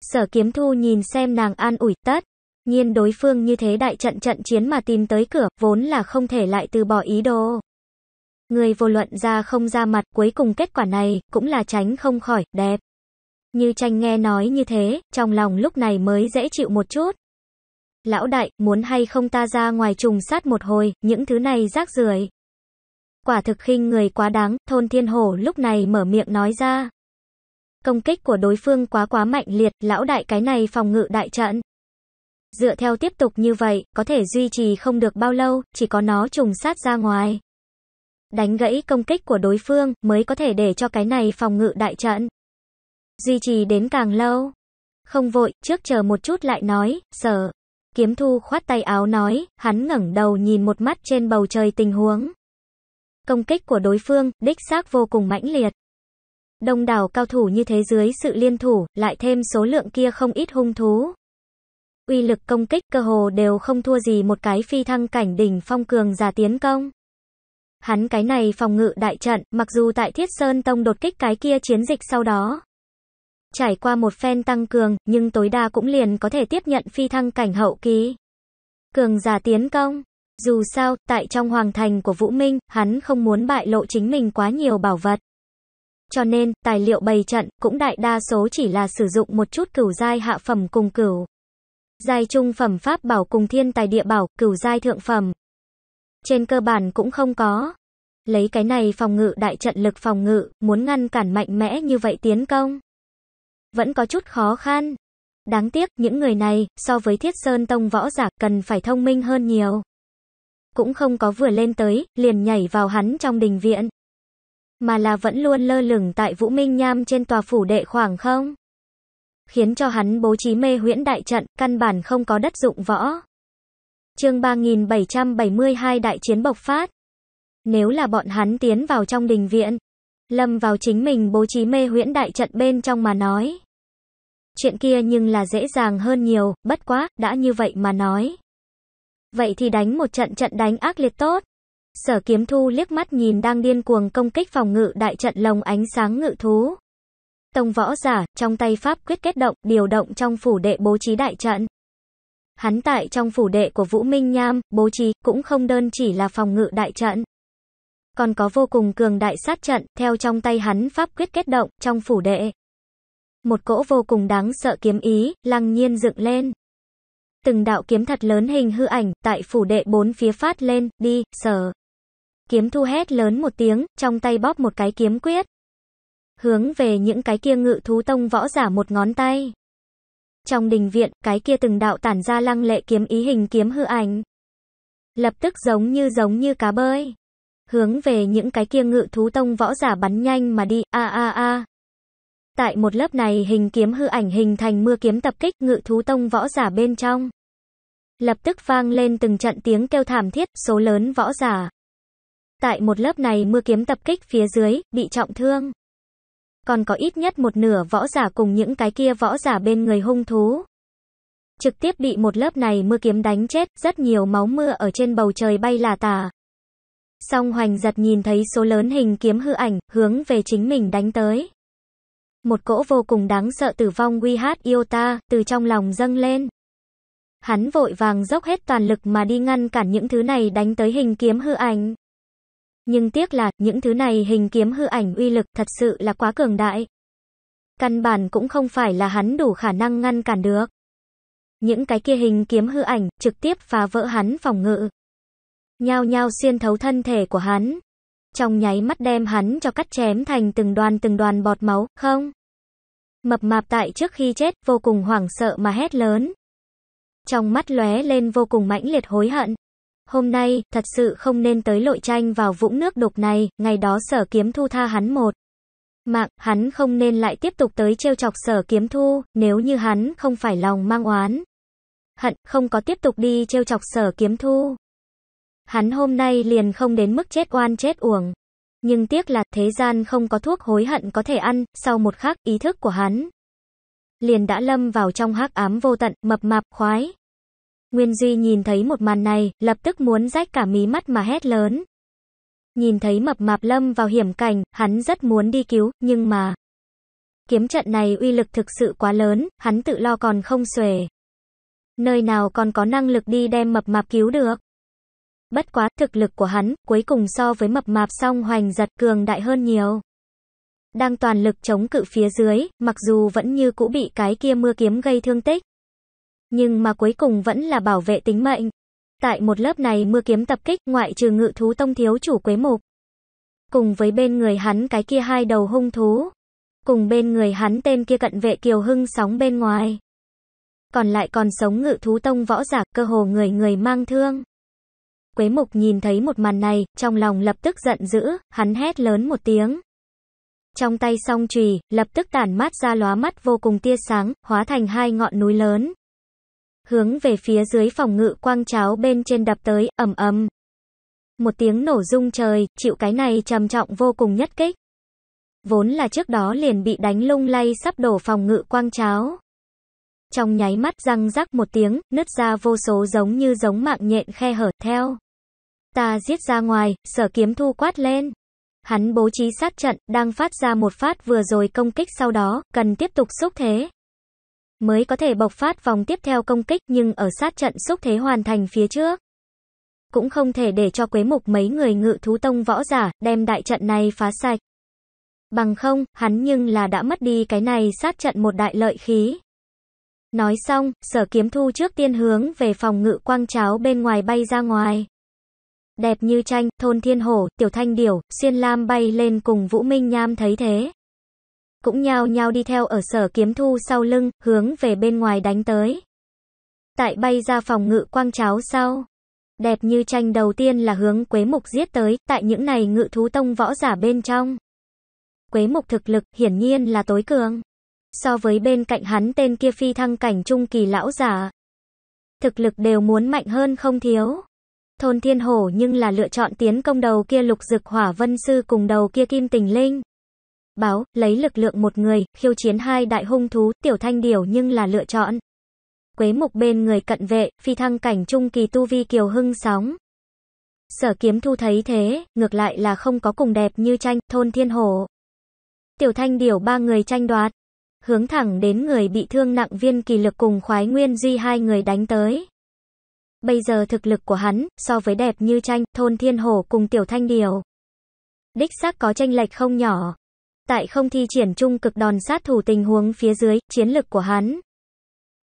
Speaker 1: Sở kiếm thu nhìn xem nàng an ủi tất. Nhiên đối phương như thế đại trận trận chiến mà tìm tới cửa, vốn là không thể lại từ bỏ ý đồ. Người vô luận ra không ra mặt cuối cùng kết quả này, cũng là tránh không khỏi, đẹp. Như tranh nghe nói như thế, trong lòng lúc này mới dễ chịu một chút. Lão đại, muốn hay không ta ra ngoài trùng sát một hồi, những thứ này rác rưởi. Quả thực khinh người quá đáng, thôn thiên hổ lúc này mở miệng nói ra. Công kích của đối phương quá quá mạnh liệt, lão đại cái này phòng ngự đại trận. Dựa theo tiếp tục như vậy, có thể duy trì không được bao lâu, chỉ có nó trùng sát ra ngoài. Đánh gãy công kích của đối phương mới có thể để cho cái này phòng ngự đại trận. Duy trì đến càng lâu. Không vội, trước chờ một chút lại nói, sở. Kiếm thu khoát tay áo nói, hắn ngẩng đầu nhìn một mắt trên bầu trời tình huống. Công kích của đối phương, đích xác vô cùng mãnh liệt. Đông đảo cao thủ như thế dưới sự liên thủ, lại thêm số lượng kia không ít hung thú. Uy lực công kích cơ hồ đều không thua gì một cái phi thăng cảnh đỉnh phong cường giả tiến công. Hắn cái này phòng ngự đại trận, mặc dù tại Thiết Sơn Tông đột kích cái kia chiến dịch sau đó. Trải qua một phen tăng cường, nhưng tối đa cũng liền có thể tiếp nhận phi thăng cảnh hậu ký Cường giả tiến công. Dù sao, tại trong hoàng thành của Vũ Minh, hắn không muốn bại lộ chính mình quá nhiều bảo vật. Cho nên, tài liệu bày trận cũng đại đa số chỉ là sử dụng một chút cửu giai hạ phẩm cùng cửu. Giai trung phẩm pháp bảo cùng thiên tài địa bảo, cửu giai thượng phẩm. Trên cơ bản cũng không có. Lấy cái này phòng ngự đại trận lực phòng ngự, muốn ngăn cản mạnh mẽ như vậy tiến công vẫn có chút khó khăn. Đáng tiếc, những người này, so với Thiết Sơn Tông võ giả, cần phải thông minh hơn nhiều. Cũng không có vừa lên tới, liền nhảy vào hắn trong đình viện. Mà là vẫn luôn lơ lửng tại Vũ Minh Nham trên tòa phủ đệ khoảng không. Khiến cho hắn bố trí mê huyễn đại trận, căn bản không có đất dụng võ. chương 3772 đại chiến bộc phát. Nếu là bọn hắn tiến vào trong đình viện, Lâm vào chính mình bố trí mê huyễn đại trận bên trong mà nói. Chuyện kia nhưng là dễ dàng hơn nhiều, bất quá, đã như vậy mà nói. Vậy thì đánh một trận trận đánh ác liệt tốt. Sở kiếm thu liếc mắt nhìn đang điên cuồng công kích phòng ngự đại trận lồng ánh sáng ngự thú. Tông võ giả, trong tay pháp quyết kết động, điều động trong phủ đệ bố trí đại trận. Hắn tại trong phủ đệ của Vũ Minh Nham, bố trí, cũng không đơn chỉ là phòng ngự đại trận còn có vô cùng cường đại sát trận, theo trong tay hắn pháp quyết kết động, trong phủ đệ. Một cỗ vô cùng đáng sợ kiếm ý, lăng nhiên dựng lên. Từng đạo kiếm thật lớn hình hư ảnh, tại phủ đệ bốn phía phát lên, đi, sở Kiếm thu hét lớn một tiếng, trong tay bóp một cái kiếm quyết. Hướng về những cái kia ngự thú tông võ giả một ngón tay. Trong đình viện, cái kia từng đạo tản ra lăng lệ kiếm ý hình kiếm hư ảnh. Lập tức giống như giống như cá bơi hướng về những cái kia ngự thú tông võ giả bắn nhanh mà đi, a a a. Tại một lớp này hình kiếm hư ảnh hình thành mưa kiếm tập kích ngự thú tông võ giả bên trong. Lập tức vang lên từng trận tiếng kêu thảm thiết, số lớn võ giả. Tại một lớp này mưa kiếm tập kích phía dưới, bị trọng thương. Còn có ít nhất một nửa võ giả cùng những cái kia võ giả bên người hung thú. Trực tiếp bị một lớp này mưa kiếm đánh chết, rất nhiều máu mưa ở trên bầu trời bay là tà. Song hoành giật nhìn thấy số lớn hình kiếm hư ảnh, hướng về chính mình đánh tới. Một cỗ vô cùng đáng sợ tử vong uy hát yêu ta, từ trong lòng dâng lên. Hắn vội vàng dốc hết toàn lực mà đi ngăn cản những thứ này đánh tới hình kiếm hư ảnh. Nhưng tiếc là, những thứ này hình kiếm hư ảnh uy lực thật sự là quá cường đại. Căn bản cũng không phải là hắn đủ khả năng ngăn cản được. Những cái kia hình kiếm hư ảnh trực tiếp phá vỡ hắn phòng ngự nhao nhao xuyên thấu thân thể của hắn. Trong nháy mắt đem hắn cho cắt chém thành từng đoàn từng đoàn bọt máu, không? Mập mạp tại trước khi chết, vô cùng hoảng sợ mà hét lớn. Trong mắt lóe lên vô cùng mãnh liệt hối hận. Hôm nay, thật sự không nên tới lội tranh vào vũng nước đục này, ngày đó sở kiếm thu tha hắn một. Mạng, hắn không nên lại tiếp tục tới trêu chọc sở kiếm thu, nếu như hắn không phải lòng mang oán. Hận, không có tiếp tục đi trêu chọc sở kiếm thu hắn hôm nay liền không đến mức chết oan chết uổng. Nhưng tiếc là thế gian không có thuốc hối hận có thể ăn, sau một khắc ý thức của hắn liền đã lâm vào trong hắc ám vô tận, mập mạp khoái. Nguyên Duy nhìn thấy một màn này, lập tức muốn rách cả mí mắt mà hét lớn. Nhìn thấy mập mạp lâm vào hiểm cảnh, hắn rất muốn đi cứu, nhưng mà... Kiếm trận này uy lực thực sự quá lớn, hắn tự lo còn không xuể. Nơi nào còn có năng lực đi đem mập mạp cứu được. Bất quá, thực lực của hắn, cuối cùng so với mập mạp song hoành giật cường đại hơn nhiều. Đang toàn lực chống cự phía dưới, mặc dù vẫn như cũ bị cái kia mưa kiếm gây thương tích. Nhưng mà cuối cùng vẫn là bảo vệ tính mệnh. Tại một lớp này mưa kiếm tập kích ngoại trừ ngự thú tông thiếu chủ quế mục. Cùng với bên người hắn cái kia hai đầu hung thú. Cùng bên người hắn tên kia cận vệ kiều hưng sóng bên ngoài. Còn lại còn sống ngự thú tông võ giả cơ hồ người người mang thương. Quế mục nhìn thấy một màn này, trong lòng lập tức giận dữ, hắn hét lớn một tiếng. Trong tay song chùy lập tức tản mát ra lóa mắt vô cùng tia sáng, hóa thành hai ngọn núi lớn. Hướng về phía dưới phòng ngự quang cháo bên trên đập tới, ầm ầm. Một tiếng nổ rung trời, chịu cái này trầm trọng vô cùng nhất kích. Vốn là trước đó liền bị đánh lung lay sắp đổ phòng ngự quang cháo. Trong nháy mắt răng rắc một tiếng, nứt ra vô số giống như giống mạng nhện khe hở theo ta giết ra ngoài, sở kiếm thu quát lên. Hắn bố trí sát trận, đang phát ra một phát vừa rồi công kích sau đó, cần tiếp tục xúc thế. Mới có thể bộc phát vòng tiếp theo công kích nhưng ở sát trận xúc thế hoàn thành phía trước. Cũng không thể để cho quế mục mấy người ngự thú tông võ giả, đem đại trận này phá sạch. Bằng không, hắn nhưng là đã mất đi cái này sát trận một đại lợi khí. Nói xong, sở kiếm thu trước tiên hướng về phòng ngự quang cháo bên ngoài bay ra ngoài đẹp như tranh, thôn thiên hổ, tiểu thanh điểu, xuyên lam bay lên cùng Vũ Minh Nham thấy thế. Cũng nhao nhao đi theo ở sở kiếm thu sau lưng, hướng về bên ngoài đánh tới. Tại bay ra phòng ngự quang cháo sau. Đẹp như tranh đầu tiên là hướng Quế Mục giết tới, tại những này ngự thú tông võ giả bên trong. Quế Mục thực lực hiển nhiên là tối cường. So với bên cạnh hắn tên kia phi thăng cảnh trung kỳ lão giả. Thực lực đều muốn mạnh hơn không thiếu thôn thiên hổ nhưng là lựa chọn tiến công đầu kia lục dực hỏa vân sư cùng đầu kia kim tình linh. Báo, lấy lực lượng một người, khiêu chiến hai đại hung thú, tiểu thanh điểu nhưng là lựa chọn. Quế mục bên người cận vệ, phi thăng cảnh trung kỳ tu vi kiều hưng sóng. Sở kiếm thu thấy thế, ngược lại là không có cùng đẹp như tranh, thôn thiên hổ. Tiểu thanh điểu ba người tranh đoạt. Hướng thẳng đến người bị thương nặng viên kỳ lực cùng khoái nguyên duy hai người đánh tới. Bây giờ thực lực của hắn, so với đẹp như tranh, thôn thiên hồ cùng tiểu thanh điều. Đích xác có tranh lệch không nhỏ. Tại không thi triển chung cực đòn sát thủ tình huống phía dưới, chiến lực của hắn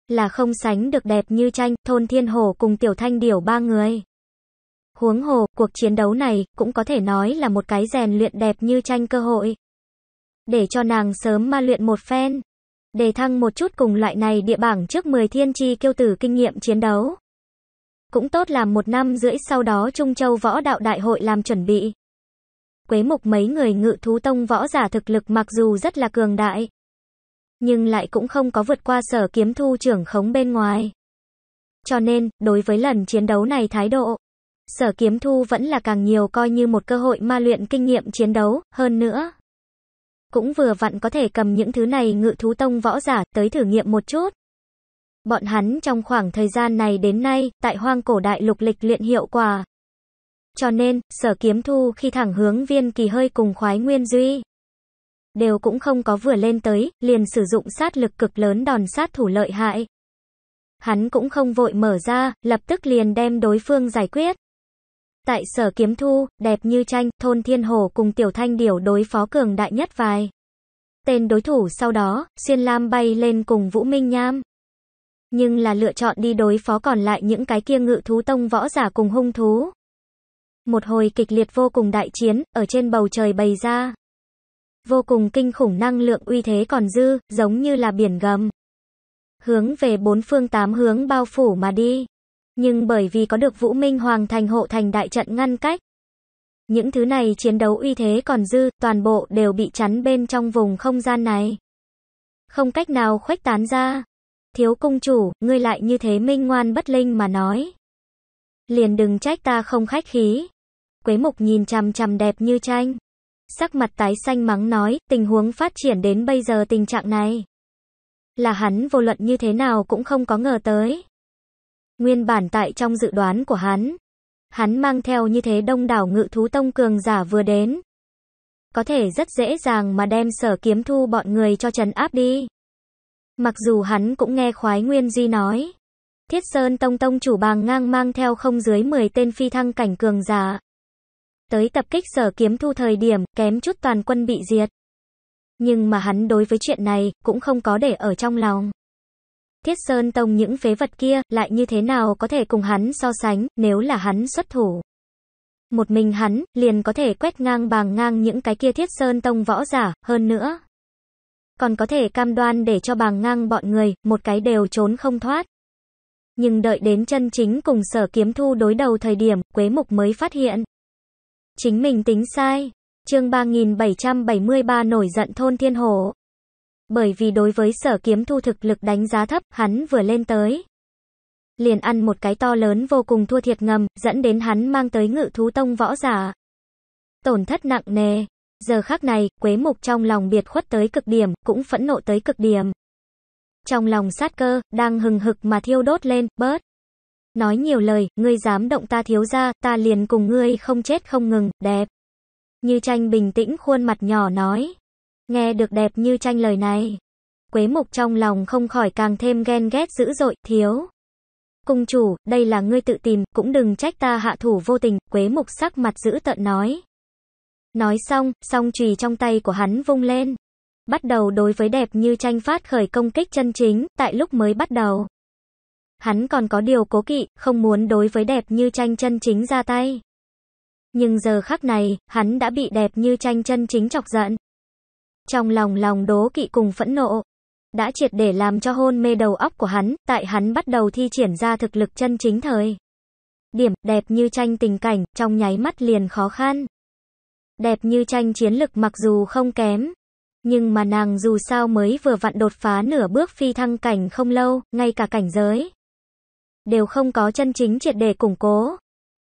Speaker 1: là không sánh được đẹp như tranh, thôn thiên hồ cùng tiểu thanh điều ba người. Huống hồ, cuộc chiến đấu này, cũng có thể nói là một cái rèn luyện đẹp như tranh cơ hội. Để cho nàng sớm ma luyện một phen. Đề thăng một chút cùng loại này địa bảng trước 10 thiên tri kiêu tử kinh nghiệm chiến đấu. Cũng tốt làm một năm rưỡi sau đó Trung Châu Võ Đạo Đại hội làm chuẩn bị. Quế mục mấy người ngự thú tông võ giả thực lực mặc dù rất là cường đại, nhưng lại cũng không có vượt qua sở kiếm thu trưởng khống bên ngoài. Cho nên, đối với lần chiến đấu này thái độ, sở kiếm thu vẫn là càng nhiều coi như một cơ hội ma luyện kinh nghiệm chiến đấu, hơn nữa. Cũng vừa vặn có thể cầm những thứ này ngự thú tông võ giả tới thử nghiệm một chút. Bọn hắn trong khoảng thời gian này đến nay, tại hoang cổ đại lục lịch luyện hiệu quả. Cho nên, sở kiếm thu khi thẳng hướng viên kỳ hơi cùng khoái nguyên duy. Đều cũng không có vừa lên tới, liền sử dụng sát lực cực lớn đòn sát thủ lợi hại. Hắn cũng không vội mở ra, lập tức liền đem đối phương giải quyết. Tại sở kiếm thu, đẹp như tranh, thôn thiên hồ cùng tiểu thanh điểu đối phó cường đại nhất vài. Tên đối thủ sau đó, xuyên lam bay lên cùng Vũ Minh Nham nhưng là lựa chọn đi đối phó còn lại những cái kia ngự thú tông võ giả cùng hung thú. Một hồi kịch liệt vô cùng đại chiến, ở trên bầu trời bày ra. Vô cùng kinh khủng năng lượng uy thế còn dư, giống như là biển gầm. Hướng về bốn phương tám hướng bao phủ mà đi. Nhưng bởi vì có được Vũ Minh Hoàng thành hộ thành đại trận ngăn cách. Những thứ này chiến đấu uy thế còn dư, toàn bộ đều bị chắn bên trong vùng không gian này. Không cách nào khuếch tán ra. Thiếu công chủ, ngươi lại như thế minh ngoan bất linh mà nói. Liền đừng trách ta không khách khí. Quế mục nhìn chằm chằm đẹp như tranh. Sắc mặt tái xanh mắng nói, tình huống phát triển đến bây giờ tình trạng này. Là hắn vô luận như thế nào cũng không có ngờ tới. Nguyên bản tại trong dự đoán của hắn. Hắn mang theo như thế đông đảo ngự thú tông cường giả vừa đến. Có thể rất dễ dàng mà đem sở kiếm thu bọn người cho trần áp đi. Mặc dù hắn cũng nghe khoái nguyên di nói. Thiết Sơn Tông Tông chủ bàng ngang mang theo không dưới 10 tên phi thăng cảnh cường giả. Tới tập kích sở kiếm thu thời điểm, kém chút toàn quân bị diệt. Nhưng mà hắn đối với chuyện này, cũng không có để ở trong lòng. Thiết Sơn Tông những phế vật kia, lại như thế nào có thể cùng hắn so sánh, nếu là hắn xuất thủ. Một mình hắn, liền có thể quét ngang bàng ngang những cái kia Thiết Sơn Tông võ giả, hơn nữa còn có thể cam đoan để cho bàng ngang bọn người, một cái đều trốn không thoát. Nhưng đợi đến chân chính cùng sở kiếm thu đối đầu thời điểm, Quế Mục mới phát hiện. Chính mình tính sai. chương 3773 nổi giận thôn thiên hồ. Bởi vì đối với sở kiếm thu thực lực đánh giá thấp, hắn vừa lên tới. Liền ăn một cái to lớn vô cùng thua thiệt ngầm, dẫn đến hắn mang tới ngự thú tông võ giả. Tổn thất nặng nề, Giờ khác này, Quế Mục trong lòng biệt khuất tới cực điểm, cũng phẫn nộ tới cực điểm. Trong lòng sát cơ, đang hừng hực mà thiêu đốt lên, bớt. Nói nhiều lời, ngươi dám động ta thiếu ra, ta liền cùng ngươi không chết không ngừng, đẹp. Như tranh bình tĩnh khuôn mặt nhỏ nói. Nghe được đẹp như tranh lời này. Quế mục trong lòng không khỏi càng thêm ghen ghét dữ dội, thiếu. Cung chủ, đây là ngươi tự tìm, cũng đừng trách ta hạ thủ vô tình, quế mục sắc mặt dữ tợn nói. Nói xong, song chùy trong tay của hắn vung lên. Bắt đầu đối với đẹp như tranh phát khởi công kích chân chính, tại lúc mới bắt đầu. Hắn còn có điều cố kỵ, không muốn đối với đẹp như tranh chân chính ra tay. Nhưng giờ khắc này, hắn đã bị đẹp như tranh chân chính chọc giận. Trong lòng lòng đố kỵ cùng phẫn nộ, đã triệt để làm cho hôn mê đầu óc của hắn, tại hắn bắt đầu thi triển ra thực lực chân chính thời. Điểm đẹp như tranh tình cảnh, trong nháy mắt liền khó khăn đẹp như tranh chiến lực mặc dù không kém. Nhưng mà nàng dù sao mới vừa vặn đột phá nửa bước phi thăng cảnh không lâu, ngay cả cảnh giới. Đều không có chân chính triệt để củng cố.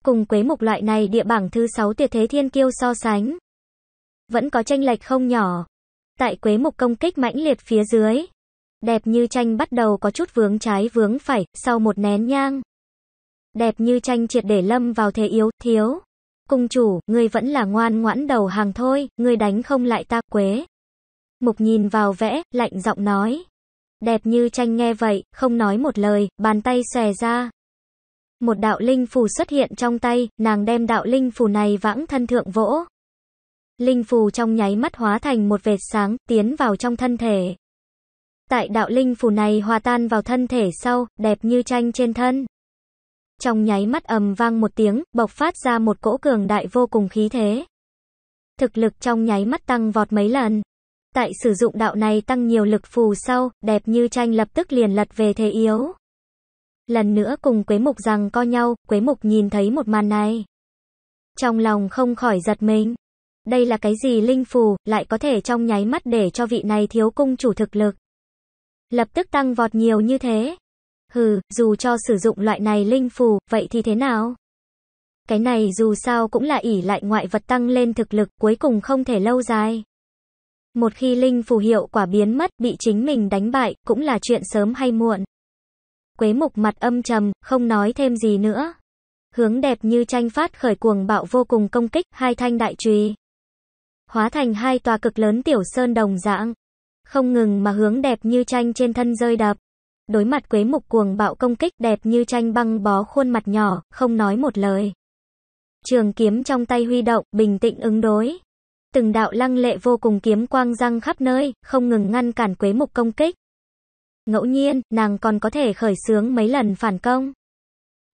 Speaker 1: Cùng quế mục loại này địa bảng thứ 6 tuyệt thế thiên kiêu so sánh. Vẫn có tranh lệch không nhỏ. Tại quế mục công kích mãnh liệt phía dưới. Đẹp như tranh bắt đầu có chút vướng trái vướng phải, sau một nén nhang. Đẹp như tranh triệt để lâm vào thế yếu, thiếu. Cung chủ, ngươi vẫn là ngoan ngoãn đầu hàng thôi, ngươi đánh không lại ta quế. Mục nhìn vào vẽ, lạnh giọng nói. Đẹp như tranh nghe vậy, không nói một lời, bàn tay xòe ra. Một đạo linh phù xuất hiện trong tay, nàng đem đạo linh phù này vãng thân thượng vỗ. Linh phù trong nháy mắt hóa thành một vệt sáng, tiến vào trong thân thể. Tại đạo linh phù này hòa tan vào thân thể sau, đẹp như tranh trên thân. Trong nháy mắt ầm vang một tiếng, bộc phát ra một cỗ cường đại vô cùng khí thế. Thực lực trong nháy mắt tăng vọt mấy lần. Tại sử dụng đạo này tăng nhiều lực phù sau, đẹp như tranh lập tức liền lật về thế yếu. Lần nữa cùng Quế Mục rằng co nhau, Quế Mục nhìn thấy một màn này. Trong lòng không khỏi giật mình. Đây là cái gì linh phù, lại có thể trong nháy mắt để cho vị này thiếu cung chủ thực lực. Lập tức tăng vọt nhiều như thế. Hừ, dù cho sử dụng loại này linh phù, vậy thì thế nào? Cái này dù sao cũng là ỷ lại ngoại vật tăng lên thực lực, cuối cùng không thể lâu dài. Một khi linh phù hiệu quả biến mất, bị chính mình đánh bại, cũng là chuyện sớm hay muộn. Quế mục mặt âm trầm, không nói thêm gì nữa. Hướng đẹp như tranh phát khởi cuồng bạo vô cùng công kích, hai thanh đại trùy. Hóa thành hai tòa cực lớn tiểu sơn đồng dạng. Không ngừng mà hướng đẹp như tranh trên thân rơi đập. Đối mặt quế mục cuồng bạo công kích đẹp như tranh băng bó khuôn mặt nhỏ, không nói một lời. Trường kiếm trong tay huy động, bình tĩnh ứng đối. Từng đạo lăng lệ vô cùng kiếm quang răng khắp nơi, không ngừng ngăn cản quế mục công kích. Ngẫu nhiên, nàng còn có thể khởi sướng mấy lần phản công.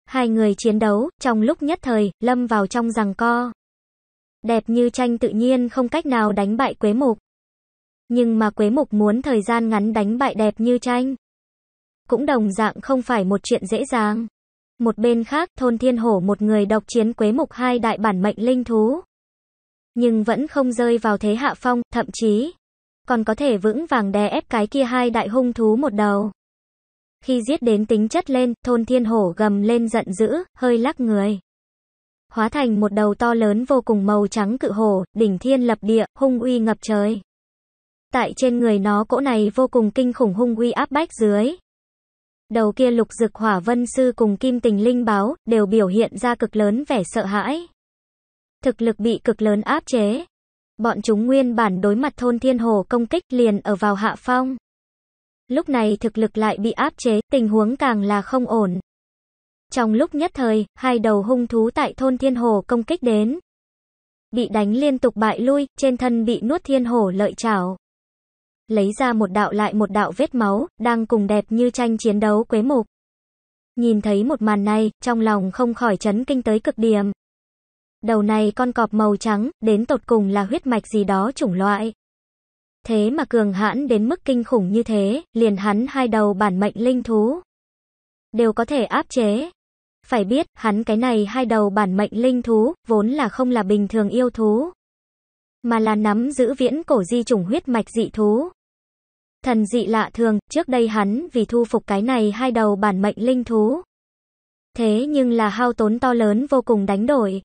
Speaker 1: Hai người chiến đấu, trong lúc nhất thời, lâm vào trong rằng co. Đẹp như tranh tự nhiên không cách nào đánh bại quế mục. Nhưng mà quế mục muốn thời gian ngắn đánh bại đẹp như tranh cũng đồng dạng không phải một chuyện dễ dàng. Một bên khác, thôn thiên hổ một người độc chiến quế mục hai đại bản mệnh linh thú. Nhưng vẫn không rơi vào thế hạ phong, thậm chí, còn có thể vững vàng đè ép cái kia hai đại hung thú một đầu. Khi giết đến tính chất lên, thôn thiên hổ gầm lên giận dữ, hơi lắc người. Hóa thành một đầu to lớn vô cùng màu trắng cự hổ, đỉnh thiên lập địa, hung uy ngập trời. Tại trên người nó cỗ này vô cùng kinh khủng hung uy áp bách dưới. Đầu kia lục dực hỏa vân sư cùng kim tình linh báo, đều biểu hiện ra cực lớn vẻ sợ hãi. Thực lực bị cực lớn áp chế. Bọn chúng nguyên bản đối mặt thôn thiên hồ công kích liền ở vào hạ phong. Lúc này thực lực lại bị áp chế, tình huống càng là không ổn. Trong lúc nhất thời, hai đầu hung thú tại thôn thiên hồ công kích đến. Bị đánh liên tục bại lui, trên thân bị nuốt thiên hồ lợi chảo lấy ra một đạo lại một đạo vết máu, đang cùng đẹp như tranh chiến đấu quế mục. Nhìn thấy một màn này, trong lòng không khỏi chấn kinh tới cực điểm. Đầu này con cọp màu trắng, đến tột cùng là huyết mạch gì đó chủng loại. Thế mà cường hãn đến mức kinh khủng như thế, liền hắn hai đầu bản mệnh linh thú. Đều có thể áp chế. Phải biết, hắn cái này hai đầu bản mệnh linh thú, vốn là không là bình thường yêu thú. Mà là nắm giữ viễn cổ di chủng huyết mạch dị thú. Thần dị lạ thường, trước đây hắn vì thu phục cái này hai đầu bản mệnh linh thú. Thế nhưng là hao tốn to lớn vô cùng đánh đổi.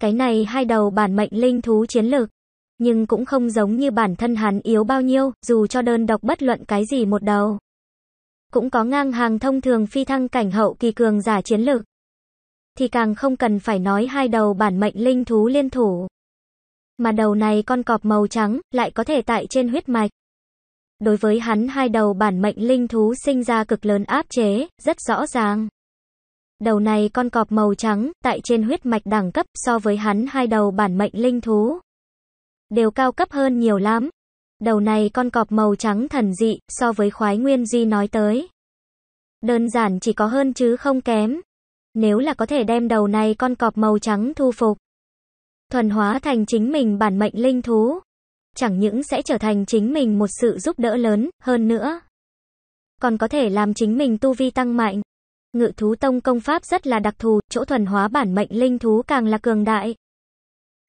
Speaker 1: Cái này hai đầu bản mệnh linh thú chiến lược. Nhưng cũng không giống như bản thân hắn yếu bao nhiêu, dù cho đơn độc bất luận cái gì một đầu. Cũng có ngang hàng thông thường phi thăng cảnh hậu kỳ cường giả chiến lược. Thì càng không cần phải nói hai đầu bản mệnh linh thú liên thủ. Mà đầu này con cọp màu trắng, lại có thể tại trên huyết mạch đối với hắn hai đầu bản mệnh linh thú sinh ra cực lớn áp chế, rất rõ ràng. Đầu này con cọp màu trắng, tại trên huyết mạch đẳng cấp so với hắn hai đầu bản mệnh linh thú. Đều cao cấp hơn nhiều lắm. Đầu này con cọp màu trắng thần dị, so với khoái nguyên Di nói tới. Đơn giản chỉ có hơn chứ không kém. Nếu là có thể đem đầu này con cọp màu trắng thu phục. Thuần hóa thành chính mình bản mệnh linh thú, chẳng những sẽ trở thành chính mình một sự giúp đỡ lớn, hơn nữa, còn có thể làm chính mình tu vi tăng mạnh. Ngự thú tông công pháp rất là đặc thù, chỗ thuần hóa bản mệnh linh thú càng là cường đại.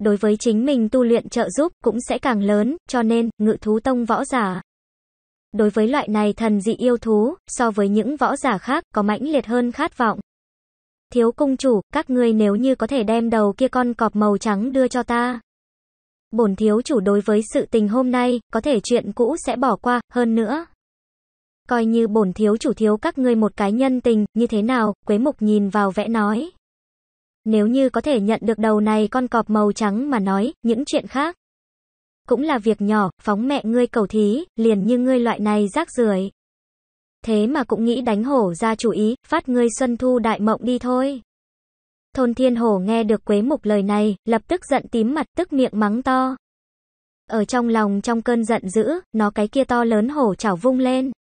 Speaker 1: Đối với chính mình tu luyện trợ giúp cũng sẽ càng lớn, cho nên, ngự thú tông võ giả. Đối với loại này thần dị yêu thú, so với những võ giả khác, có mãnh liệt hơn khát vọng. Thiếu cung chủ, các ngươi nếu như có thể đem đầu kia con cọp màu trắng đưa cho ta bổn thiếu chủ đối với sự tình hôm nay, có thể chuyện cũ sẽ bỏ qua, hơn nữa. Coi như bổn thiếu chủ thiếu các ngươi một cái nhân tình, như thế nào, quế mục nhìn vào vẽ nói. Nếu như có thể nhận được đầu này con cọp màu trắng mà nói, những chuyện khác. Cũng là việc nhỏ, phóng mẹ ngươi cầu thí, liền như ngươi loại này rác rưởi Thế mà cũng nghĩ đánh hổ ra chủ ý, phát ngươi xuân thu đại mộng đi thôi. Thôn Thiên Hổ nghe được Quế Mục lời này, lập tức giận tím mặt tức miệng mắng to. Ở trong lòng trong cơn giận dữ, nó cái kia to lớn hổ chảo vung lên.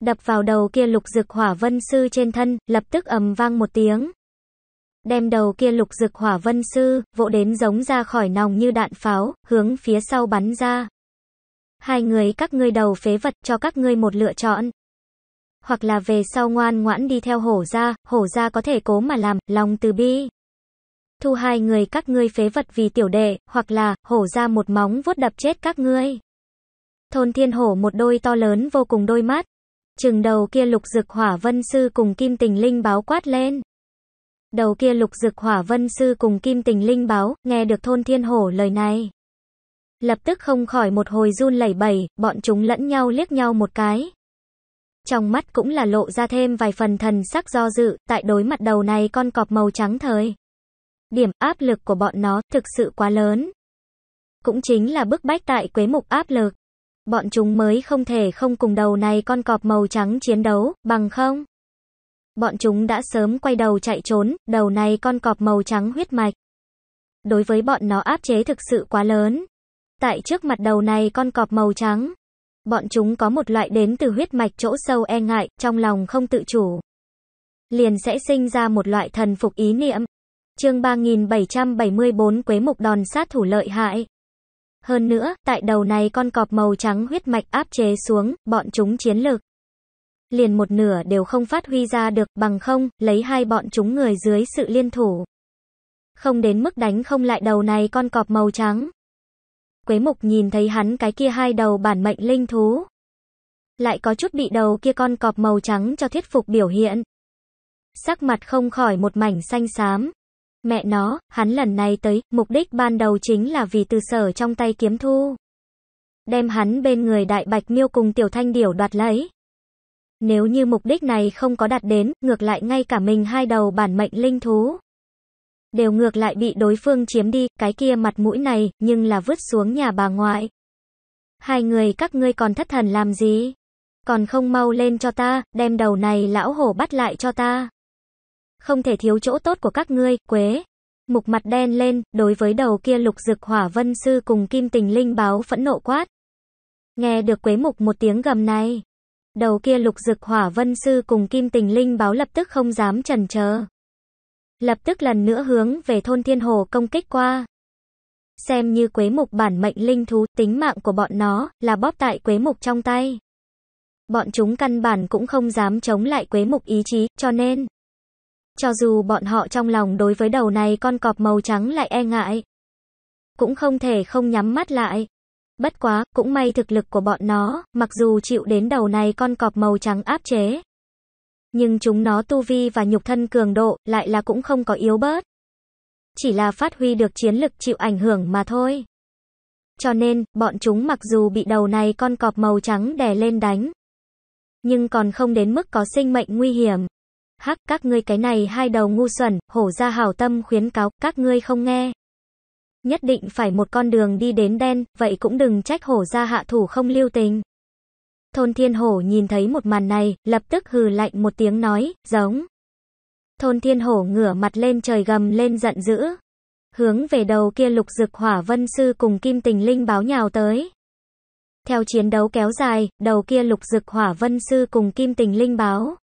Speaker 1: Đập vào đầu kia lục dực hỏa vân sư trên thân, lập tức ầm vang một tiếng. Đem đầu kia lục dực hỏa vân sư, vỗ đến giống ra khỏi nòng như đạn pháo, hướng phía sau bắn ra. Hai người các ngươi đầu phế vật cho các ngươi một lựa chọn hoặc là về sau ngoan ngoãn đi theo hổ ra, hổ ra có thể cố mà làm, lòng từ bi. Thu hai người các ngươi phế vật vì tiểu đệ, hoặc là, hổ ra một móng vuốt đập chết các ngươi. Thôn thiên hổ một đôi to lớn vô cùng đôi mắt. Chừng đầu kia lục dực hỏa vân sư cùng kim tình linh báo quát lên. Đầu kia lục dực hỏa vân sư cùng kim tình linh báo, nghe được thôn thiên hổ lời này. Lập tức không khỏi một hồi run lẩy bẩy, bọn chúng lẫn nhau liếc nhau một cái. Trong mắt cũng là lộ ra thêm vài phần thần sắc do dự, tại đối mặt đầu này con cọp màu trắng thời. Điểm áp lực của bọn nó thực sự quá lớn. Cũng chính là bức bách tại quế mục áp lực. Bọn chúng mới không thể không cùng đầu này con cọp màu trắng chiến đấu, bằng không. Bọn chúng đã sớm quay đầu chạy trốn, đầu này con cọp màu trắng huyết mạch. Đối với bọn nó áp chế thực sự quá lớn. Tại trước mặt đầu này con cọp màu trắng, Bọn chúng có một loại đến từ huyết mạch chỗ sâu e ngại, trong lòng không tự chủ. Liền sẽ sinh ra một loại thần phục ý niệm. Chương 3774 Quế mục đòn sát thủ lợi hại. Hơn nữa, tại đầu này con cọp màu trắng huyết mạch áp chế xuống, bọn chúng chiến lược. Liền một nửa đều không phát huy ra được, bằng không, lấy hai bọn chúng người dưới sự liên thủ. Không đến mức đánh không lại đầu này con cọp màu trắng, Quế mục nhìn thấy hắn cái kia hai đầu bản mệnh linh thú. Lại có chút bị đầu kia con cọp màu trắng cho thuyết phục biểu hiện. Sắc mặt không khỏi một mảnh xanh xám. Mẹ nó, hắn lần này tới, mục đích ban đầu chính là vì từ sở trong tay kiếm thu. Đem hắn bên người đại bạch miêu cùng tiểu thanh điểu đoạt lấy. Nếu như mục đích này không có đạt đến, ngược lại ngay cả mình hai đầu bản mệnh linh thú đều ngược lại bị đối phương chiếm đi, cái kia mặt mũi này, nhưng là vứt xuống nhà bà ngoại. Hai người các ngươi còn thất thần làm gì? Còn không mau lên cho ta, đem đầu này lão hổ bắt lại cho ta. Không thể thiếu chỗ tốt của các ngươi, quế. Mục mặt đen lên, đối với đầu kia lục dực hỏa vân sư cùng kim tình linh báo phẫn nộ quát. Nghe được quế mục một tiếng gầm này. Đầu kia lục dực hỏa vân sư cùng kim tình linh báo lập tức không dám trần chờ lập tức lần nữa hướng về thôn Thiên Hồ công kích qua. Xem như quế mục bản mệnh linh thú, tính mạng của bọn nó là bóp tại quế mục trong tay. Bọn chúng căn bản cũng không dám chống lại quế mục ý chí, cho nên cho dù bọn họ trong lòng đối với đầu này con cọp màu trắng lại e ngại, cũng không thể không nhắm mắt lại. Bất quá, cũng may thực lực của bọn nó, mặc dù chịu đến đầu này con cọp màu trắng áp chế, nhưng chúng nó tu vi và nhục thân cường độ lại là cũng không có yếu bớt. Chỉ là phát huy được chiến lực chịu ảnh hưởng mà thôi. Cho nên, bọn chúng mặc dù bị đầu này con cọp màu trắng đè lên đánh, nhưng còn không đến mức có sinh mệnh nguy hiểm. Hắc, các ngươi cái này hai đầu ngu xuẩn, hổ ra hảo tâm khuyến cáo, các ngươi không nghe. Nhất định phải một con đường đi đến đen, vậy cũng đừng trách hổ ra hạ thủ không lưu tình. Thôn Thiên Hổ nhìn thấy một màn này, lập tức hừ lạnh một tiếng nói, giống. Thôn Thiên Hổ ngửa mặt lên trời gầm lên giận dữ. Hướng về đầu kia lục dực hỏa vân sư cùng kim tình linh báo nhào tới. Theo chiến đấu kéo dài, đầu kia lục dực hỏa vân sư cùng kim tình linh báo.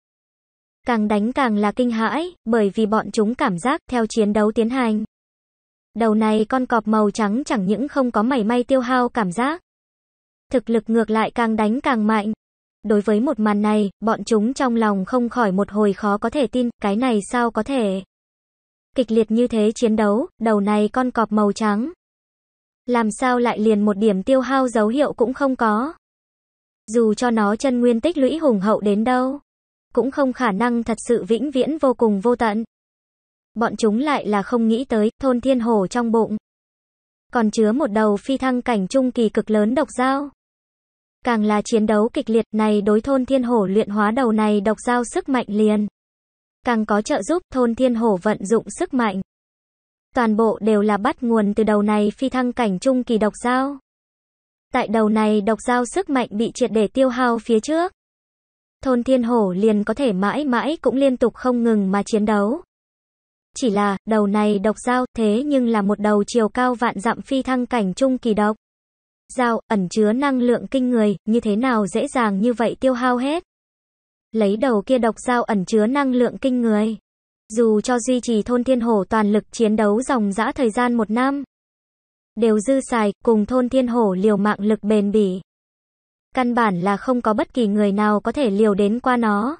Speaker 1: Càng đánh càng là kinh hãi, bởi vì bọn chúng cảm giác theo chiến đấu tiến hành. Đầu này con cọp màu trắng chẳng những không có mảy may tiêu hao cảm giác. Thực lực ngược lại càng đánh càng mạnh. Đối với một màn này, bọn chúng trong lòng không khỏi một hồi khó có thể tin, cái này sao có thể. Kịch liệt như thế chiến đấu, đầu này con cọp màu trắng. Làm sao lại liền một điểm tiêu hao dấu hiệu cũng không có. Dù cho nó chân nguyên tích lũy hùng hậu đến đâu, cũng không khả năng thật sự vĩnh viễn vô cùng vô tận. Bọn chúng lại là không nghĩ tới, thôn thiên hồ trong bụng. Còn chứa một đầu phi thăng cảnh trung kỳ cực lớn độc dao càng là chiến đấu kịch liệt này đối thôn thiên hổ luyện hóa đầu này độc giao sức mạnh liền. Càng có trợ giúp thôn thiên hổ vận dụng sức mạnh. Toàn bộ đều là bắt nguồn từ đầu này phi thăng cảnh trung kỳ độc giao. Tại đầu này độc giao sức mạnh bị triệt để tiêu hao phía trước. Thôn thiên hổ liền có thể mãi mãi cũng liên tục không ngừng mà chiến đấu. Chỉ là, đầu này độc giao thế nhưng là một đầu chiều cao vạn dặm phi thăng cảnh trung kỳ độc giao ẩn chứa năng lượng kinh người, như thế nào dễ dàng như vậy tiêu hao hết. Lấy đầu kia độc giao ẩn chứa năng lượng kinh người. Dù cho duy trì thôn thiên hổ toàn lực chiến đấu dòng dã thời gian một năm, đều dư xài, cùng thôn thiên hổ liều mạng lực bền bỉ. Căn bản là không có bất kỳ người nào có thể liều đến qua nó.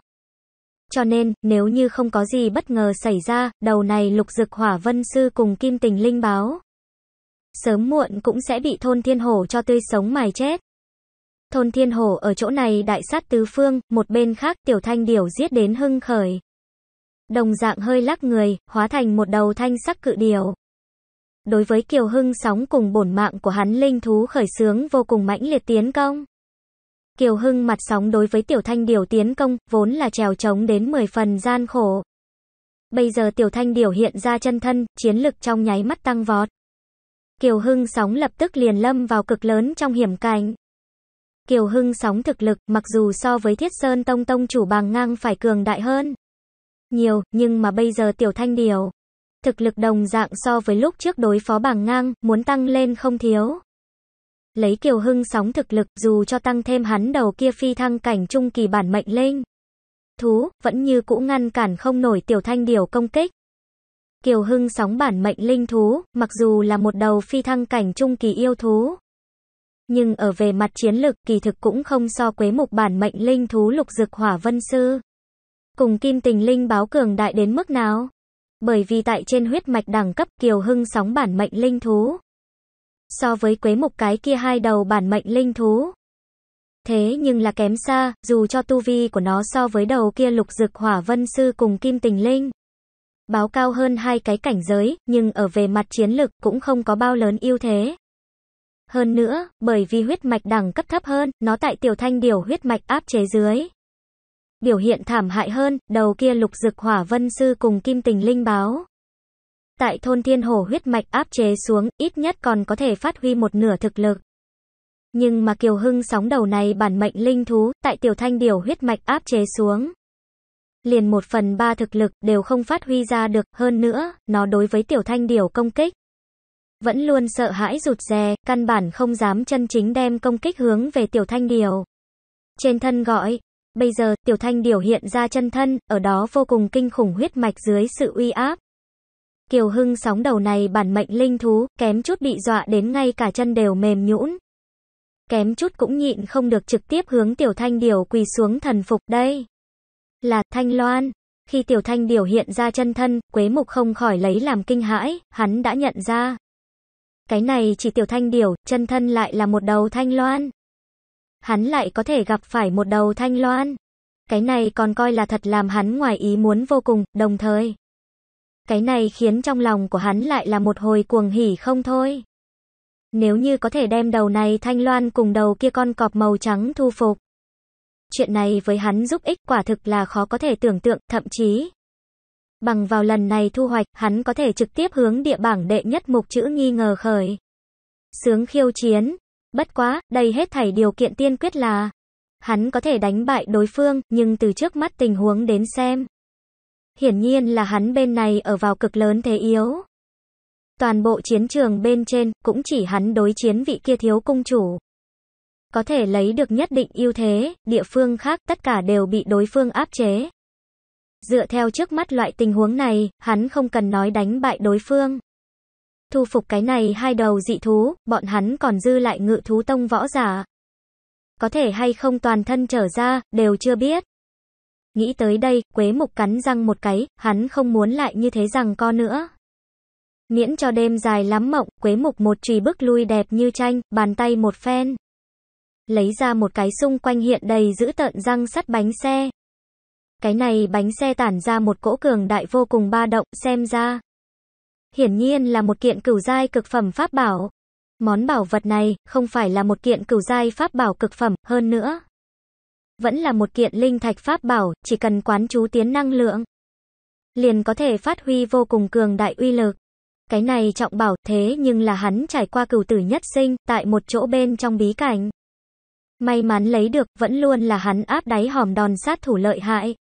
Speaker 1: Cho nên, nếu như không có gì bất ngờ xảy ra, đầu này lục dực hỏa vân sư cùng kim tình linh báo sớm muộn cũng sẽ bị thôn thiên hổ cho tươi sống mài chết. Thôn thiên hổ ở chỗ này đại sát tứ phương, một bên khác tiểu thanh điểu giết đến hưng khởi. Đồng dạng hơi lắc người, hóa thành một đầu thanh sắc cự điểu. Đối với kiều hưng sóng cùng bổn mạng của hắn linh thú khởi sướng vô cùng mãnh liệt tiến công. Kiều Hưng mặt sóng đối với Tiểu Thanh Điều tiến công, vốn là trèo trống đến 10 phần gian khổ. Bây giờ Tiểu Thanh Điều hiện ra chân thân, chiến lực trong nháy mắt tăng vọt. Kiều Hưng Sóng lập tức liền lâm vào cực lớn trong hiểm cảnh. Kiều Hưng Sóng thực lực, mặc dù so với Thiết Sơn Tông Tông chủ bằng ngang phải cường đại hơn. Nhiều, nhưng mà bây giờ Tiểu Thanh Điều. Thực lực đồng dạng so với lúc trước đối phó bằng ngang, muốn tăng lên không thiếu. Lấy Kiều Hưng Sóng thực lực, dù cho tăng thêm hắn đầu kia phi thăng cảnh trung kỳ bản mệnh linh. Thú, vẫn như cũ ngăn cản không nổi Tiểu Thanh Điều công kích. Kiều Hưng sóng bản mệnh linh thú, mặc dù là một đầu phi thăng cảnh trung kỳ yêu thú. Nhưng ở về mặt chiến lực kỳ thực cũng không so quế mục bản mệnh linh thú lục dực hỏa vân sư. Cùng kim tình linh báo cường đại đến mức nào? Bởi vì tại trên huyết mạch đẳng cấp Kiều Hưng sóng bản mệnh linh thú. So với quế mục cái kia hai đầu bản mệnh linh thú. Thế nhưng là kém xa, dù cho tu vi của nó so với đầu kia lục dực hỏa vân sư cùng kim tình linh báo cao hơn hai cái cảnh giới, nhưng ở về mặt chiến lực cũng không có bao lớn ưu thế. Hơn nữa, bởi vì huyết mạch đẳng cấp thấp hơn, nó tại tiểu thanh điều huyết mạch áp chế dưới. Biểu hiện thảm hại hơn, đầu kia lục dực hỏa vân sư cùng kim tình linh báo. Tại thôn thiên hồ huyết mạch áp chế xuống, ít nhất còn có thể phát huy một nửa thực lực. Nhưng mà Kiều Hưng sóng đầu này bản mệnh linh thú, tại tiểu thanh điều huyết mạch áp chế xuống liền một phần ba thực lực đều không phát huy ra được, hơn nữa, nó đối với tiểu thanh điểu công kích. Vẫn luôn sợ hãi rụt rè, căn bản không dám chân chính đem công kích hướng về tiểu thanh điểu. Trên thân gọi, bây giờ, tiểu thanh điểu hiện ra chân thân, ở đó vô cùng kinh khủng huyết mạch dưới sự uy áp. Kiều Hưng sóng đầu này bản mệnh linh thú, kém chút bị dọa đến ngay cả chân đều mềm nhũn. Kém chút cũng nhịn không được trực tiếp hướng tiểu thanh điểu quỳ xuống thần phục đây là Thanh Loan. Khi Tiểu Thanh điều hiện ra chân thân, Quế Mục không khỏi lấy làm kinh hãi, hắn đã nhận ra. Cái này chỉ Tiểu Thanh điều, chân thân lại là một đầu Thanh Loan. Hắn lại có thể gặp phải một đầu Thanh Loan. Cái này còn coi là thật làm hắn ngoài ý muốn vô cùng, đồng thời. Cái này khiến trong lòng của hắn lại là một hồi cuồng hỉ không thôi. Nếu như có thể đem đầu này thanh loan cùng đầu kia con cọp màu trắng thu phục. Chuyện này với hắn giúp ích quả thực là khó có thể tưởng tượng, thậm chí. Bằng vào lần này thu hoạch, hắn có thể trực tiếp hướng địa bảng đệ nhất mục chữ nghi ngờ khởi. Sướng khiêu chiến. Bất quá, đây hết thảy điều kiện tiên quyết là. Hắn có thể đánh bại đối phương, nhưng từ trước mắt tình huống đến xem. Hiển nhiên là hắn bên này ở vào cực lớn thế yếu. Toàn bộ chiến trường bên trên, cũng chỉ hắn đối chiến vị kia thiếu cung chủ có thể lấy được nhất định ưu thế, địa phương khác tất cả đều bị đối phương áp chế. Dựa theo trước mắt loại tình huống này, hắn không cần nói đánh bại đối phương. Thu phục cái này hai đầu dị thú, bọn hắn còn dư lại ngự thú tông võ giả. Có thể hay không toàn thân trở ra, đều chưa biết. Nghĩ tới đây, Quế Mục cắn răng một cái, hắn không muốn lại như thế rằng co nữa. Miễn cho đêm dài lắm mộng, Quế Mục một chùy bước lui đẹp như tranh, bàn tay một phen lấy ra một cái xung quanh hiện đầy giữ tợn răng sắt bánh xe. Cái này bánh xe tản ra một cỗ cường đại vô cùng ba động, xem ra. Hiển nhiên là một kiện cửu giai cực phẩm pháp bảo. Món bảo vật này không phải là một kiện cửu giai pháp bảo cực phẩm, hơn nữa. Vẫn là một kiện linh thạch pháp bảo, chỉ cần quán chú tiến năng lượng. Liền có thể phát huy vô cùng cường đại uy lực. Cái này trọng bảo thế nhưng là hắn trải qua cửu tử nhất sinh tại một chỗ bên trong bí cảnh. May mắn lấy được, vẫn luôn là hắn áp đáy hòm đòn sát thủ lợi hại.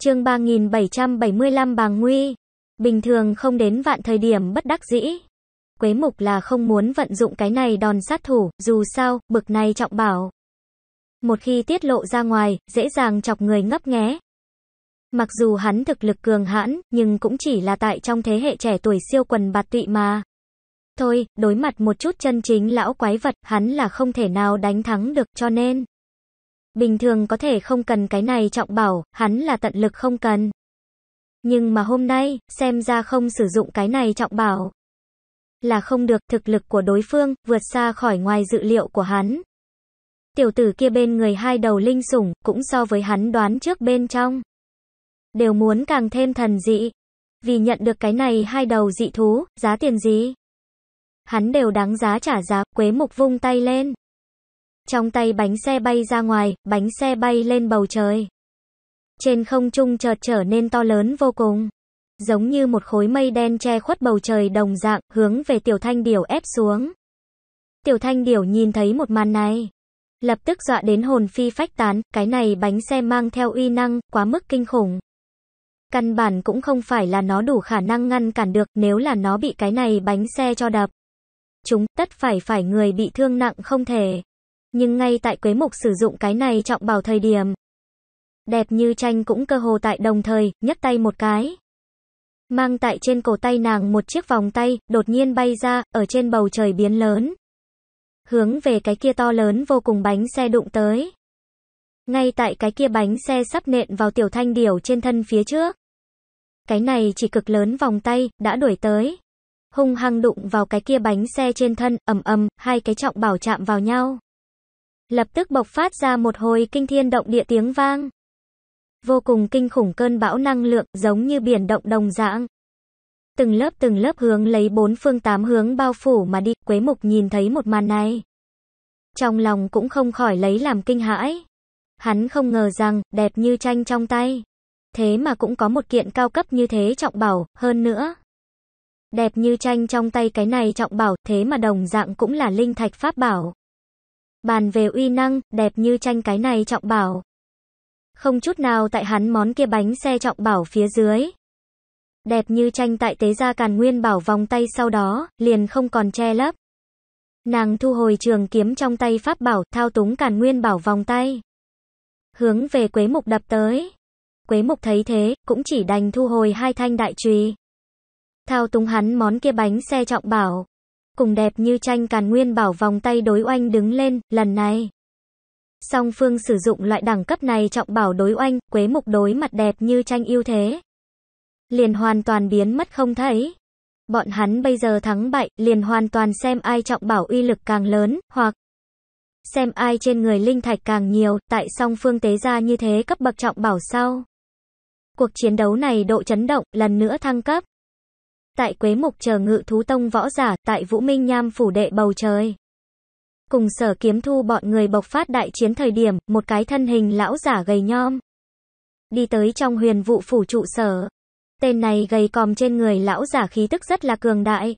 Speaker 1: chương 3775 bà Nguy Bình thường không đến vạn thời điểm bất đắc dĩ. Quế mục là không muốn vận dụng cái này đòn sát thủ, dù sao, bực này trọng bảo. Một khi tiết lộ ra ngoài, dễ dàng chọc người ngấp nghé. Mặc dù hắn thực lực cường hãn, nhưng cũng chỉ là tại trong thế hệ trẻ tuổi siêu quần bạt tụy mà thôi, đối mặt một chút chân chính lão quái vật, hắn là không thể nào đánh thắng được, cho nên. Bình thường có thể không cần cái này trọng bảo, hắn là tận lực không cần. Nhưng mà hôm nay, xem ra không sử dụng cái này trọng bảo. Là không được, thực lực của đối phương, vượt xa khỏi ngoài dự liệu của hắn. Tiểu tử kia bên người hai đầu linh sủng, cũng so với hắn đoán trước bên trong. Đều muốn càng thêm thần dị. Vì nhận được cái này hai đầu dị thú, giá tiền gì? hắn đều đáng giá trả giá, Quế Mục vung tay lên. Trong tay bánh xe bay ra ngoài, bánh xe bay lên bầu trời. Trên không trung chợt trở nên to lớn vô cùng. Giống như một khối mây đen che khuất bầu trời đồng dạng, hướng về tiểu thanh điểu ép xuống. Tiểu thanh điểu nhìn thấy một màn này. Lập tức dọa đến hồn phi phách tán, cái này bánh xe mang theo uy năng, quá mức kinh khủng. Căn bản cũng không phải là nó đủ khả năng ngăn cản được nếu là nó bị cái này bánh xe cho đập chúng tất phải phải người bị thương nặng không thể. Nhưng ngay tại Quế Mục sử dụng cái này trọng bảo thời điểm, đẹp như tranh cũng cơ hồ tại đồng thời, nhấc tay một cái. Mang tại trên cổ tay nàng một chiếc vòng tay, đột nhiên bay ra, ở trên bầu trời biến lớn. Hướng về cái kia to lớn vô cùng bánh xe đụng tới. Ngay tại cái kia bánh xe sắp nện vào tiểu thanh điểu trên thân phía trước. Cái này chỉ cực lớn vòng tay, đã đuổi tới hung hăng đụng vào cái kia bánh xe trên thân, ầm ầm, hai cái trọng bảo chạm vào nhau. Lập tức bộc phát ra một hồi kinh thiên động địa tiếng vang. Vô cùng kinh khủng cơn bão năng lượng, giống như biển động đồng dạng. Từng lớp từng lớp hướng lấy bốn phương tám hướng bao phủ mà đi, Quế Mục nhìn thấy một màn này. Trong lòng cũng không khỏi lấy làm kinh hãi. Hắn không ngờ rằng, đẹp như tranh trong tay. Thế mà cũng có một kiện cao cấp như thế trọng bảo, hơn nữa. Đẹp như tranh trong tay cái này trọng bảo, thế mà đồng dạng cũng là linh thạch pháp bảo. Bàn về uy năng, đẹp như tranh cái này trọng bảo. Không chút nào tại hắn món kia bánh xe trọng bảo phía dưới. Đẹp như tranh tại tế gia càn nguyên bảo vòng tay sau đó, liền không còn che lấp. Nàng thu hồi trường kiếm trong tay pháp bảo, thao túng càn nguyên bảo vòng tay. Hướng về quế mục đập tới. Quế mục thấy thế, cũng chỉ đành thu hồi hai thanh đại trùy thao túng hắn món kia bánh xe trọng bảo. Cùng đẹp như tranh càn nguyên bảo vòng tay đối oanh đứng lên, lần này. Song phương sử dụng loại đẳng cấp này trọng bảo đối oanh, quế mục đối mặt đẹp như tranh ưu thế. Liền hoàn toàn biến mất không thấy. Bọn hắn bây giờ thắng bại, liền hoàn toàn xem ai trọng bảo uy lực càng lớn, hoặc xem ai trên người linh thạch càng nhiều, tại song phương tế ra như thế cấp bậc trọng bảo sau. Cuộc chiến đấu này độ chấn động lần nữa thăng cấp tại Quế Mục chờ ngự thú tông võ giả, tại Vũ Minh Nham phủ đệ bầu trời. Cùng sở kiếm thu bọn người bộc phát đại chiến thời điểm, một cái thân hình lão giả gầy nhom. Đi tới trong huyền vụ phủ trụ sở. Tên này gầy còm trên người lão giả khí tức rất là cường đại.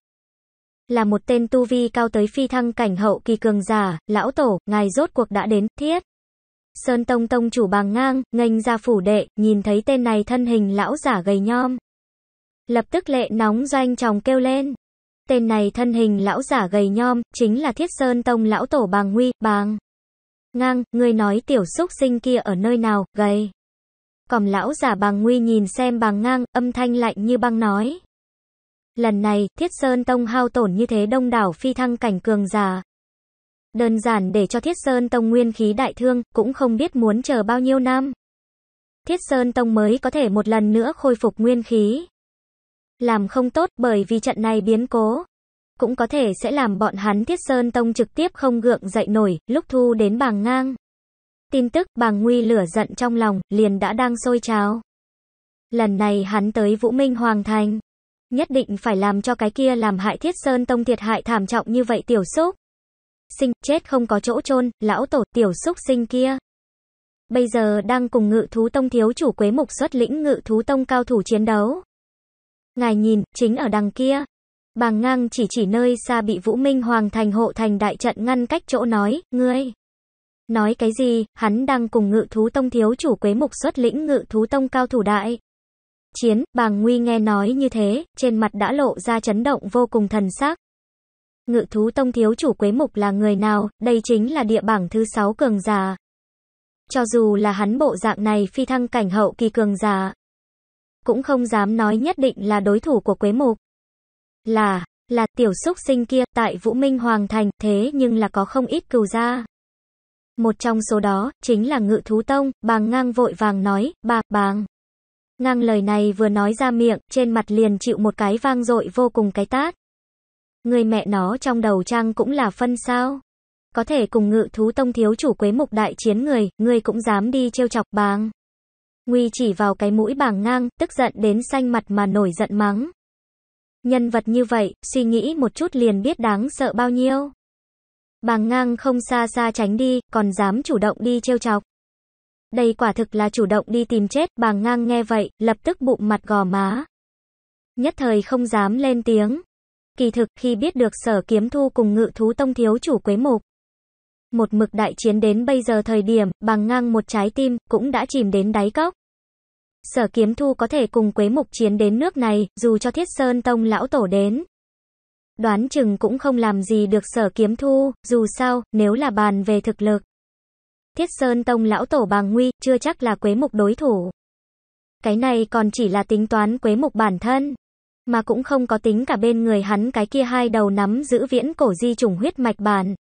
Speaker 1: Là một tên tu vi cao tới phi thăng cảnh hậu kỳ cường giả, lão tổ, ngài rốt cuộc đã đến, thiết. Sơn Tông Tông chủ bàng ngang, nghênh ra phủ đệ, nhìn thấy tên này thân hình lão giả gầy nhom. Lập tức lệ nóng doanh chồng kêu lên. Tên này thân hình lão giả gầy nhom, chính là Thiết Sơn Tông lão tổ Bàng Huy, Bàng. Ngang, người nói tiểu xúc sinh kia ở nơi nào, gầy. Còm lão giả Bàng Huy nhìn xem Bàng Ngang, âm thanh lạnh như băng nói. Lần này, Thiết Sơn Tông hao tổn như thế đông đảo phi thăng cảnh cường già. Đơn giản để cho Thiết Sơn Tông nguyên khí đại thương, cũng không biết muốn chờ bao nhiêu năm. Thiết Sơn Tông mới có thể một lần nữa khôi phục nguyên khí làm không tốt bởi vì trận này biến cố. Cũng có thể sẽ làm bọn hắn Thiết Sơn Tông trực tiếp không gượng dậy nổi, lúc thu đến bàng ngang. Tin tức bàng nguy lửa giận trong lòng, liền đã đang sôi trào. Lần này hắn tới Vũ Minh Hoàng Thành. Nhất định phải làm cho cái kia làm hại Thiết Sơn Tông thiệt hại thảm trọng như vậy tiểu xúc. Sinh, chết không có chỗ chôn lão tổ tiểu xúc sinh kia. Bây giờ đang cùng ngự thú tông thiếu chủ quế mục xuất lĩnh ngự thú tông cao thủ chiến đấu. Ngài nhìn, chính ở đằng kia. Bàng ngang chỉ chỉ nơi xa bị Vũ Minh Hoàng thành hộ thành đại trận ngăn cách chỗ nói, ngươi. Nói cái gì, hắn đang cùng ngự thú tông thiếu chủ quế mục xuất lĩnh ngự thú tông cao thủ đại. Chiến, bàng nguy nghe nói như thế, trên mặt đã lộ ra chấn động vô cùng thần sắc. Ngự thú tông thiếu chủ quế mục là người nào, đây chính là địa bảng thứ sáu cường già. Cho dù là hắn bộ dạng này phi thăng cảnh hậu kỳ cường già, cũng không dám nói nhất định là đối thủ của Quế Mục. Là, là tiểu xúc sinh kia tại Vũ Minh Hoàng Thành, thế nhưng là có không ít cừu gia. Một trong số đó, chính là ngự thú tông, bàng ngang vội vàng nói, bà, bàng. Ngang lời này vừa nói ra miệng, trên mặt liền chịu một cái vang dội vô cùng cái tát. Người mẹ nó trong đầu trang cũng là phân sao. Có thể cùng ngự thú tông thiếu chủ quế mục đại chiến người, người cũng dám đi trêu chọc bàng. Nguy chỉ vào cái mũi bảng ngang, tức giận đến xanh mặt mà nổi giận mắng. Nhân vật như vậy, suy nghĩ một chút liền biết đáng sợ bao nhiêu. Bàng ngang không xa xa tránh đi, còn dám chủ động đi trêu chọc. Đây quả thực là chủ động đi tìm chết, bàng ngang nghe vậy, lập tức bụng mặt gò má. Nhất thời không dám lên tiếng. Kỳ thực khi biết được sở kiếm thu cùng ngự thú tông thiếu chủ quế mục một mực đại chiến đến bây giờ thời điểm, bằng ngang một trái tim, cũng đã chìm đến đáy cốc. Sở kiếm thu có thể cùng quế mục chiến đến nước này, dù cho thiết sơn tông lão tổ đến. Đoán chừng cũng không làm gì được sở kiếm thu, dù sao, nếu là bàn về thực lực. Thiết sơn tông lão tổ bàng nguy, chưa chắc là quế mục đối thủ. Cái này còn chỉ là tính toán quế mục bản thân. Mà cũng không có tính cả bên người hắn cái kia hai đầu nắm giữ viễn cổ di trùng huyết mạch bàn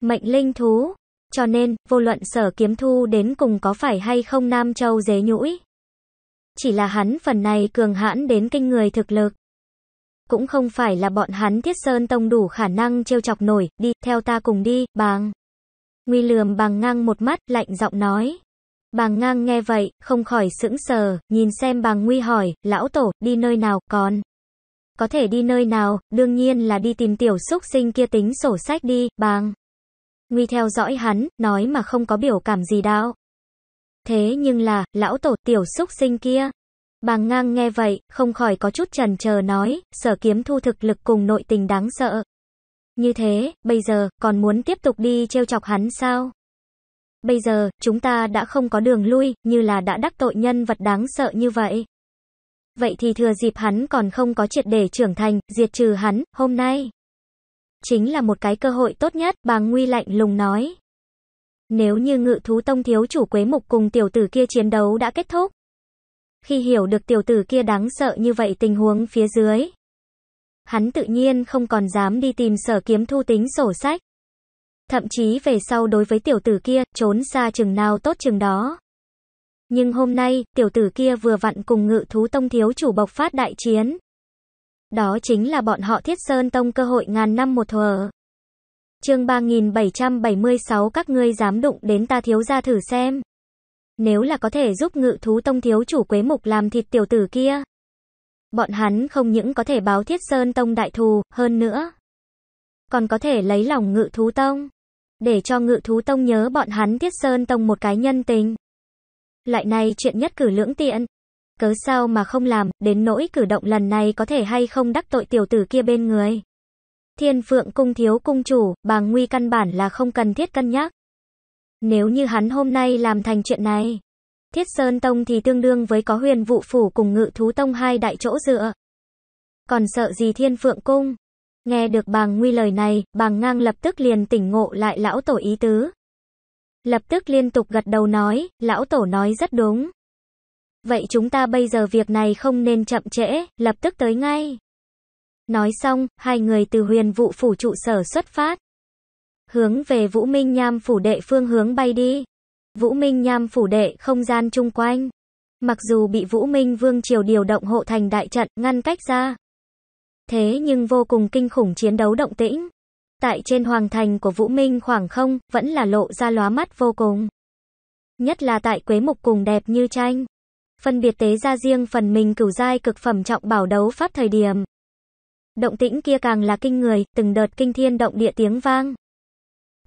Speaker 1: mệnh linh thú. Cho nên, vô luận sở kiếm thu đến cùng có phải hay không Nam Châu dế nhũi. Chỉ là hắn phần này cường hãn đến kinh người thực lực. Cũng không phải là bọn hắn thiết sơn tông đủ khả năng trêu chọc nổi, đi, theo ta cùng đi, bàng. Nguy lườm bàng ngang một mắt, lạnh giọng nói. Bàng ngang nghe vậy, không khỏi sững sờ, nhìn xem bàng nguy hỏi, lão tổ, đi nơi nào, còn. Có thể đi nơi nào, đương nhiên là đi tìm tiểu xúc sinh kia tính sổ sách đi, bàng. Nguy theo dõi hắn, nói mà không có biểu cảm gì đâu. Thế nhưng là, lão tổ tiểu xúc sinh kia. Bàng ngang nghe vậy, không khỏi có chút trần chờ nói, sở kiếm thu thực lực cùng nội tình đáng sợ. Như thế, bây giờ, còn muốn tiếp tục đi trêu chọc hắn sao? Bây giờ, chúng ta đã không có đường lui, như là đã đắc tội nhân vật đáng sợ như vậy. Vậy thì thừa dịp hắn còn không có triệt để trưởng thành, diệt trừ hắn, hôm nay chính là một cái cơ hội tốt nhất, bà Nguy lạnh lùng nói. Nếu như ngự thú tông thiếu chủ quế mục cùng tiểu tử kia chiến đấu đã kết thúc. Khi hiểu được tiểu tử kia đáng sợ như vậy tình huống phía dưới. Hắn tự nhiên không còn dám đi tìm sở kiếm thu tính sổ sách. Thậm chí về sau đối với tiểu tử kia, trốn xa chừng nào tốt chừng đó. Nhưng hôm nay, tiểu tử kia vừa vặn cùng ngự thú tông thiếu chủ bộc phát đại chiến. Đó chính là bọn họ Thiết Sơn Tông cơ hội ngàn năm một thuở. Chương 3776 các ngươi dám đụng đến ta thiếu gia thử xem. Nếu là có thể giúp Ngự Thú Tông thiếu chủ Quế Mục làm thịt tiểu tử kia, bọn hắn không những có thể báo Thiết Sơn Tông đại thù, hơn nữa còn có thể lấy lòng Ngự Thú Tông, để cho Ngự Thú Tông nhớ bọn hắn Thiết Sơn Tông một cái nhân tình. Lại này chuyện nhất cử lưỡng tiện, Cớ sao mà không làm, đến nỗi cử động lần này có thể hay không đắc tội tiểu tử kia bên người. Thiên phượng cung thiếu cung chủ, bàng Nguy căn bản là không cần thiết cân nhắc. Nếu như hắn hôm nay làm thành chuyện này, Thiết Sơn Tông thì tương đương với có huyền vụ phủ cùng ngự thú tông hai đại chỗ dựa. Còn sợ gì thiên phượng cung? Nghe được bàng nguy lời này, bàng ngang lập tức liền tỉnh ngộ lại lão tổ ý tứ. Lập tức liên tục gật đầu nói, lão tổ nói rất đúng. Vậy chúng ta bây giờ việc này không nên chậm trễ, lập tức tới ngay. Nói xong, hai người từ huyền vụ phủ trụ sở xuất phát. Hướng về Vũ Minh Nham phủ đệ phương hướng bay đi. Vũ Minh Nham phủ đệ không gian chung quanh. Mặc dù bị Vũ Minh Vương Triều điều động hộ thành đại trận ngăn cách ra. Thế nhưng vô cùng kinh khủng chiến đấu động tĩnh. Tại trên hoàng thành của Vũ Minh khoảng không, vẫn là lộ ra lóa mắt vô cùng. Nhất là tại Quế Mục cùng đẹp như tranh phân biệt tế ra riêng phần mình cửu giai cực phẩm trọng bảo đấu pháp thời điểm. Động tĩnh kia càng là kinh người, từng đợt kinh thiên động địa tiếng vang.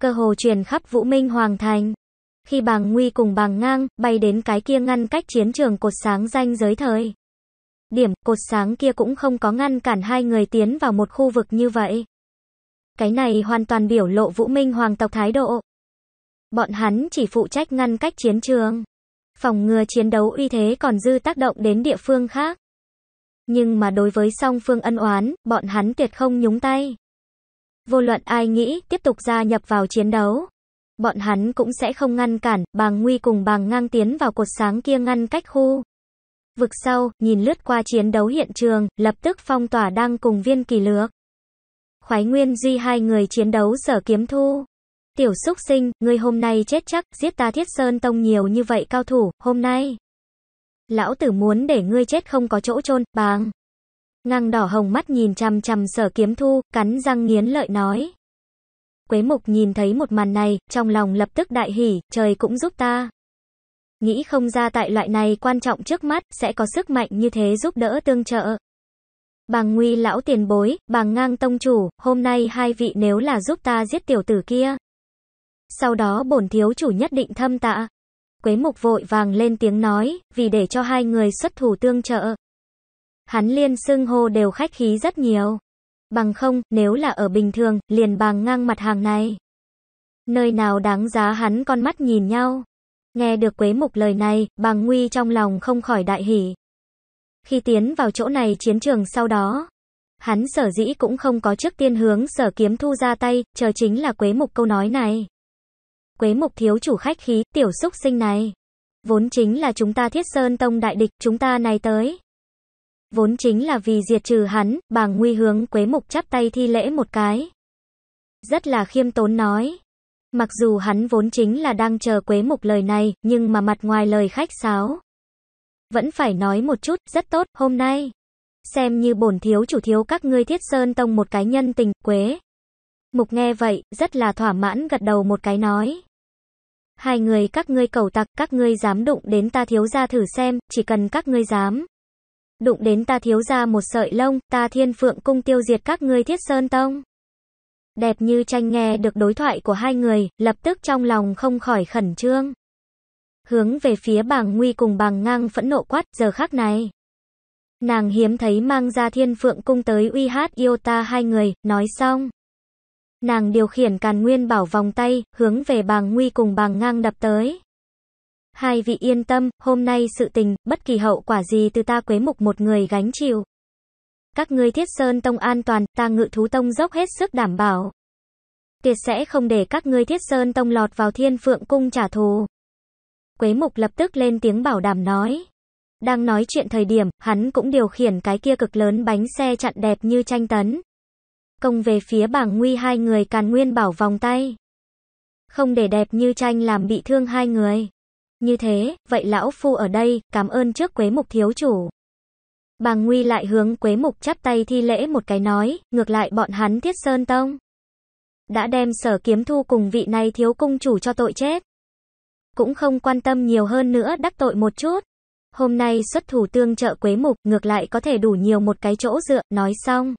Speaker 1: Cơ hồ truyền khắp Vũ Minh Hoàng Thành. Khi bàng nguy cùng bàng ngang, bay đến cái kia ngăn cách chiến trường cột sáng danh giới thời. Điểm, cột sáng kia cũng không có ngăn cản hai người tiến vào một khu vực như vậy. Cái này hoàn toàn biểu lộ Vũ Minh Hoàng tộc thái độ. Bọn hắn chỉ phụ trách ngăn cách chiến trường phòng ngừa chiến đấu uy thế còn dư tác động đến địa phương khác. Nhưng mà đối với song phương ân oán, bọn hắn tuyệt không nhúng tay. Vô luận ai nghĩ tiếp tục gia nhập vào chiến đấu, bọn hắn cũng sẽ không ngăn cản, bằng nguy cùng bằng ngang tiến vào cột sáng kia ngăn cách khu. Vực sau, nhìn lướt qua chiến đấu hiện trường, lập tức phong tỏa đang cùng viên kỳ lược. Khoái Nguyên Duy hai người chiến đấu sở kiếm thu. Tiểu xúc sinh, ngươi hôm nay chết chắc, giết ta thiết sơn tông nhiều như vậy cao thủ, hôm nay. Lão tử muốn để ngươi chết không có chỗ chôn bàng. Ngang đỏ hồng mắt nhìn chằm chằm sở kiếm thu, cắn răng nghiến lợi nói. Quế mục nhìn thấy một màn này, trong lòng lập tức đại hỉ, trời cũng giúp ta. Nghĩ không ra tại loại này quan trọng trước mắt, sẽ có sức mạnh như thế giúp đỡ tương trợ. Bàng nguy lão tiền bối, bàng ngang tông chủ, hôm nay hai vị nếu là giúp ta giết tiểu tử kia. Sau đó bổn thiếu chủ nhất định thâm tạ. Quế mục vội vàng lên tiếng nói, vì để cho hai người xuất thủ tương trợ. Hắn liên xưng hô đều khách khí rất nhiều. Bằng không, nếu là ở bình thường, liền bằng ngang mặt hàng này. Nơi nào đáng giá hắn con mắt nhìn nhau. Nghe được Quế Mục lời này, bằng Nguy trong lòng không khỏi đại hỉ. Khi tiến vào chỗ này chiến trường sau đó, hắn sở dĩ cũng không có trước tiên hướng sở kiếm thu ra tay, chờ chính là Quế Mục câu nói này. Quế mục thiếu chủ khách khí, tiểu xúc sinh này. Vốn chính là chúng ta thiết sơn tông đại địch, chúng ta này tới. Vốn chính là vì diệt trừ hắn, bàng nguy hướng quế mục chắp tay thi lễ một cái. Rất là khiêm tốn nói. Mặc dù hắn vốn chính là đang chờ quế mục lời này, nhưng mà mặt ngoài lời khách sáo. Vẫn phải nói một chút, rất tốt, hôm nay. Xem như bổn thiếu chủ thiếu các ngươi thiết sơn tông một cái nhân tình, quế. Mục nghe vậy, rất là thỏa mãn gật đầu một cái nói. Hai người các ngươi cầu tặc, các ngươi dám đụng đến ta thiếu gia thử xem, chỉ cần các ngươi dám. Đụng đến ta thiếu gia một sợi lông, ta thiên phượng cung tiêu diệt các ngươi thiết sơn tông. Đẹp như tranh nghe được đối thoại của hai người, lập tức trong lòng không khỏi khẩn trương. Hướng về phía bàng nguy cùng bằng ngang phẫn nộ quát giờ khắc này. Nàng hiếm thấy mang ra thiên phượng cung tới uy hát yêu ta hai người, nói xong. Nàng điều khiển càn nguyên bảo vòng tay, hướng về bàng nguy cùng bàng ngang đập tới. Hai vị yên tâm, hôm nay sự tình, bất kỳ hậu quả gì từ ta quế mục một người gánh chịu. Các ngươi thiết sơn tông an toàn, ta ngự thú tông dốc hết sức đảm bảo. Tuyệt sẽ không để các ngươi thiết sơn tông lọt vào thiên phượng cung trả thù. Quế mục lập tức lên tiếng bảo đảm nói. Đang nói chuyện thời điểm, hắn cũng điều khiển cái kia cực lớn bánh xe chặn đẹp như tranh tấn. Công về phía bảng nguy hai người càn nguyên bảo vòng tay. Không để đẹp như tranh làm bị thương hai người. Như thế, vậy lão phu ở đây, cảm ơn trước quế mục thiếu chủ. Bàng Nguy lại hướng Quế Mục chắp tay thi lễ một cái nói, ngược lại bọn hắn Thiết Sơn Tông. Đã đem sở kiếm thu cùng vị này thiếu cung chủ cho tội chết. Cũng không quan tâm nhiều hơn nữa đắc tội một chút. Hôm nay xuất thủ tương trợ Quế Mục ngược lại có thể đủ nhiều một cái chỗ dựa, nói xong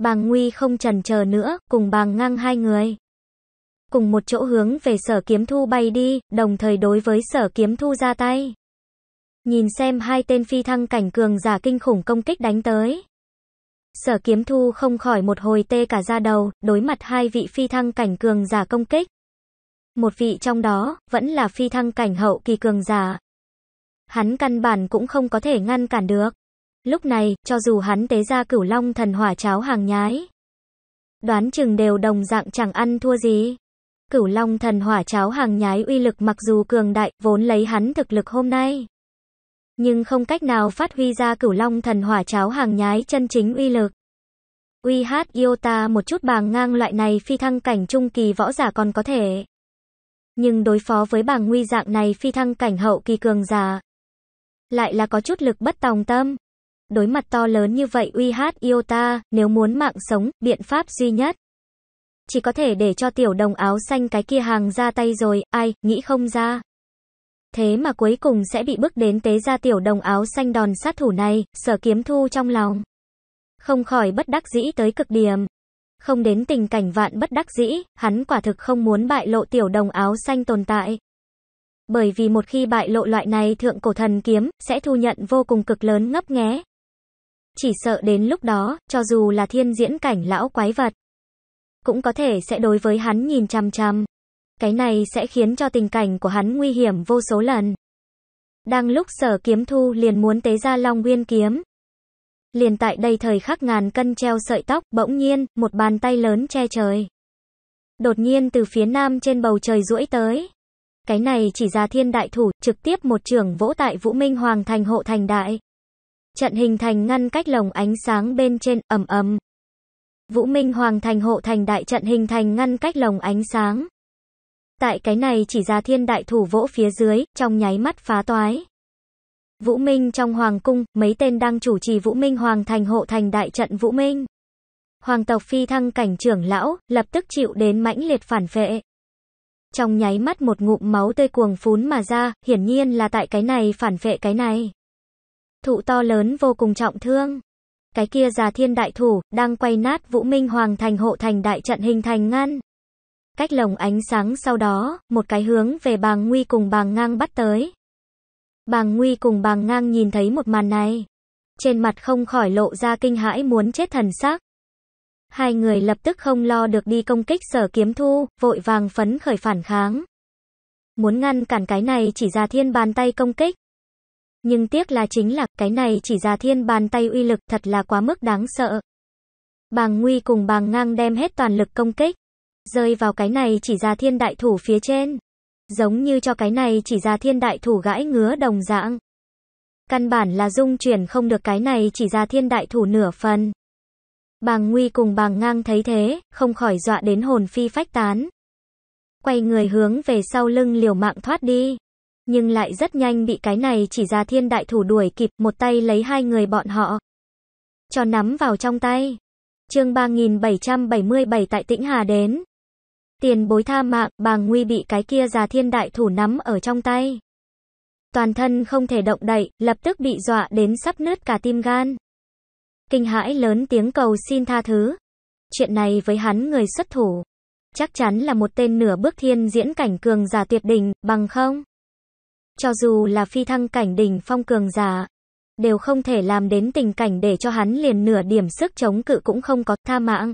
Speaker 1: bàng Nguy không trần chờ nữa, cùng bàng ngang hai người. Cùng một chỗ hướng về sở kiếm thu bay đi, đồng thời đối với sở kiếm thu ra tay. Nhìn xem hai tên phi thăng cảnh cường giả kinh khủng công kích đánh tới. Sở kiếm thu không khỏi một hồi tê cả ra đầu, đối mặt hai vị phi thăng cảnh cường giả công kích. Một vị trong đó, vẫn là phi thăng cảnh hậu kỳ cường giả. Hắn căn bản cũng không có thể ngăn cản được. Lúc này, cho dù hắn tế ra cửu long thần hỏa cháo hàng nhái, đoán chừng đều đồng dạng chẳng ăn thua gì. Cửu long thần hỏa cháo hàng nhái uy lực mặc dù cường đại, vốn lấy hắn thực lực hôm nay. Nhưng không cách nào phát huy ra cửu long thần hỏa cháo hàng nhái chân chính uy lực. Uy hát Iota một chút bàng ngang loại này phi thăng cảnh trung kỳ võ giả còn có thể. Nhưng đối phó với bàng nguy dạng này phi thăng cảnh hậu kỳ cường giả. Lại là có chút lực bất tòng tâm đối mặt to lớn như vậy uy hát Iota, nếu muốn mạng sống, biện pháp duy nhất. Chỉ có thể để cho tiểu đồng áo xanh cái kia hàng ra tay rồi, ai, nghĩ không ra. Thế mà cuối cùng sẽ bị bước đến tế ra tiểu đồng áo xanh đòn sát thủ này, sở kiếm thu trong lòng. Không khỏi bất đắc dĩ tới cực điểm. Không đến tình cảnh vạn bất đắc dĩ, hắn quả thực không muốn bại lộ tiểu đồng áo xanh tồn tại. Bởi vì một khi bại lộ loại này thượng cổ thần kiếm, sẽ thu nhận vô cùng cực lớn ngấp nghé chỉ sợ đến lúc đó, cho dù là thiên diễn cảnh lão quái vật, cũng có thể sẽ đối với hắn nhìn chằm chằm. Cái này sẽ khiến cho tình cảnh của hắn nguy hiểm vô số lần. Đang lúc sở kiếm thu liền muốn tế ra long nguyên kiếm. Liền tại đây thời khắc ngàn cân treo sợi tóc, bỗng nhiên, một bàn tay lớn che trời. Đột nhiên từ phía nam trên bầu trời duỗi tới. Cái này chỉ ra thiên đại thủ, trực tiếp một trường vỗ tại Vũ Minh Hoàng thành hộ thành đại. Trận hình thành ngăn cách lồng ánh sáng bên trên, ầm ầm. Vũ Minh Hoàng thành hộ thành đại trận hình thành ngăn cách lồng ánh sáng. Tại cái này chỉ ra thiên đại thủ vỗ phía dưới, trong nháy mắt phá toái. Vũ Minh trong Hoàng cung, mấy tên đang chủ trì Vũ Minh Hoàng thành hộ thành đại trận Vũ Minh. Hoàng tộc phi thăng cảnh trưởng lão, lập tức chịu đến mãnh liệt phản phệ. Trong nháy mắt một ngụm máu tươi cuồng phún mà ra, hiển nhiên là tại cái này phản phệ cái này thụ to lớn vô cùng trọng thương. Cái kia già thiên đại thủ, đang quay nát Vũ Minh Hoàng thành hộ thành đại trận hình thành ngăn. Cách lồng ánh sáng sau đó, một cái hướng về bàng nguy cùng bàng ngang bắt tới. Bàng nguy cùng bàng ngang nhìn thấy một màn này. Trên mặt không khỏi lộ ra kinh hãi muốn chết thần sắc. Hai người lập tức không lo được đi công kích sở kiếm thu, vội vàng phấn khởi phản kháng. Muốn ngăn cản cái này chỉ ra thiên bàn tay công kích. Nhưng tiếc là chính là, cái này chỉ ra thiên bàn tay uy lực thật là quá mức đáng sợ. Bàng Nguy cùng bàng ngang đem hết toàn lực công kích. Rơi vào cái này chỉ ra thiên đại thủ phía trên. Giống như cho cái này chỉ ra thiên đại thủ gãi ngứa đồng dạng. Căn bản là dung chuyển không được cái này chỉ ra thiên đại thủ nửa phần. Bàng Nguy cùng bàng ngang thấy thế, không khỏi dọa đến hồn phi phách tán. Quay người hướng về sau lưng liều mạng thoát đi nhưng lại rất nhanh bị cái này chỉ ra thiên đại thủ đuổi kịp, một tay lấy hai người bọn họ. Cho nắm vào trong tay. chương 3777 tại Tĩnh Hà đến. Tiền bối tha mạng, bà Nguy bị cái kia già thiên đại thủ nắm ở trong tay. Toàn thân không thể động đậy, lập tức bị dọa đến sắp nứt cả tim gan. Kinh hãi lớn tiếng cầu xin tha thứ. Chuyện này với hắn người xuất thủ. Chắc chắn là một tên nửa bước thiên diễn cảnh cường giả tuyệt đỉnh, bằng không cho dù là phi thăng cảnh đỉnh phong cường giả, đều không thể làm đến tình cảnh để cho hắn liền nửa điểm sức chống cự cũng không có tha mạng.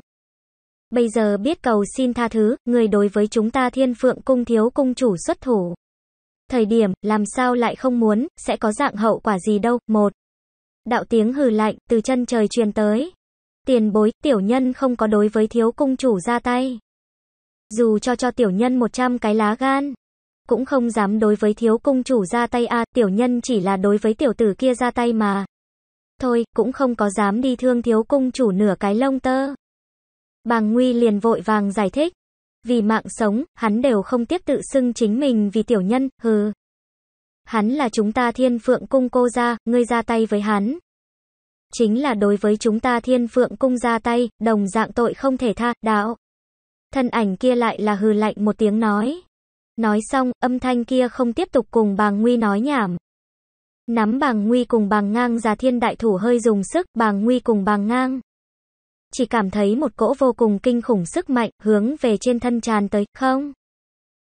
Speaker 1: Bây giờ biết cầu xin tha thứ, người đối với chúng ta thiên phượng cung thiếu cung chủ xuất thủ. Thời điểm, làm sao lại không muốn, sẽ có dạng hậu quả gì đâu. Một, đạo tiếng hừ lạnh, từ chân trời truyền tới. Tiền bối, tiểu nhân không có đối với thiếu cung chủ ra tay. Dù cho cho tiểu nhân 100 cái lá gan, cũng không dám đối với thiếu cung chủ ra tay a, tiểu nhân chỉ là đối với tiểu tử kia ra tay mà. Thôi, cũng không có dám đi thương thiếu cung chủ nửa cái lông tơ. Bàng Nguy liền vội vàng giải thích. Vì mạng sống, hắn đều không tiếp tự xưng chính mình vì tiểu nhân, hừ. Hắn là chúng ta thiên phượng cung cô ra, ngươi ra tay với hắn. Chính là đối với chúng ta thiên phượng cung ra tay, đồng dạng tội không thể tha, đạo. Thân ảnh kia lại là hừ lạnh một tiếng nói. Nói xong, âm thanh kia không tiếp tục cùng bàng Nguy nói nhảm. Nắm bàng Nguy cùng bàng ngang già thiên đại thủ hơi dùng sức, bàng Nguy cùng bàng ngang. Chỉ cảm thấy một cỗ vô cùng kinh khủng sức mạnh, hướng về trên thân tràn tới, không?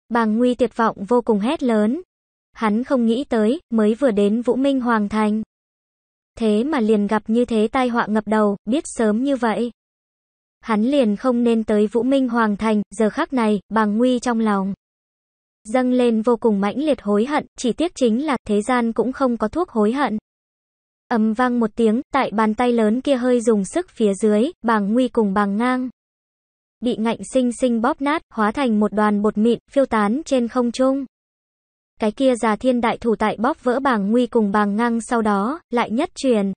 Speaker 1: Bàng Nguy tuyệt vọng vô cùng hét lớn. Hắn không nghĩ tới, mới vừa đến Vũ Minh Hoàng Thành. Thế mà liền gặp như thế tai họa ngập đầu, biết sớm như vậy. Hắn liền không nên tới Vũ Minh Hoàng Thành, giờ khắc này, bàng Nguy trong lòng dâng lên vô cùng mãnh liệt hối hận, chỉ tiếc chính là thế gian cũng không có thuốc hối hận. Ầm vang một tiếng, tại bàn tay lớn kia hơi dùng sức phía dưới, bàng nguy cùng bàng ngang. Bị ngạnh sinh sinh bóp nát, hóa thành một đoàn bột mịn, phiêu tán trên không trung. Cái kia già thiên đại thủ tại bóp vỡ bàng nguy cùng bàng ngang sau đó, lại nhất truyền.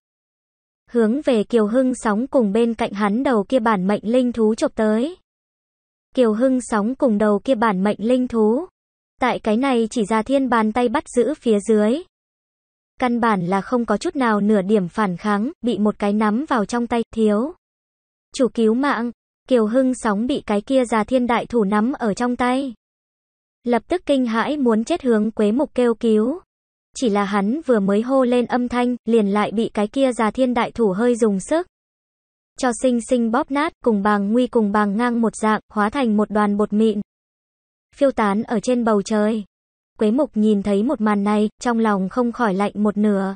Speaker 1: Hướng về Kiều Hưng sóng cùng bên cạnh hắn đầu kia bản mệnh linh thú chộp tới. Kiều Hưng sóng cùng đầu kia bản mệnh linh thú. Tại cái này chỉ ra thiên bàn tay bắt giữ phía dưới. Căn bản là không có chút nào nửa điểm phản kháng, bị một cái nắm vào trong tay, thiếu. Chủ cứu mạng, Kiều Hưng sóng bị cái kia già thiên đại thủ nắm ở trong tay. Lập tức kinh hãi muốn chết hướng quế mục kêu cứu. Chỉ là hắn vừa mới hô lên âm thanh, liền lại bị cái kia già thiên đại thủ hơi dùng sức. Cho sinh sinh bóp nát, cùng bằng nguy cùng bằng ngang một dạng, hóa thành một đoàn bột mịn phiêu tán ở trên bầu trời. Quế mục nhìn thấy một màn này, trong lòng không khỏi lạnh một nửa.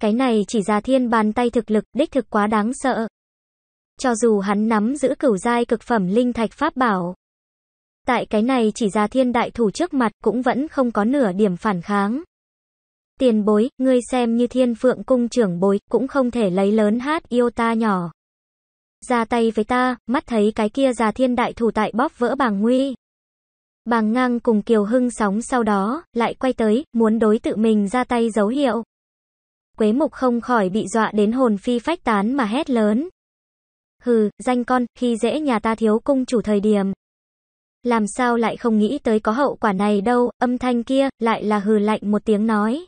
Speaker 1: Cái này chỉ ra thiên bàn tay thực lực, đích thực quá đáng sợ. Cho dù hắn nắm giữ cửu giai cực phẩm linh thạch pháp bảo. Tại cái này chỉ ra thiên đại thủ trước mặt cũng vẫn không có nửa điểm phản kháng. Tiền bối, ngươi xem như thiên phượng cung trưởng bối, cũng không thể lấy lớn hát yêu ta nhỏ. Ra tay với ta, mắt thấy cái kia già thiên đại thủ tại bóp vỡ bàng nguy. Bàng ngang cùng Kiều Hưng sóng sau đó, lại quay tới, muốn đối tự mình ra tay dấu hiệu. Quế mục không khỏi bị dọa đến hồn phi phách tán mà hét lớn. Hừ, danh con, khi dễ nhà ta thiếu cung chủ thời điểm. Làm sao lại không nghĩ tới có hậu quả này đâu, âm thanh kia, lại là hừ lạnh một tiếng nói.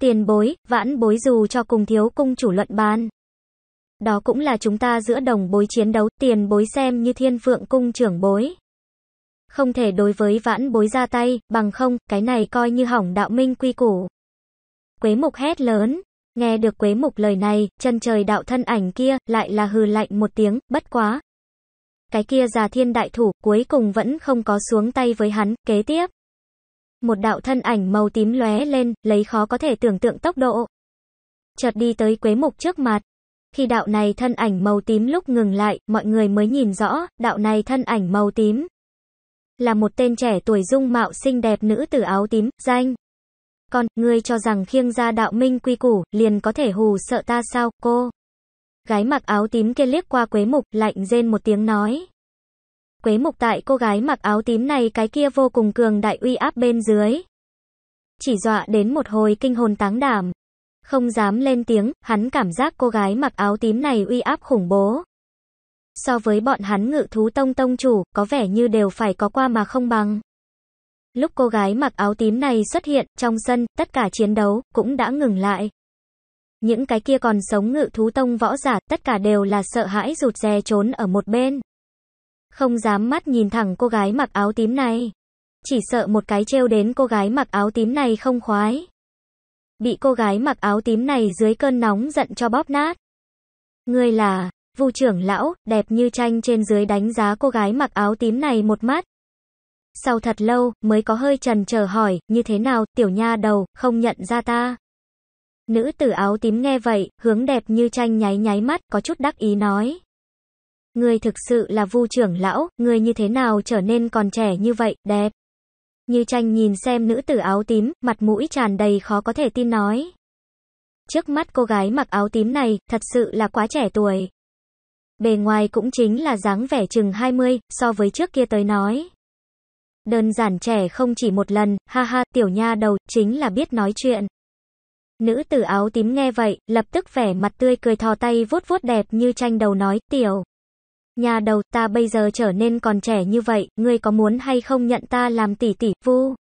Speaker 1: Tiền bối, vãn bối dù cho cùng thiếu cung chủ luận bàn. Đó cũng là chúng ta giữa đồng bối chiến đấu, tiền bối xem như thiên phượng cung trưởng bối không thể đối với vãn bối ra tay, bằng không, cái này coi như hỏng đạo minh quy củ. Quế mục hét lớn, nghe được quế mục lời này, chân trời đạo thân ảnh kia, lại là hừ lạnh một tiếng, bất quá. Cái kia già thiên đại thủ, cuối cùng vẫn không có xuống tay với hắn, kế tiếp. Một đạo thân ảnh màu tím lóe lên, lấy khó có thể tưởng tượng tốc độ. Chợt đi tới quế mục trước mặt. Khi đạo này thân ảnh màu tím lúc ngừng lại, mọi người mới nhìn rõ, đạo này thân ảnh màu tím, là một tên trẻ tuổi dung mạo xinh đẹp nữ tử áo tím, danh. Còn, ngươi cho rằng khiêng ra đạo minh quy củ, liền có thể hù sợ ta sao, cô? Gái mặc áo tím kia liếc qua Quế Mục, lạnh rên một tiếng nói. Quế Mục tại cô gái mặc áo tím này cái kia vô cùng cường đại uy áp bên dưới. Chỉ dọa đến một hồi kinh hồn táng đảm. Không dám lên tiếng, hắn cảm giác cô gái mặc áo tím này uy áp khủng bố. So với bọn hắn ngự thú tông tông chủ, có vẻ như đều phải có qua mà không bằng. Lúc cô gái mặc áo tím này xuất hiện, trong sân, tất cả chiến đấu, cũng đã ngừng lại. Những cái kia còn sống ngự thú tông võ giả, tất cả đều là sợ hãi rụt rè trốn ở một bên. Không dám mắt nhìn thẳng cô gái mặc áo tím này. Chỉ sợ một cái trêu đến cô gái mặc áo tím này không khoái. Bị cô gái mặc áo tím này dưới cơn nóng giận cho bóp nát. người là, Vu trưởng lão, đẹp như tranh trên dưới đánh giá cô gái mặc áo tím này một mắt. Sau thật lâu, mới có hơi trần chờ hỏi, như thế nào, tiểu nha đầu, không nhận ra ta. Nữ tử áo tím nghe vậy, hướng đẹp như tranh nháy nháy mắt, có chút đắc ý nói. Người thực sự là vu trưởng lão, người như thế nào trở nên còn trẻ như vậy, đẹp. Như tranh nhìn xem nữ tử áo tím, mặt mũi tràn đầy khó có thể tin nói. Trước mắt cô gái mặc áo tím này, thật sự là quá trẻ tuổi. Bề ngoài cũng chính là dáng vẻ chừng 20, so với trước kia tới nói. Đơn giản trẻ không chỉ một lần, ha ha, tiểu nha đầu, chính là biết nói chuyện. Nữ tử áo tím nghe vậy, lập tức vẻ mặt tươi cười thò tay vuốt vuốt đẹp như tranh đầu nói, tiểu. Nhà đầu ta bây giờ trở nên còn trẻ như vậy, ngươi có muốn hay không nhận ta làm tỷ tỷ, vu.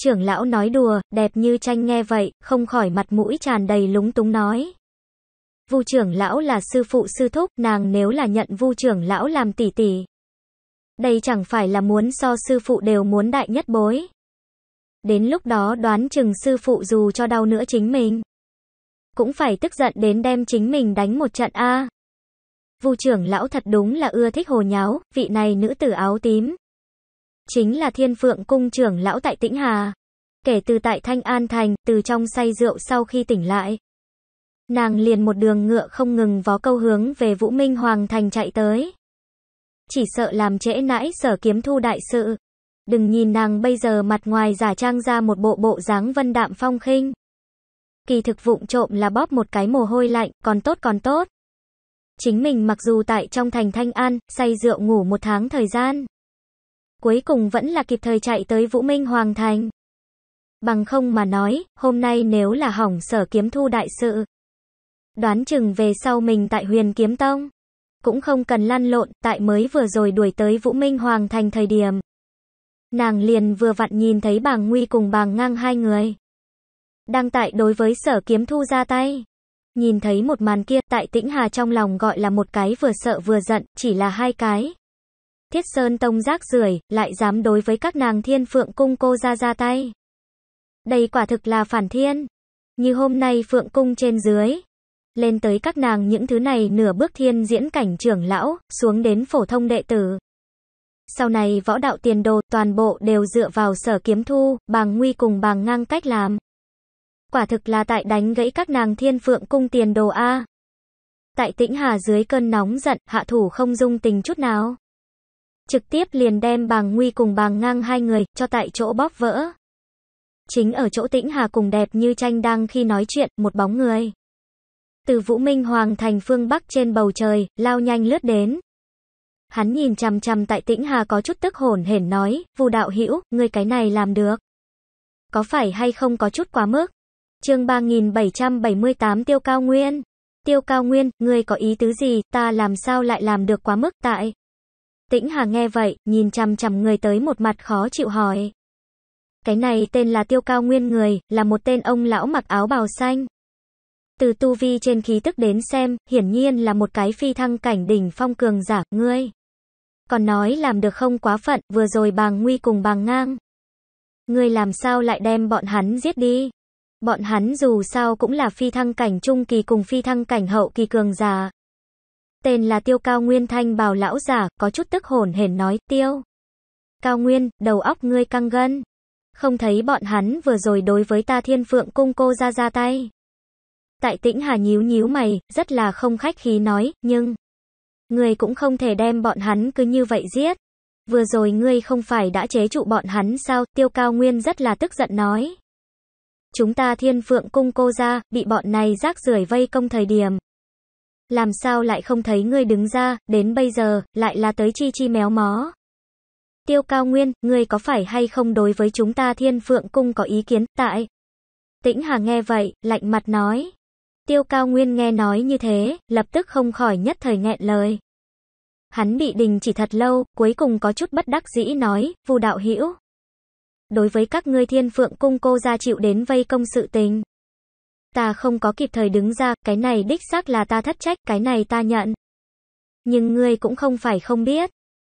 Speaker 1: Trưởng lão nói đùa, đẹp như tranh nghe vậy, không khỏi mặt mũi tràn đầy lúng túng nói. Vu trưởng lão là sư phụ sư thúc, nàng nếu là nhận Vu trưởng lão làm tỷ tỷ. Đây chẳng phải là muốn so sư phụ đều muốn đại nhất bối. Đến lúc đó đoán chừng sư phụ dù cho đau nữa chính mình. Cũng phải tức giận đến đem chính mình đánh một trận A. Vu trưởng lão thật đúng là ưa thích hồ nháo, vị này nữ tử áo tím. Chính là thiên phượng cung trưởng lão tại Tĩnh Hà. Kể từ tại Thanh An Thành, từ trong say rượu sau khi tỉnh lại, nàng liền một đường ngựa không ngừng vó câu hướng về Vũ Minh Hoàng Thành chạy tới. Chỉ sợ làm trễ nãi sở kiếm thu đại sự. Đừng nhìn nàng bây giờ mặt ngoài giả trang ra một bộ bộ dáng vân đạm phong khinh. Kỳ thực vụng trộm là bóp một cái mồ hôi lạnh, còn tốt còn tốt. Chính mình mặc dù tại trong thành Thanh An, say rượu ngủ một tháng thời gian. Cuối cùng vẫn là kịp thời chạy tới Vũ Minh Hoàng Thành. Bằng không mà nói, hôm nay nếu là hỏng sở kiếm thu đại sự, Đoán chừng về sau mình tại huyền kiếm tông. Cũng không cần lăn lộn, tại mới vừa rồi đuổi tới Vũ Minh Hoàng thành thời điểm. Nàng liền vừa vặn nhìn thấy bàng nguy cùng bàng ngang hai người. Đang tại đối với sở kiếm thu ra tay. Nhìn thấy một màn kia, tại tĩnh hà trong lòng gọi là một cái vừa sợ vừa giận, chỉ là hai cái. Thiết Sơn Tông rác rưởi lại dám đối với các nàng thiên phượng cung cô ra ra tay. Đây quả thực là phản thiên. Như hôm nay phượng cung trên dưới, lên tới các nàng những thứ này nửa bước thiên diễn cảnh trưởng lão, xuống đến phổ thông đệ tử. Sau này võ đạo tiền đồ toàn bộ đều dựa vào sở kiếm thu, bằng nguy cùng bằng ngang cách làm. Quả thực là tại đánh gãy các nàng thiên phượng cung tiền đồ A. Tại tĩnh hà dưới cơn nóng giận, hạ thủ không dung tình chút nào. Trực tiếp liền đem bằng nguy cùng bằng ngang hai người, cho tại chỗ bóp vỡ. Chính ở chỗ tĩnh hà cùng đẹp như tranh đang khi nói chuyện, một bóng người. Từ Vũ Minh Hoàng thành phương Bắc trên bầu trời, lao nhanh lướt đến. Hắn nhìn chằm chằm tại Tĩnh Hà có chút tức hổn hển nói, "Vu đạo hữu, ngươi cái này làm được. Có phải hay không có chút quá mức?" Chương 3778 Tiêu Cao Nguyên. Tiêu Cao Nguyên, ngươi có ý tứ gì, ta làm sao lại làm được quá mức tại? Tĩnh Hà nghe vậy, nhìn chằm chằm người tới một mặt khó chịu hỏi. Cái này tên là Tiêu Cao Nguyên người, là một tên ông lão mặc áo bào xanh, từ tu vi trên khí tức đến xem, hiển nhiên là một cái phi thăng cảnh đỉnh phong cường giả, ngươi. Còn nói làm được không quá phận, vừa rồi bàng nguy cùng bàng ngang. Ngươi làm sao lại đem bọn hắn giết đi? Bọn hắn dù sao cũng là phi thăng cảnh trung kỳ cùng phi thăng cảnh hậu kỳ cường giả. Tên là tiêu cao nguyên thanh bào lão giả, có chút tức hồn hển nói, tiêu. Cao nguyên, đầu óc ngươi căng gân. Không thấy bọn hắn vừa rồi đối với ta thiên phượng cung cô ra ra tay. Tại tĩnh hà nhíu nhíu mày, rất là không khách khí nói, nhưng... Người cũng không thể đem bọn hắn cứ như vậy giết. Vừa rồi ngươi không phải đã chế trụ bọn hắn sao, tiêu cao nguyên rất là tức giận nói. Chúng ta thiên phượng cung cô ra, bị bọn này rác rưởi vây công thời điểm. Làm sao lại không thấy ngươi đứng ra, đến bây giờ, lại là tới chi chi méo mó. Tiêu cao nguyên, ngươi có phải hay không đối với chúng ta thiên phượng cung có ý kiến, tại. Tĩnh Hà nghe vậy, lạnh mặt nói. Tiêu Cao Nguyên nghe nói như thế, lập tức không khỏi nhất thời nghẹn lời. Hắn bị đình chỉ thật lâu, cuối cùng có chút bất đắc dĩ nói, vu đạo hữu Đối với các ngươi thiên phượng cung cô ra chịu đến vây công sự tình. Ta không có kịp thời đứng ra, cái này đích xác là ta thất trách, cái này ta nhận. Nhưng ngươi cũng không phải không biết.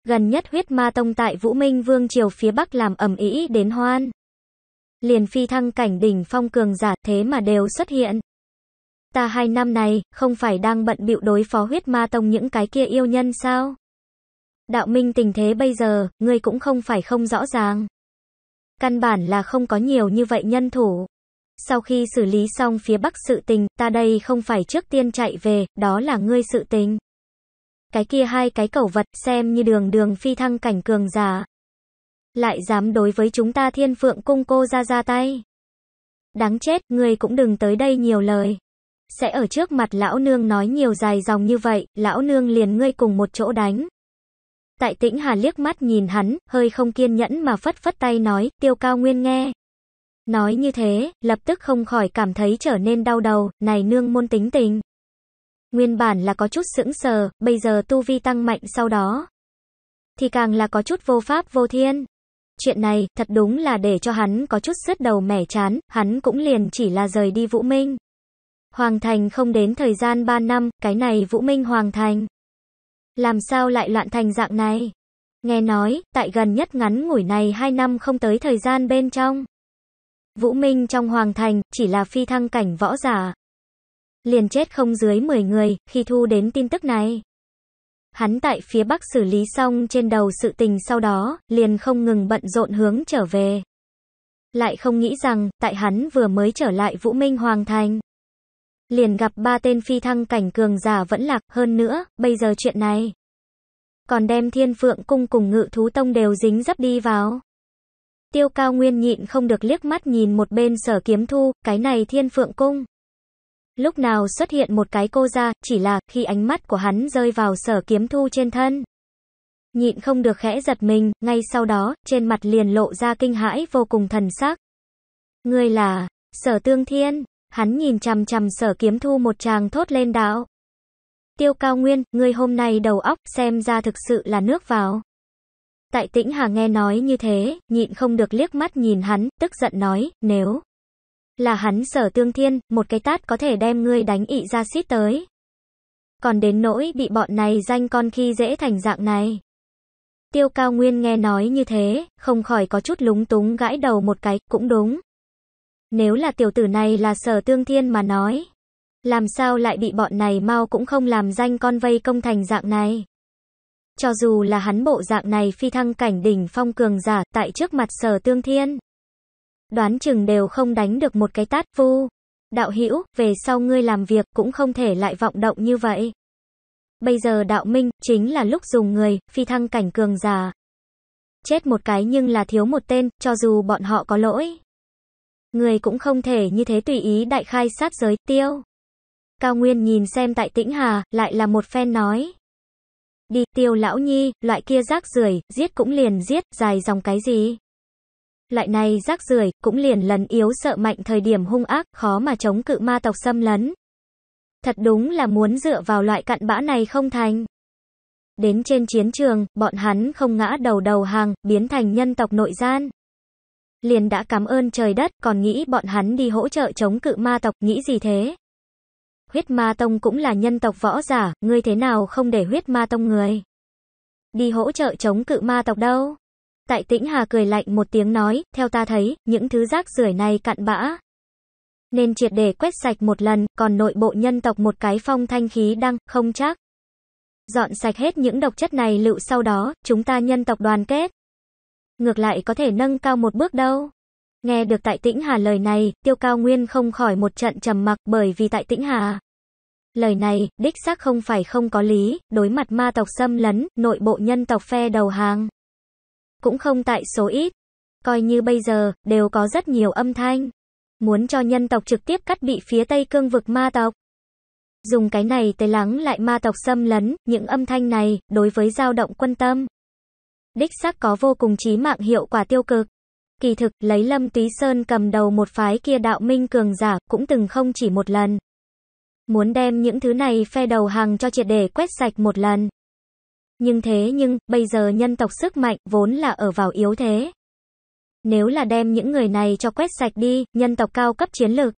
Speaker 1: Gần nhất huyết ma tông tại Vũ Minh Vương Triều phía Bắc làm ẩm ý đến hoan. Liền phi thăng cảnh đỉnh phong cường giả thế mà đều xuất hiện ta hai năm này, không phải đang bận bịu đối phó huyết ma tông những cái kia yêu nhân sao? Đạo minh tình thế bây giờ, ngươi cũng không phải không rõ ràng. Căn bản là không có nhiều như vậy nhân thủ. Sau khi xử lý xong phía bắc sự tình, ta đây không phải trước tiên chạy về, đó là ngươi sự tình. Cái kia hai cái cẩu vật xem như đường đường phi thăng cảnh cường giả. Lại dám đối với chúng ta thiên phượng cung cô ra ra tay. Đáng chết, ngươi cũng đừng tới đây nhiều lời sẽ ở trước mặt lão nương nói nhiều dài dòng như vậy, lão nương liền ngươi cùng một chỗ đánh. Tại tĩnh Hà liếc mắt nhìn hắn, hơi không kiên nhẫn mà phất phất tay nói, tiêu cao nguyên nghe. Nói như thế, lập tức không khỏi cảm thấy trở nên đau đầu, này nương môn tính tình. Nguyên bản là có chút sững sờ, bây giờ tu vi tăng mạnh sau đó. Thì càng là có chút vô pháp vô thiên. Chuyện này, thật đúng là để cho hắn có chút sứt đầu mẻ chán, hắn cũng liền chỉ là rời đi Vũ Minh. Hoàng thành không đến thời gian 3 năm, cái này Vũ Minh Hoàng thành. Làm sao lại loạn thành dạng này? Nghe nói, tại gần nhất ngắn ngủi này 2 năm không tới thời gian bên trong. Vũ Minh trong Hoàng thành, chỉ là phi thăng cảnh võ giả. Liền chết không dưới 10 người, khi thu đến tin tức này. Hắn tại phía Bắc xử lý xong trên đầu sự tình sau đó, liền không ngừng bận rộn hướng trở về. Lại không nghĩ rằng, tại hắn vừa mới trở lại Vũ Minh Hoàng thành liền gặp ba tên phi thăng cảnh cường giả vẫn lạc, hơn nữa, bây giờ chuyện này. Còn đem thiên phượng cung cùng ngự thú tông đều dính dấp đi vào. Tiêu cao nguyên nhịn không được liếc mắt nhìn một bên sở kiếm thu, cái này thiên phượng cung. Lúc nào xuất hiện một cái cô ra, chỉ là khi ánh mắt của hắn rơi vào sở kiếm thu trên thân. Nhịn không được khẽ giật mình, ngay sau đó, trên mặt liền lộ ra kinh hãi vô cùng thần sắc. người là, sở tương thiên, Hắn nhìn chằm chằm sở kiếm thu một tràng thốt lên đạo. Tiêu cao nguyên, người hôm nay đầu óc xem ra thực sự là nước vào. Tại tĩnh hà nghe nói như thế, nhịn không được liếc mắt nhìn hắn, tức giận nói, nếu là hắn sở tương thiên, một cái tát có thể đem ngươi đánh ị ra xít tới. Còn đến nỗi bị bọn này danh con khi dễ thành dạng này. Tiêu cao nguyên nghe nói như thế, không khỏi có chút lúng túng gãi đầu một cái, cũng đúng. Nếu là tiểu tử này là sở tương thiên mà nói. Làm sao lại bị bọn này mau cũng không làm danh con vây công thành dạng này. Cho dù là hắn bộ dạng này phi thăng cảnh đỉnh phong cường giả tại trước mặt sở tương thiên. Đoán chừng đều không đánh được một cái tát vu. Đạo hữu về sau ngươi làm việc cũng không thể lại vọng động như vậy. Bây giờ đạo minh chính là lúc dùng người, phi thăng cảnh cường giả. Chết một cái nhưng là thiếu một tên, cho dù bọn họ có lỗi người cũng không thể như thế tùy ý đại khai sát giới, tiêu. Cao Nguyên nhìn xem tại tĩnh hà, lại là một phen nói. Đi, tiêu lão nhi, loại kia rác rưởi giết cũng liền giết, dài dòng cái gì? Loại này rác rưởi cũng liền lần yếu sợ mạnh thời điểm hung ác, khó mà chống cự ma tộc xâm lấn. Thật đúng là muốn dựa vào loại cặn bã này không thành. Đến trên chiến trường, bọn hắn không ngã đầu đầu hàng, biến thành nhân tộc nội gian liền đã cảm ơn trời đất, còn nghĩ bọn hắn đi hỗ trợ chống cự ma tộc, nghĩ gì thế? Huyết ma tông cũng là nhân tộc võ giả, ngươi thế nào không để huyết ma tông người? Đi hỗ trợ chống cự ma tộc đâu? Tại tĩnh hà cười lạnh một tiếng nói, theo ta thấy, những thứ rác rưởi này cặn bã. Nên triệt để quét sạch một lần, còn nội bộ nhân tộc một cái phong thanh khí đăng, không chắc. Dọn sạch hết những độc chất này lựu sau đó, chúng ta nhân tộc đoàn kết ngược lại có thể nâng cao một bước đâu. Nghe được Tại Tĩnh Hà lời này, Tiêu Cao Nguyên không khỏi một trận trầm mặc bởi vì Tại Tĩnh Hà. Lời này, đích xác không phải không có lý, đối mặt ma tộc xâm lấn, nội bộ nhân tộc phe đầu hàng. Cũng không tại số ít. Coi như bây giờ, đều có rất nhiều âm thanh. Muốn cho nhân tộc trực tiếp cắt bị phía Tây cương vực ma tộc. Dùng cái này tới lắng lại ma tộc xâm lấn, những âm thanh này, đối với dao động quân tâm đích xác có vô cùng chí mạng hiệu quả tiêu cực. Kỳ thực, lấy Lâm Túy Sơn cầm đầu một phái kia đạo minh cường giả, cũng từng không chỉ một lần. Muốn đem những thứ này phe đầu hàng cho triệt để quét sạch một lần. Nhưng thế nhưng, bây giờ nhân tộc sức mạnh vốn là ở vào yếu thế. Nếu là đem những người này cho quét sạch đi, nhân tộc cao cấp chiến lược.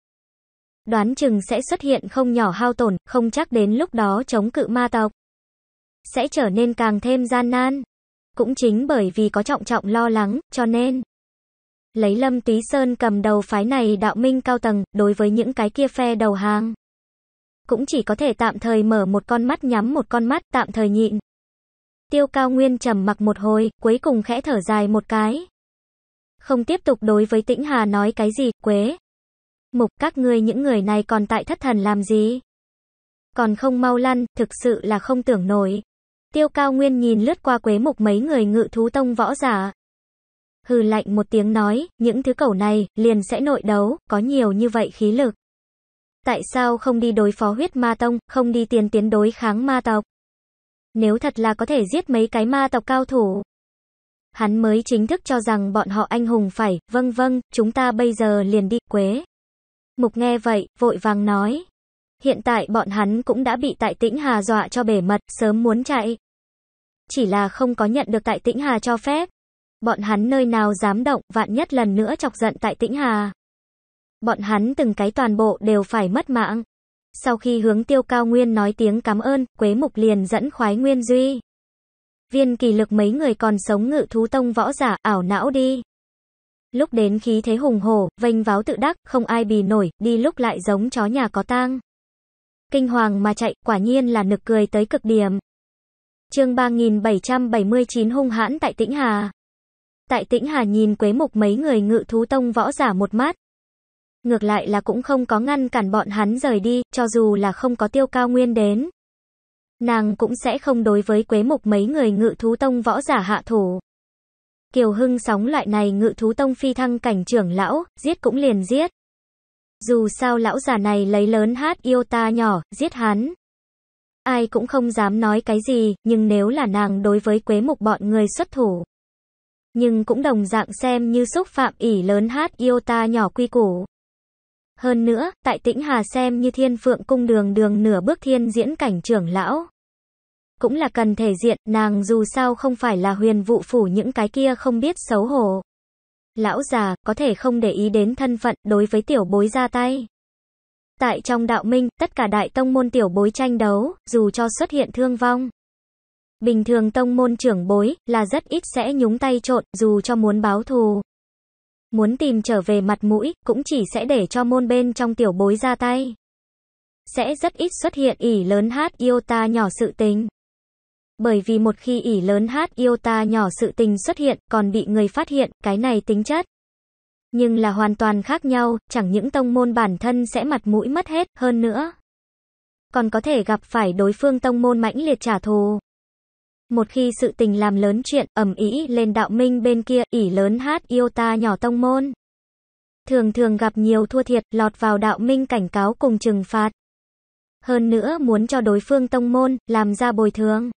Speaker 1: Đoán chừng sẽ xuất hiện không nhỏ hao tổn, không chắc đến lúc đó chống cự ma tộc. Sẽ trở nên càng thêm gian nan. Cũng chính bởi vì có trọng trọng lo lắng, cho nên lấy Lâm Túy Sơn cầm đầu phái này đạo minh cao tầng, đối với những cái kia phe đầu hàng. Cũng chỉ có thể tạm thời mở một con mắt nhắm một con mắt, tạm thời nhịn. Tiêu Cao Nguyên trầm mặc một hồi, cuối cùng khẽ thở dài một cái. Không tiếp tục đối với Tĩnh Hà nói cái gì, Quế. Mục các ngươi những người này còn tại thất thần làm gì? Còn không mau lăn, thực sự là không tưởng nổi. Tiêu Cao Nguyên nhìn lướt qua quế mục mấy người ngự thú tông võ giả. Hừ lạnh một tiếng nói, những thứ cẩu này, liền sẽ nội đấu, có nhiều như vậy khí lực. Tại sao không đi đối phó huyết ma tông, không đi tiền tiến đối kháng ma tộc? Nếu thật là có thể giết mấy cái ma tộc cao thủ. Hắn mới chính thức cho rằng bọn họ anh hùng phải, vâng vâng, chúng ta bây giờ liền đi, quế. Mục nghe vậy, vội vàng nói. Hiện tại bọn hắn cũng đã bị tại tĩnh hà dọa cho bể mật, sớm muốn chạy chỉ là không có nhận được tại Tĩnh Hà cho phép. Bọn hắn nơi nào dám động, vạn nhất lần nữa chọc giận tại Tĩnh Hà. Bọn hắn từng cái toàn bộ đều phải mất mạng. Sau khi hướng tiêu cao nguyên nói tiếng cảm ơn, Quế Mục liền dẫn khoái nguyên duy. Viên kỳ lực mấy người còn sống ngự thú tông võ giả, ảo não đi. Lúc đến khí thế hùng hổ, vênh váo tự đắc, không ai bì nổi, đi lúc lại giống chó nhà có tang. Kinh hoàng mà chạy, quả nhiên là nực cười tới cực điểm chương 3779 hung hãn tại Tĩnh Hà. Tại Tĩnh Hà nhìn Quế Mục mấy người ngự thú tông võ giả một mát. Ngược lại là cũng không có ngăn cản bọn hắn rời đi, cho dù là không có tiêu cao nguyên đến. Nàng cũng sẽ không đối với Quế Mục mấy người ngự thú tông võ giả hạ thủ. Kiều Hưng sóng loại này ngự thú tông phi thăng cảnh trưởng lão, giết cũng liền giết. Dù sao lão già này lấy lớn hát yêu ta nhỏ, giết hắn ai cũng không dám nói cái gì, nhưng nếu là nàng đối với quế mục bọn người xuất thủ. Nhưng cũng đồng dạng xem như xúc phạm ỉ lớn hát yêu ta nhỏ quy củ. Hơn nữa, tại tĩnh Hà xem như thiên phượng cung đường đường nửa bước thiên diễn cảnh trưởng lão. Cũng là cần thể diện, nàng dù sao không phải là huyền vụ phủ những cái kia không biết xấu hổ. Lão già, có thể không để ý đến thân phận đối với tiểu bối ra tay. Tại trong đạo minh, tất cả đại tông môn tiểu bối tranh đấu, dù cho xuất hiện thương vong. Bình thường tông môn trưởng bối, là rất ít sẽ nhúng tay trộn, dù cho muốn báo thù. Muốn tìm trở về mặt mũi, cũng chỉ sẽ để cho môn bên trong tiểu bối ra tay. Sẽ rất ít xuất hiện ỉ lớn hát yêu ta nhỏ sự tình. Bởi vì một khi ỉ lớn hát yêu ta nhỏ sự tình xuất hiện, còn bị người phát hiện, cái này tính chất nhưng là hoàn toàn khác nhau, chẳng những tông môn bản thân sẽ mặt mũi mất hết, hơn nữa. Còn có thể gặp phải đối phương tông môn mãnh liệt trả thù. Một khi sự tình làm lớn chuyện, ẩm ý lên đạo minh bên kia, ỉ lớn hát yêu ta nhỏ tông môn. Thường thường gặp nhiều thua thiệt, lọt vào đạo minh cảnh cáo cùng trừng phạt. Hơn nữa muốn cho đối phương tông môn, làm ra bồi thường.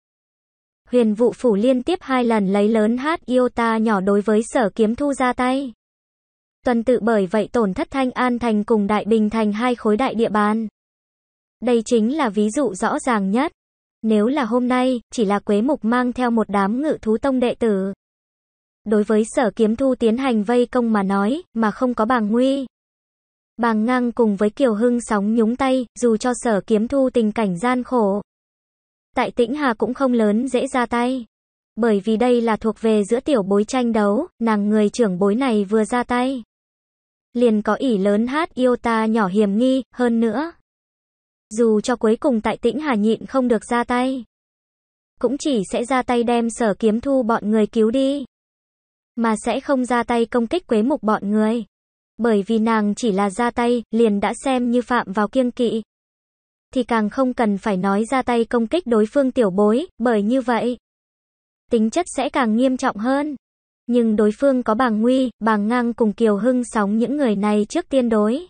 Speaker 1: Huyền vụ phủ liên tiếp hai lần lấy lớn hát yêu ta nhỏ đối với sở kiếm thu ra tay. Tuần tự bởi vậy tổn thất Thanh An Thành cùng Đại Bình Thành hai khối đại địa bàn. Đây chính là ví dụ rõ ràng nhất. Nếu là hôm nay, chỉ là Quế Mục mang theo một đám ngự thú tông đệ tử. Đối với sở kiếm thu tiến hành vây công mà nói, mà không có bàng nguy. Bàng ngang cùng với Kiều Hưng sóng nhúng tay, dù cho sở kiếm thu tình cảnh gian khổ. Tại tĩnh Hà cũng không lớn dễ ra tay. Bởi vì đây là thuộc về giữa tiểu bối tranh đấu, nàng người trưởng bối này vừa ra tay liền có ỉ lớn hát yêu ta nhỏ hiểm nghi, hơn nữa. Dù cho cuối cùng tại tĩnh Hà nhịn không được ra tay. Cũng chỉ sẽ ra tay đem sở kiếm thu bọn người cứu đi. Mà sẽ không ra tay công kích quế mục bọn người. Bởi vì nàng chỉ là ra tay, liền đã xem như phạm vào kiêng kỵ. Thì càng không cần phải nói ra tay công kích đối phương tiểu bối, bởi như vậy. Tính chất sẽ càng nghiêm trọng hơn nhưng đối phương có bàng nguy, bàng ngang cùng Kiều Hưng sóng những người này trước tiên đối.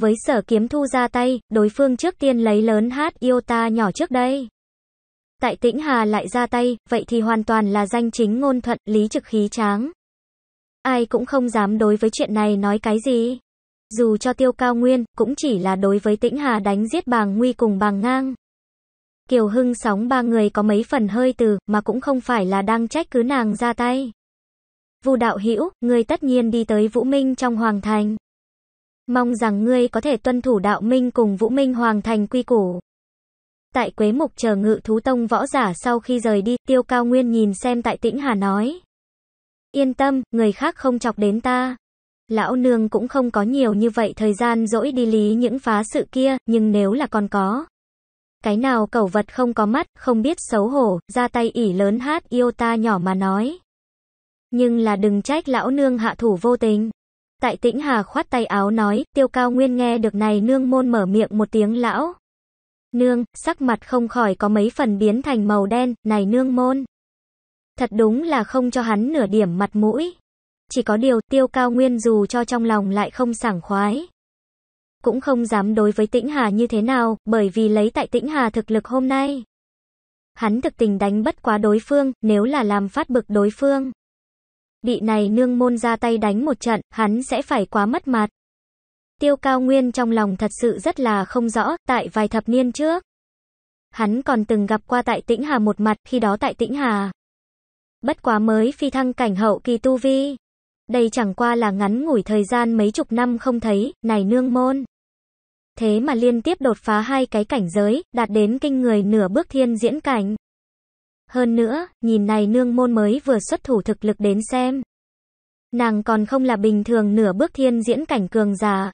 Speaker 1: Với sở kiếm thu ra tay, đối phương trước tiên lấy lớn hát yêu ta nhỏ trước đây. Tại tĩnh Hà lại ra tay, vậy thì hoàn toàn là danh chính ngôn thuận, lý trực khí tráng. Ai cũng không dám đối với chuyện này nói cái gì. Dù cho tiêu cao nguyên, cũng chỉ là đối với tĩnh Hà đánh giết bàng nguy cùng bàng ngang. Kiều Hưng sóng ba người có mấy phần hơi từ, mà cũng không phải là đang trách cứ nàng ra tay. Vu đạo hữu, ngươi tất nhiên đi tới Vũ Minh trong Hoàng Thành. Mong rằng ngươi có thể tuân thủ đạo minh cùng Vũ Minh Hoàng Thành quy củ. Tại Quế Mục chờ ngự thú tông võ giả sau khi rời đi, Tiêu Cao Nguyên nhìn xem tại Tĩnh Hà nói. Yên tâm, người khác không chọc đến ta. Lão nương cũng không có nhiều như vậy thời gian dỗi đi lý những phá sự kia, nhưng nếu là còn có. Cái nào cẩu vật không có mắt, không biết xấu hổ, ra tay ỉ lớn hát yêu ta nhỏ mà nói. Nhưng là đừng trách lão nương hạ thủ vô tình. Tại tĩnh hà khoát tay áo nói, tiêu cao nguyên nghe được này nương môn mở miệng một tiếng lão. Nương, sắc mặt không khỏi có mấy phần biến thành màu đen, này nương môn. Thật đúng là không cho hắn nửa điểm mặt mũi. Chỉ có điều tiêu cao nguyên dù cho trong lòng lại không sảng khoái. Cũng không dám đối với tĩnh hà như thế nào, bởi vì lấy tại tĩnh hà thực lực hôm nay. Hắn thực tình đánh bất quá đối phương, nếu là làm phát bực đối phương. Bị này nương môn ra tay đánh một trận, hắn sẽ phải quá mất mặt. Tiêu Cao Nguyên trong lòng thật sự rất là không rõ, tại vài thập niên trước. Hắn còn từng gặp qua tại Tĩnh Hà một mặt, khi đó tại Tĩnh Hà. Bất quá mới phi thăng cảnh hậu kỳ tu vi. Đây chẳng qua là ngắn ngủi thời gian mấy chục năm không thấy, này nương môn. Thế mà liên tiếp đột phá hai cái cảnh giới, đạt đến kinh người nửa bước thiên diễn cảnh. Hơn nữa, nhìn này nương môn mới vừa xuất thủ thực lực đến xem. Nàng còn không là bình thường nửa bước thiên diễn cảnh cường giả.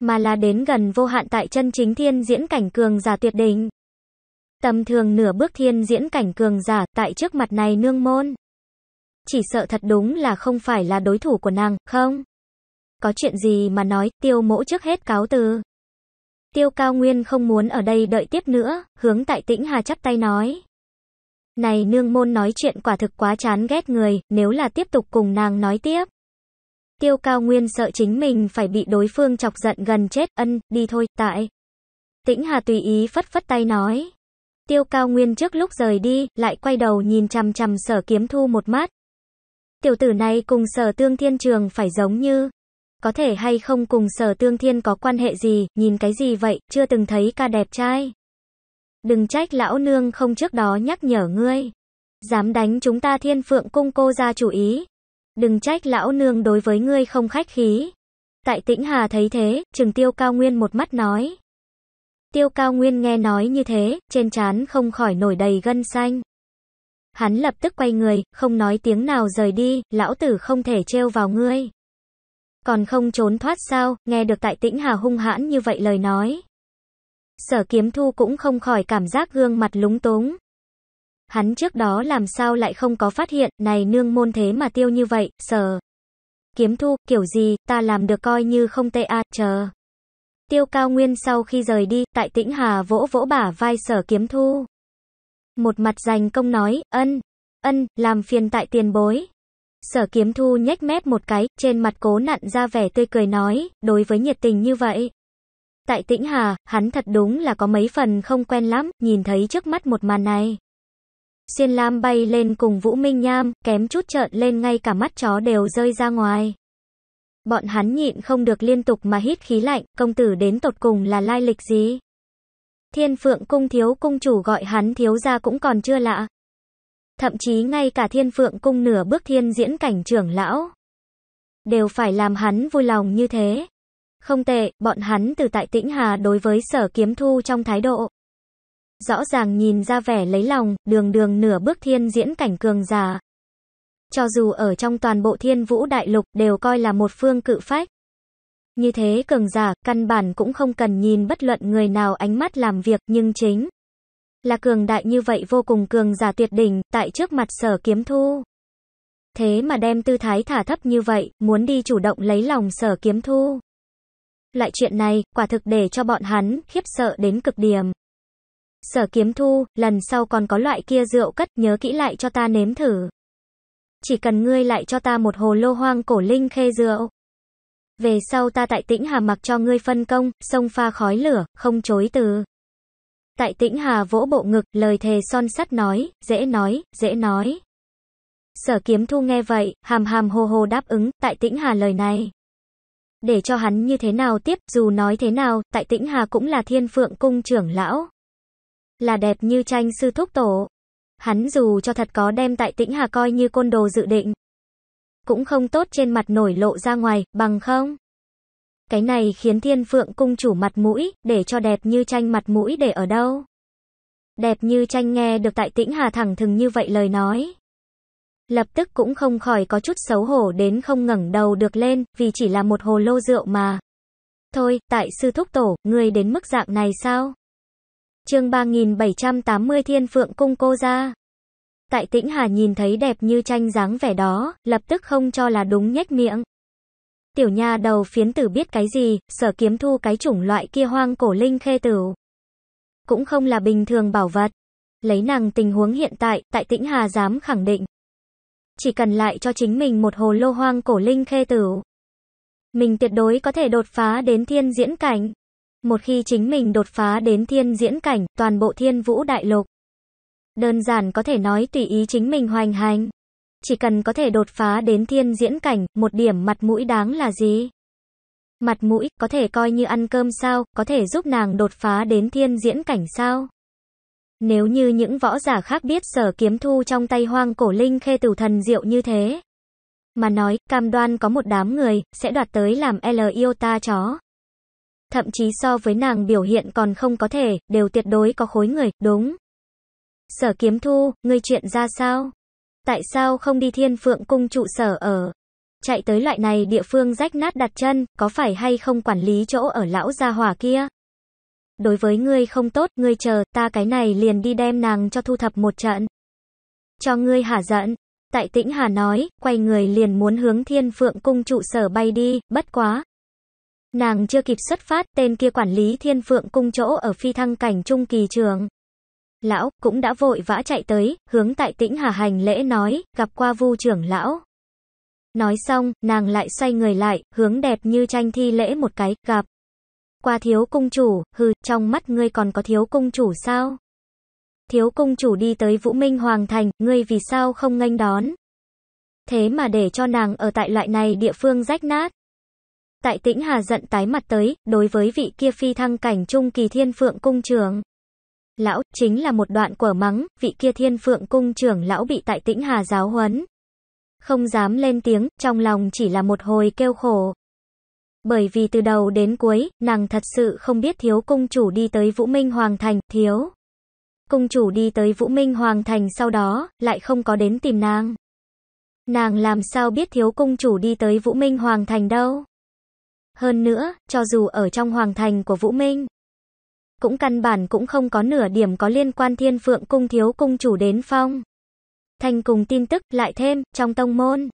Speaker 1: Mà là đến gần vô hạn tại chân chính thiên diễn cảnh cường giả tuyệt đỉnh. Tầm thường nửa bước thiên diễn cảnh cường giả tại trước mặt này nương môn. Chỉ sợ thật đúng là không phải là đối thủ của nàng, không? Có chuyện gì mà nói, tiêu mỗ trước hết cáo từ. Tiêu cao nguyên không muốn ở đây đợi tiếp nữa, hướng tại tĩnh hà chắp tay nói. Này nương môn nói chuyện quả thực quá chán ghét người, nếu là tiếp tục cùng nàng nói tiếp. Tiêu cao nguyên sợ chính mình phải bị đối phương chọc giận gần chết, ân, đi thôi, tại. Tĩnh Hà tùy ý phất phất tay nói. Tiêu cao nguyên trước lúc rời đi, lại quay đầu nhìn chằm chằm sở kiếm thu một mắt. Tiểu tử này cùng sở tương thiên trường phải giống như. Có thể hay không cùng sở tương thiên có quan hệ gì, nhìn cái gì vậy, chưa từng thấy ca đẹp trai. Đừng trách lão nương không trước đó nhắc nhở ngươi. Dám đánh chúng ta thiên phượng cung cô ra chủ ý. Đừng trách lão nương đối với ngươi không khách khí. Tại tĩnh hà thấy thế, trừng tiêu cao nguyên một mắt nói. Tiêu cao nguyên nghe nói như thế, trên trán không khỏi nổi đầy gân xanh. Hắn lập tức quay người, không nói tiếng nào rời đi, lão tử không thể trêu vào ngươi. Còn không trốn thoát sao, nghe được tại tĩnh hà hung hãn như vậy lời nói sở kiếm thu cũng không khỏi cảm giác gương mặt lúng túng. Hắn trước đó làm sao lại không có phát hiện, này nương môn thế mà tiêu như vậy, sở. Kiếm thu, kiểu gì, ta làm được coi như không tệ a à, chờ. Tiêu cao nguyên sau khi rời đi, tại tĩnh hà vỗ vỗ bả vai sở kiếm thu. Một mặt giành công nói, ân, ân, làm phiền tại tiền bối. Sở kiếm thu nhếch mép một cái, trên mặt cố nặn ra vẻ tươi cười nói, đối với nhiệt tình như vậy. Tại Tĩnh Hà, hắn thật đúng là có mấy phần không quen lắm, nhìn thấy trước mắt một màn này. Xiên Lam bay lên cùng Vũ Minh Nham, kém chút trợn lên ngay cả mắt chó đều rơi ra ngoài. Bọn hắn nhịn không được liên tục mà hít khí lạnh, công tử đến tột cùng là lai lịch gì? Thiên Phượng Cung thiếu cung chủ gọi hắn thiếu gia cũng còn chưa lạ. Thậm chí ngay cả Thiên Phượng Cung nửa bước thiên diễn cảnh trưởng lão. Đều phải làm hắn vui lòng như thế. Không tệ, bọn hắn từ tại Tĩnh Hà đối với sở kiếm thu trong thái độ. Rõ ràng nhìn ra vẻ lấy lòng, đường đường nửa bước thiên diễn cảnh cường giả. Cho dù ở trong toàn bộ thiên vũ đại lục đều coi là một phương cự phách. Như thế cường giả, căn bản cũng không cần nhìn bất luận người nào ánh mắt làm việc, nhưng chính là cường đại như vậy vô cùng cường giả tuyệt đỉnh, tại trước mặt sở kiếm thu. Thế mà đem tư thái thả thấp như vậy, muốn đi chủ động lấy lòng sở kiếm thu. Loại chuyện này, quả thực để cho bọn hắn, khiếp sợ đến cực điểm. Sở kiếm thu, lần sau còn có loại kia rượu cất, nhớ kỹ lại cho ta nếm thử. Chỉ cần ngươi lại cho ta một hồ lô hoang cổ linh khê rượu. Về sau ta tại tĩnh hà mặc cho ngươi phân công, sông pha khói lửa, không chối từ. Tại tĩnh hà vỗ bộ ngực, lời thề son sắt nói, dễ nói, dễ nói. Sở kiếm thu nghe vậy, hàm hàm hồ hồ đáp ứng, tại tĩnh hà lời này để cho hắn như thế nào tiếp, dù nói thế nào, tại Tĩnh Hà cũng là thiên phượng cung trưởng lão. Là đẹp như tranh sư thúc tổ. Hắn dù cho thật có đem tại Tĩnh Hà coi như côn đồ dự định. Cũng không tốt trên mặt nổi lộ ra ngoài, bằng không. Cái này khiến thiên phượng cung chủ mặt mũi, để cho đẹp như tranh mặt mũi để ở đâu. Đẹp như tranh nghe được tại Tĩnh Hà thẳng thừng như vậy lời nói lập tức cũng không khỏi có chút xấu hổ đến không ngẩng đầu được lên, vì chỉ là một hồ lô rượu mà. Thôi, tại sư thúc tổ, người đến mức dạng này sao? chương 3780 Thiên Phượng Cung Cô ra. Tại tĩnh Hà nhìn thấy đẹp như tranh dáng vẻ đó, lập tức không cho là đúng nhếch miệng. Tiểu nha đầu phiến tử biết cái gì, sở kiếm thu cái chủng loại kia hoang cổ linh khê tử. Cũng không là bình thường bảo vật. Lấy nàng tình huống hiện tại, tại tĩnh Hà dám khẳng định, chỉ cần lại cho chính mình một hồ lô hoang cổ linh khê tử, Mình tuyệt đối có thể đột phá đến thiên diễn cảnh. Một khi chính mình đột phá đến thiên diễn cảnh, toàn bộ thiên vũ đại lục. Đơn giản có thể nói tùy ý chính mình hoành hành. Chỉ cần có thể đột phá đến thiên diễn cảnh, một điểm mặt mũi đáng là gì? Mặt mũi, có thể coi như ăn cơm sao, có thể giúp nàng đột phá đến thiên diễn cảnh sao? Nếu như những võ giả khác biết sở kiếm thu trong tay hoang cổ linh khê tử thần diệu như thế. Mà nói, cam đoan có một đám người, sẽ đoạt tới làm L yêu ta chó. Thậm chí so với nàng biểu hiện còn không có thể, đều tuyệt đối có khối người, đúng. Sở kiếm thu, ngươi chuyện ra sao? Tại sao không đi thiên phượng cung trụ sở ở? Chạy tới loại này địa phương rách nát đặt chân, có phải hay không quản lý chỗ ở lão gia hỏa kia? đối với ngươi không tốt, ngươi chờ, ta cái này liền đi đem nàng cho thu thập một trận. Cho ngươi hả giận. Tại tĩnh Hà nói, quay người liền muốn hướng thiên phượng cung trụ sở bay đi, bất quá. Nàng chưa kịp xuất phát, tên kia quản lý thiên phượng cung chỗ ở phi thăng cảnh trung kỳ trường. Lão, cũng đã vội vã chạy tới, hướng tại tĩnh Hà hành lễ nói, gặp qua vu trưởng lão. Nói xong, nàng lại xoay người lại, hướng đẹp như tranh thi lễ một cái, gặp. Qua thiếu cung chủ, hừ, trong mắt ngươi còn có thiếu cung chủ sao? Thiếu cung chủ đi tới Vũ Minh Hoàng Thành, ngươi vì sao không nghênh đón? Thế mà để cho nàng ở tại loại này địa phương rách nát. Tại tĩnh Hà giận tái mặt tới, đối với vị kia phi thăng cảnh trung kỳ thiên phượng cung trưởng. Lão, chính là một đoạn quở mắng, vị kia thiên phượng cung trưởng lão bị tại tĩnh Hà giáo huấn. Không dám lên tiếng, trong lòng chỉ là một hồi kêu khổ bởi vì từ đầu đến cuối, nàng thật sự không biết thiếu cung chủ đi tới Vũ Minh Hoàng Thành, thiếu. cung chủ đi tới Vũ Minh Hoàng Thành sau đó, lại không có đến tìm nàng. Nàng làm sao biết thiếu cung chủ đi tới Vũ Minh Hoàng Thành đâu. Hơn nữa, cho dù ở trong Hoàng Thành của Vũ Minh, cũng căn bản cũng không có nửa điểm có liên quan thiên phượng cung thiếu cung chủ đến phong. Thành cùng tin tức lại thêm, trong tông môn.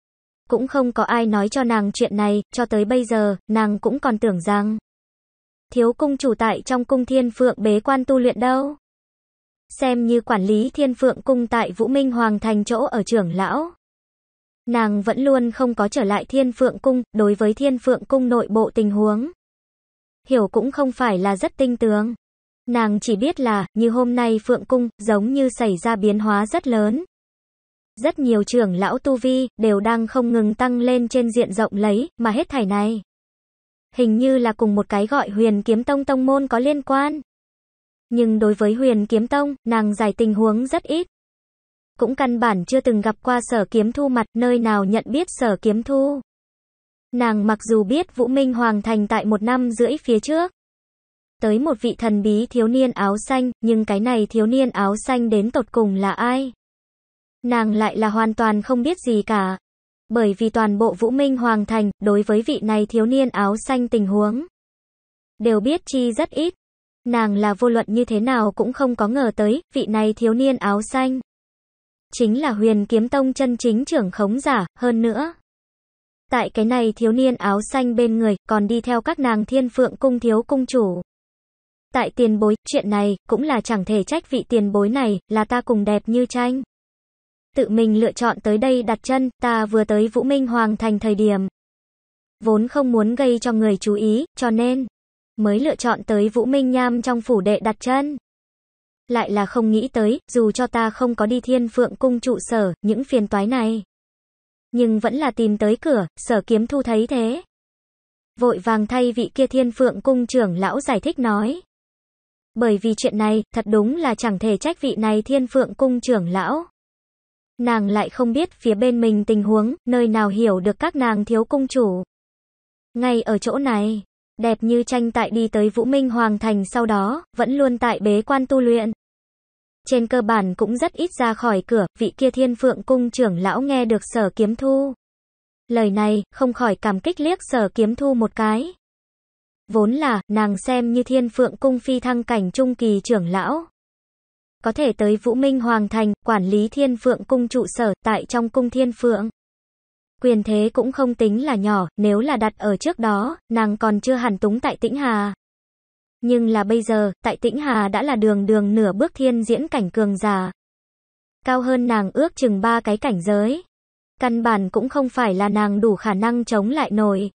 Speaker 1: Cũng không có ai nói cho nàng chuyện này, cho tới bây giờ, nàng cũng còn tưởng rằng thiếu cung chủ tại trong cung thiên phượng bế quan tu luyện đâu. Xem như quản lý thiên phượng cung tại Vũ Minh Hoàng thành chỗ ở trưởng lão. Nàng vẫn luôn không có trở lại thiên phượng cung, đối với thiên phượng cung nội bộ tình huống. Hiểu cũng không phải là rất tinh tướng. Nàng chỉ biết là, như hôm nay phượng cung, giống như xảy ra biến hóa rất lớn. Rất nhiều trưởng lão tu vi đều đang không ngừng tăng lên trên diện rộng lấy, mà hết thảy này. Hình như là cùng một cái gọi huyền kiếm tông tông môn có liên quan. Nhưng đối với huyền kiếm tông, nàng giải tình huống rất ít. Cũng căn bản chưa từng gặp qua sở kiếm thu mặt nơi nào nhận biết sở kiếm thu. Nàng mặc dù biết Vũ Minh Hoàng thành tại một năm rưỡi phía trước. Tới một vị thần bí thiếu niên áo xanh, nhưng cái này thiếu niên áo xanh đến tột cùng là ai? nàng lại là hoàn toàn không biết gì cả. Bởi vì toàn bộ Vũ Minh Hoàng Thành, đối với vị này thiếu niên áo xanh tình huống, đều biết chi rất ít. Nàng là vô luận như thế nào cũng không có ngờ tới, vị này thiếu niên áo xanh. Chính là huyền kiếm tông chân chính trưởng khống giả, hơn nữa. Tại cái này thiếu niên áo xanh bên người, còn đi theo các nàng thiên phượng cung thiếu cung chủ. Tại tiền bối, chuyện này, cũng là chẳng thể trách vị tiền bối này, là ta cùng đẹp như tranh tự mình lựa chọn tới đây đặt chân, ta vừa tới Vũ Minh Hoàng thành thời điểm. Vốn không muốn gây cho người chú ý, cho nên, mới lựa chọn tới Vũ Minh Nham trong phủ đệ đặt chân. Lại là không nghĩ tới, dù cho ta không có đi thiên phượng cung trụ sở, những phiền toái này. Nhưng vẫn là tìm tới cửa, sở kiếm thu thấy thế. Vội vàng thay vị kia thiên phượng cung trưởng lão giải thích nói. Bởi vì chuyện này, thật đúng là chẳng thể trách vị này thiên phượng cung trưởng lão. Nàng lại không biết phía bên mình tình huống, nơi nào hiểu được các nàng thiếu cung chủ. Ngay ở chỗ này, đẹp như tranh tại đi tới Vũ Minh Hoàng Thành sau đó, vẫn luôn tại bế quan tu luyện. Trên cơ bản cũng rất ít ra khỏi cửa, vị kia thiên phượng cung trưởng lão nghe được sở kiếm thu. Lời này, không khỏi cảm kích liếc sở kiếm thu một cái. Vốn là, nàng xem như thiên phượng cung phi thăng cảnh trung kỳ trưởng lão, có thể tới Vũ Minh Hoàng Thành, quản lý Thiên Phượng Cung trụ sở tại trong Cung Thiên Phượng. Quyền thế cũng không tính là nhỏ, nếu là đặt ở trước đó, nàng còn chưa hẳn túng tại Tĩnh Hà. Nhưng là bây giờ, tại Tĩnh Hà đã là đường đường nửa bước thiên diễn cảnh cường giả. Cao hơn nàng ước chừng ba cái cảnh giới. Căn bản cũng không phải là nàng đủ khả năng chống lại nổi.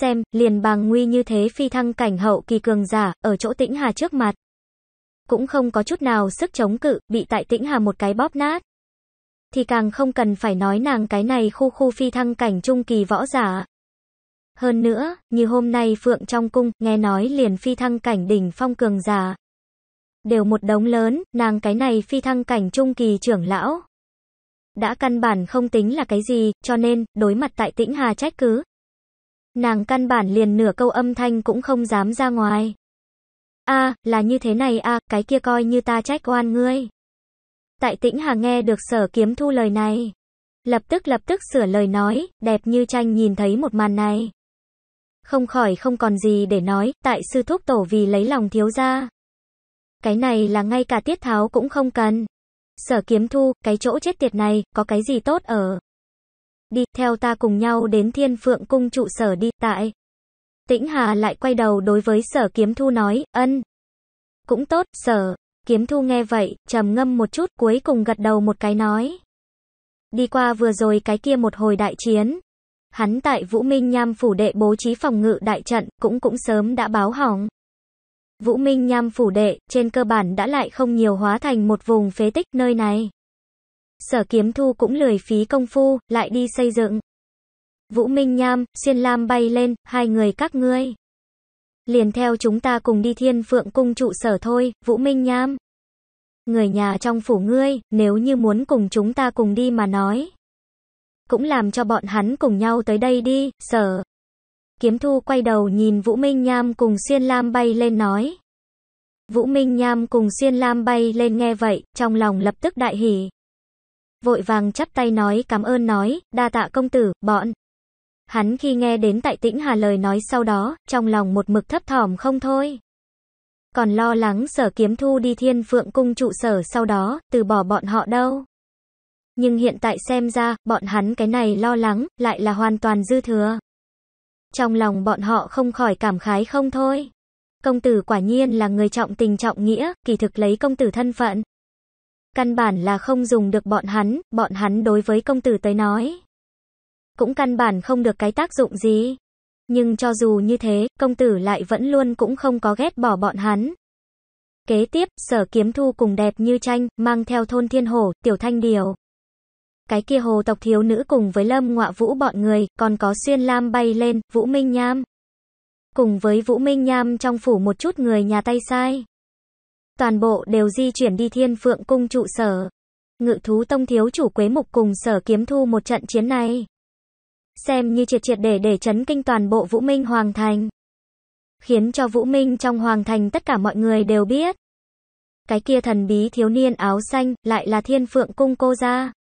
Speaker 1: Xem, liền bằng nguy như thế phi thăng cảnh hậu kỳ cường giả, ở chỗ Tĩnh Hà trước mặt cũng không có chút nào sức chống cự, bị tại tĩnh hà một cái bóp nát. Thì càng không cần phải nói nàng cái này khu khu phi thăng cảnh trung kỳ võ giả. Hơn nữa, như hôm nay Phượng trong cung, nghe nói liền phi thăng cảnh đỉnh phong cường giả. Đều một đống lớn, nàng cái này phi thăng cảnh trung kỳ trưởng lão. Đã căn bản không tính là cái gì, cho nên, đối mặt tại tĩnh hà trách cứ. Nàng căn bản liền nửa câu âm thanh cũng không dám ra ngoài a à, là như thế này a à, cái kia coi như ta trách oan ngươi. Tại tĩnh Hà nghe được sở kiếm thu lời này. Lập tức lập tức sửa lời nói, đẹp như tranh nhìn thấy một màn này. Không khỏi không còn gì để nói, tại sư thúc tổ vì lấy lòng thiếu gia. Cái này là ngay cả tiết tháo cũng không cần. Sở kiếm thu, cái chỗ chết tiệt này, có cái gì tốt ở. Đi, theo ta cùng nhau đến thiên phượng cung trụ sở đi, tại. Tĩnh Hà lại quay đầu đối với sở kiếm thu nói, ân. Cũng tốt, sở. Kiếm thu nghe vậy, trầm ngâm một chút cuối cùng gật đầu một cái nói. Đi qua vừa rồi cái kia một hồi đại chiến. Hắn tại Vũ Minh Nham phủ đệ bố trí phòng ngự đại trận, cũng cũng sớm đã báo hỏng. Vũ Minh Nham phủ đệ, trên cơ bản đã lại không nhiều hóa thành một vùng phế tích nơi này. Sở kiếm thu cũng lười phí công phu, lại đi xây dựng. Vũ Minh Nham, Xuyên Lam bay lên, hai người các ngươi. Liền theo chúng ta cùng đi thiên phượng cung trụ sở thôi, Vũ Minh Nham. Người nhà trong phủ ngươi, nếu như muốn cùng chúng ta cùng đi mà nói. Cũng làm cho bọn hắn cùng nhau tới đây đi, sở. Kiếm thu quay đầu nhìn Vũ Minh Nham cùng Xuyên Lam bay lên nói. Vũ Minh Nham cùng Xuyên Lam bay lên nghe vậy, trong lòng lập tức đại hỉ. Vội vàng chắp tay nói cảm ơn nói, đa tạ công tử, bọn. Hắn khi nghe đến tại tĩnh Hà lời nói sau đó, trong lòng một mực thấp thỏm không thôi. Còn lo lắng sở kiếm thu đi thiên phượng cung trụ sở sau đó, từ bỏ bọn họ đâu. Nhưng hiện tại xem ra, bọn hắn cái này lo lắng, lại là hoàn toàn dư thừa. Trong lòng bọn họ không khỏi cảm khái không thôi. Công tử quả nhiên là người trọng tình trọng nghĩa, kỳ thực lấy công tử thân phận. Căn bản là không dùng được bọn hắn, bọn hắn đối với công tử tới nói cũng căn bản không được cái tác dụng gì. Nhưng cho dù như thế, công tử lại vẫn luôn cũng không có ghét bỏ bọn hắn. Kế tiếp, sở kiếm thu cùng đẹp như tranh, mang theo thôn thiên hổ, tiểu thanh điều. Cái kia hồ tộc thiếu nữ cùng với lâm ngọa vũ bọn người, còn có xuyên lam bay lên, vũ minh nham. Cùng với vũ minh nham trong phủ một chút người nhà tay sai. Toàn bộ đều di chuyển đi thiên phượng cung trụ sở. Ngự thú tông thiếu chủ quế mục cùng sở kiếm thu một trận chiến này xem như triệt triệt để để chấn kinh toàn bộ Vũ Minh Hoàng Thành. Khiến cho Vũ Minh trong Hoàng Thành tất cả mọi người đều biết. Cái kia thần bí thiếu niên áo xanh lại là thiên phượng cung cô gia.